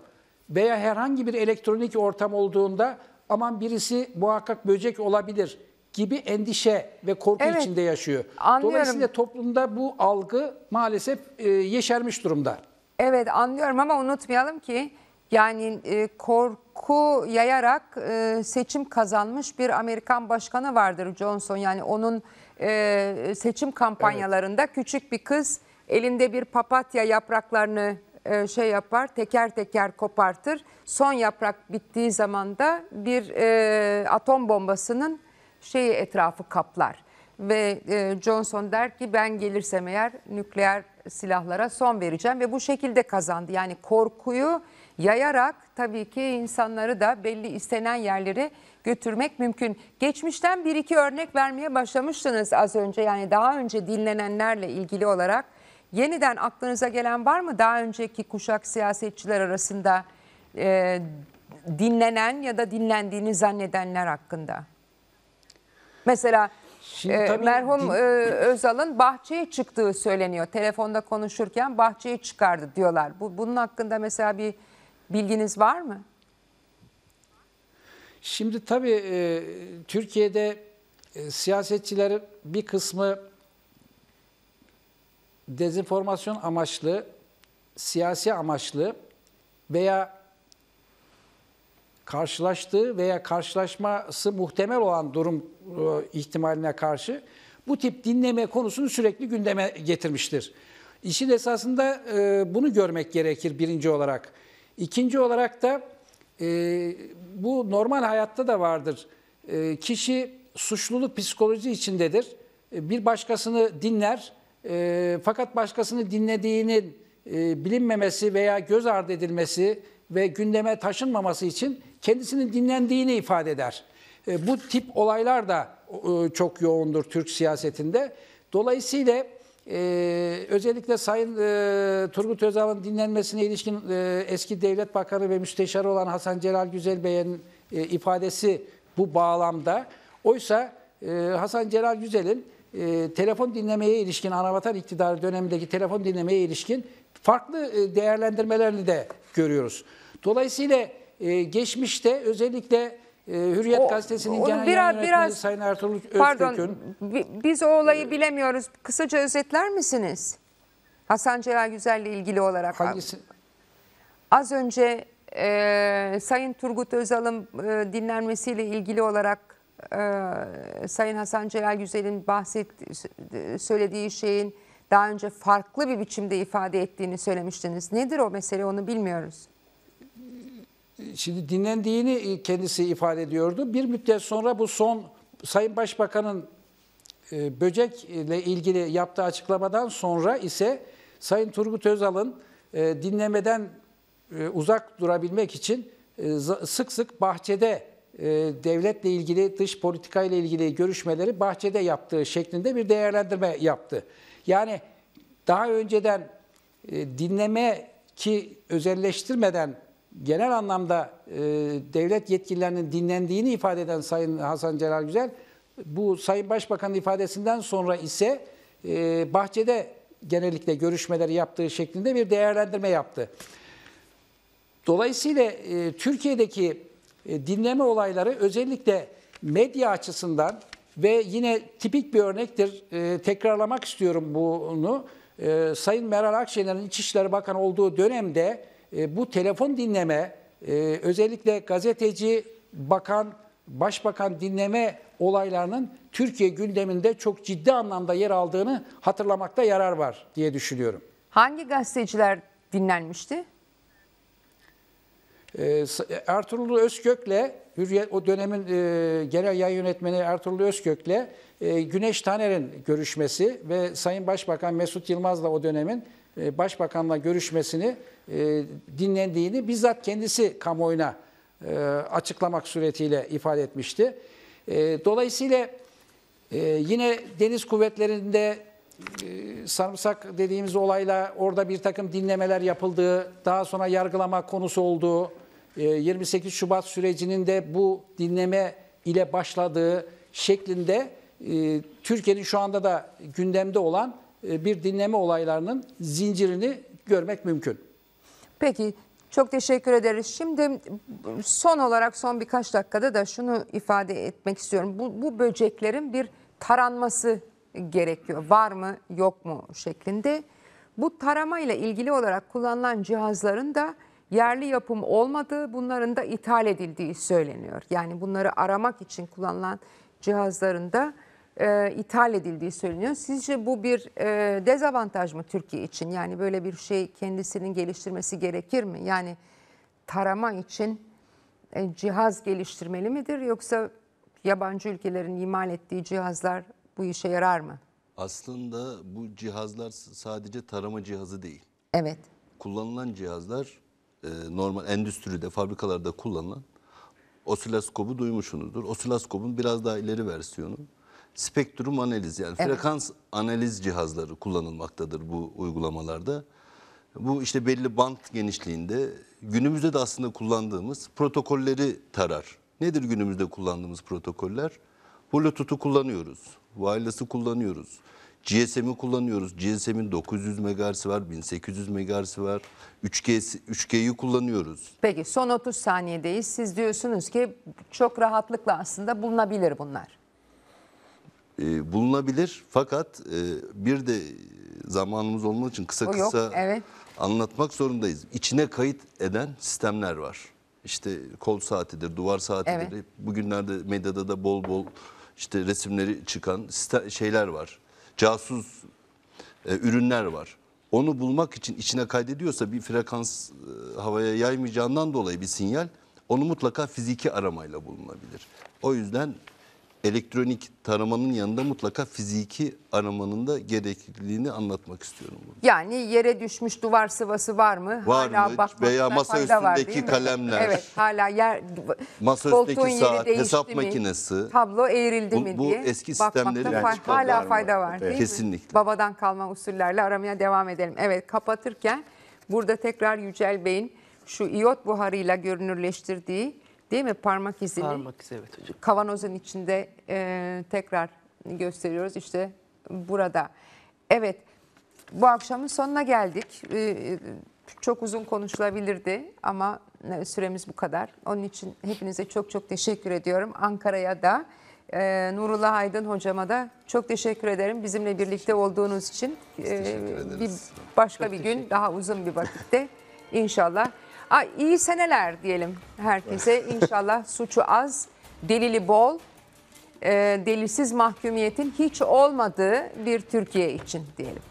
veya herhangi bir elektronik ortam olduğunda aman birisi muhakkak böcek olabilir.'' gibi endişe ve korku evet, içinde yaşıyor. Anlıyorum. Dolayısıyla toplumda bu algı maalesef e, yeşermiş durumda. Evet anlıyorum ama unutmayalım ki yani e, korku yayarak e, seçim kazanmış bir Amerikan başkanı vardır Johnson. Yani onun e, seçim kampanyalarında evet. küçük bir kız elinde bir papatya yapraklarını e, şey yapar, teker teker kopartır. Son yaprak bittiği zaman da bir e, atom bombasının şeyi etrafı kaplar. Ve e, Johnson der ki ben gelirsem eğer nükleer silahlara son vereceğim ve bu şekilde kazandı. Yani korkuyu yayarak tabii ki insanları da belli istenen yerlere götürmek mümkün. Geçmişten bir iki örnek vermeye başlamıştınız az önce yani daha önce dinlenenlerle ilgili olarak. Yeniden aklınıza gelen var mı daha önceki kuşak siyasetçiler arasında e, dinlenen ya da dinlendiğini zannedenler hakkında? Mesela Şimdi e, tabii merhum e, Özal'ın bahçeye çıktığı söyleniyor. Telefonda konuşurken bahçeye çıkardı diyorlar. Bu bunun hakkında mesela bir bilginiz var mı? Şimdi tabii e, Türkiye'de e, siyasetçilerin bir kısmı dezinformasyon amaçlı, siyasi amaçlı veya karşılaştığı veya karşılaşması muhtemel olan durum e, ihtimaline karşı bu tip dinleme konusunu sürekli gündeme getirmiştir. İşin esasında e, bunu görmek gerekir birinci olarak. İkinci olarak da e, bu normal hayatta da vardır. Kişi suçluluk psikoloji içindedir. Bir başkasını dinler fakat başkasını dinlediğinin bilinmemesi veya göz ardı edilmesi ve gündeme taşınmaması için kendisinin dinlendiğini ifade eder. E, bu tip olaylar da e, çok yoğundur Türk siyasetinde. Dolayısıyla e, özellikle Sayın Turgut Özal'ın dinlenmesine ilişkin eski devlet bakanı ve müsteşarı olan Hasan Celal Güzel Bey'in ifadesi bu bağlamda. Oysa Hasan Celal Güzel'in telefon dinlemeye ilişkin, anavatan iktidarı dönemindeki telefon dinlemeye ilişkin farklı değerlendirmelerini de görüyoruz. Dolayısıyla ee, geçmişte özellikle e, Hürriyet o, Gazetesi'nin genel biraz, yönetmeni biraz, Sayın Ertuğrul Özkök'ün... Pardon, biz o olayı bilemiyoruz. Kısaca özetler misiniz? Hasan Celal ile ilgili olarak. Hangisi? Az önce e, Sayın Turgut Özal'ın e, dinlenmesiyle ilgili olarak e, Sayın Hasan Celal Güzel'in bahset söylediği şeyin daha önce farklı bir biçimde ifade ettiğini söylemiştiniz. Nedir o mesele onu bilmiyoruz. Şimdi dinlendiğini e, kendisi ifade ediyordu. Bir müddet sonra bu son Sayın Başbakan'ın e, böcekle ilgili yaptığı açıklamadan sonra ise Sayın Turgut Özal'ın e, dinlemeden uzak durabilmek için sık sık bahçede devletle ilgili, dış politika ile ilgili görüşmeleri bahçede yaptığı şeklinde bir değerlendirme yaptı. Yani daha önceden dinleme ki özelleştirmeden genel anlamda e, devlet yetkililerinin dinlendiğini ifade eden Sayın Hasan Celal Güzel, bu Sayın Başbakan'ın ifadesinden sonra ise e, bahçede genellikle görüşmeleri yaptığı şeklinde bir değerlendirme yaptı. Dolayısıyla e, Türkiye'deki e, dinleme olayları özellikle medya açısından ve yine tipik bir örnektir. E, tekrarlamak istiyorum bunu. E, Sayın Meral Akşener'in İçişleri Bakanı olduğu dönemde e, bu telefon dinleme e, özellikle gazeteci, bakan, başbakan dinleme olaylarının Türkiye gündeminde çok ciddi anlamda yer aldığını hatırlamakta yarar var diye düşünüyorum. Hangi gazeteciler dinlenmişti? Ee, Ertuğrul Özkök'le o dönemin e, genel yayın yönetmeni Ertuğrul Özkök'le Güneş Taner'in görüşmesi ve Sayın Başbakan Mesut Yılmaz'la o dönemin başbakanla görüşmesini e, dinlendiğini bizzat kendisi kamuoyuna e, açıklamak suretiyle ifade etmişti. E, dolayısıyla yine deniz kuvvetlerinde e, sarımsak dediğimiz olayla orada bir takım dinlemeler yapıldığı, daha sonra yargılama konusu olduğu, 28 Şubat sürecinin de bu dinleme ile başladığı şeklinde Türkiye'nin şu anda da gündemde olan bir dinleme olaylarının zincirini görmek mümkün. Peki çok teşekkür ederiz. Şimdi son olarak son birkaç dakikada da şunu ifade etmek istiyorum. Bu, bu böceklerin bir taranması gerekiyor. Var mı yok mu şeklinde. Bu tarama ile ilgili olarak kullanılan cihazların da yerli yapım olmadığı, bunların da ithal edildiği söyleniyor. Yani bunları aramak için kullanılan cihazların da e, ithal edildiği söyleniyor. Sizce bu bir e, dezavantaj mı Türkiye için? Yani böyle bir şey kendisinin geliştirmesi gerekir mi? Yani tarama için e, cihaz geliştirmeli midir yoksa yabancı ülkelerin imal ettiği cihazlar bu işe yarar mı? Aslında bu cihazlar sadece tarama cihazı değil. Evet. Kullanılan cihazlar e, normal endüstride, fabrikalarda kullanılan osiloskobu duymuşsunuzdur. Osiloskobun biraz daha ileri versiyonu spektrum analiz yani evet. frekans analiz cihazları kullanılmaktadır bu uygulamalarda. Bu işte belli bant genişliğinde günümüzde de aslında kullandığımız protokolleri tarar. Nedir günümüzde kullandığımız protokoller? Bluetooth'u kullanıyoruz, wireless'ı kullanıyoruz, GSM'i kullanıyoruz. GSM'in 900 MHz var, 1800 MHz var, 3G, 3G'yi kullanıyoruz. Peki son 30 saniyedeyiz. Siz diyorsunuz ki çok rahatlıkla aslında bulunabilir bunlar. E, bulunabilir. Fakat e, bir de zamanımız olmadığı için kısa yok, kısa evet. anlatmak zorundayız. İçine kayıt eden sistemler var. İşte kol saatidir, duvar saatidir. Evet. Bugünlerde medyada da bol bol işte resimleri çıkan şeyler var. Casus e, ürünler var. Onu bulmak için içine kaydediyorsa bir frekans e, havaya yaymayacağından dolayı bir sinyal onu mutlaka fiziki aramayla bulunabilir. O yüzden elektronik taramanın yanında mutlaka fiziki aramanın da gerekliliğini anlatmak istiyorum. Burada. Yani yere düşmüş duvar sıvası var mı? Var hala mı? Veya masa üstündeki var, kalemler. evet hala yer masa üstündeki saat, hesap mi? makinesi. Tablo eğrildi bu, mi bu diye. Bu eski sistemlerin yani hala var fayda var evet. değil Kesinlikle. Babadan kalma usullerle aramaya devam edelim. Evet kapatırken burada tekrar Yücel Bey'in şu iot buharıyla görünürleştirdiği Değil mi? Parmak izini. Parmak izi evet hocam. Kavanozun içinde e, tekrar gösteriyoruz. İşte burada. Evet bu akşamın sonuna geldik. E, e çok uzun konuşulabilirdi ama e, süremiz bu kadar. Onun için hepinize çok çok teşekkür ediyorum. Ankara'ya da e, Nurullah Aydın hocama da çok teşekkür ederim. Bizimle birlikte olduğunuz için e, bir başka çok bir gün daha uzun bir vakitte inşallah Ay, iyi seneler diyelim herkese. İnşallah suçu az, delili bol, e, delilsiz mahkumiyetin hiç olmadığı bir Türkiye için diyelim.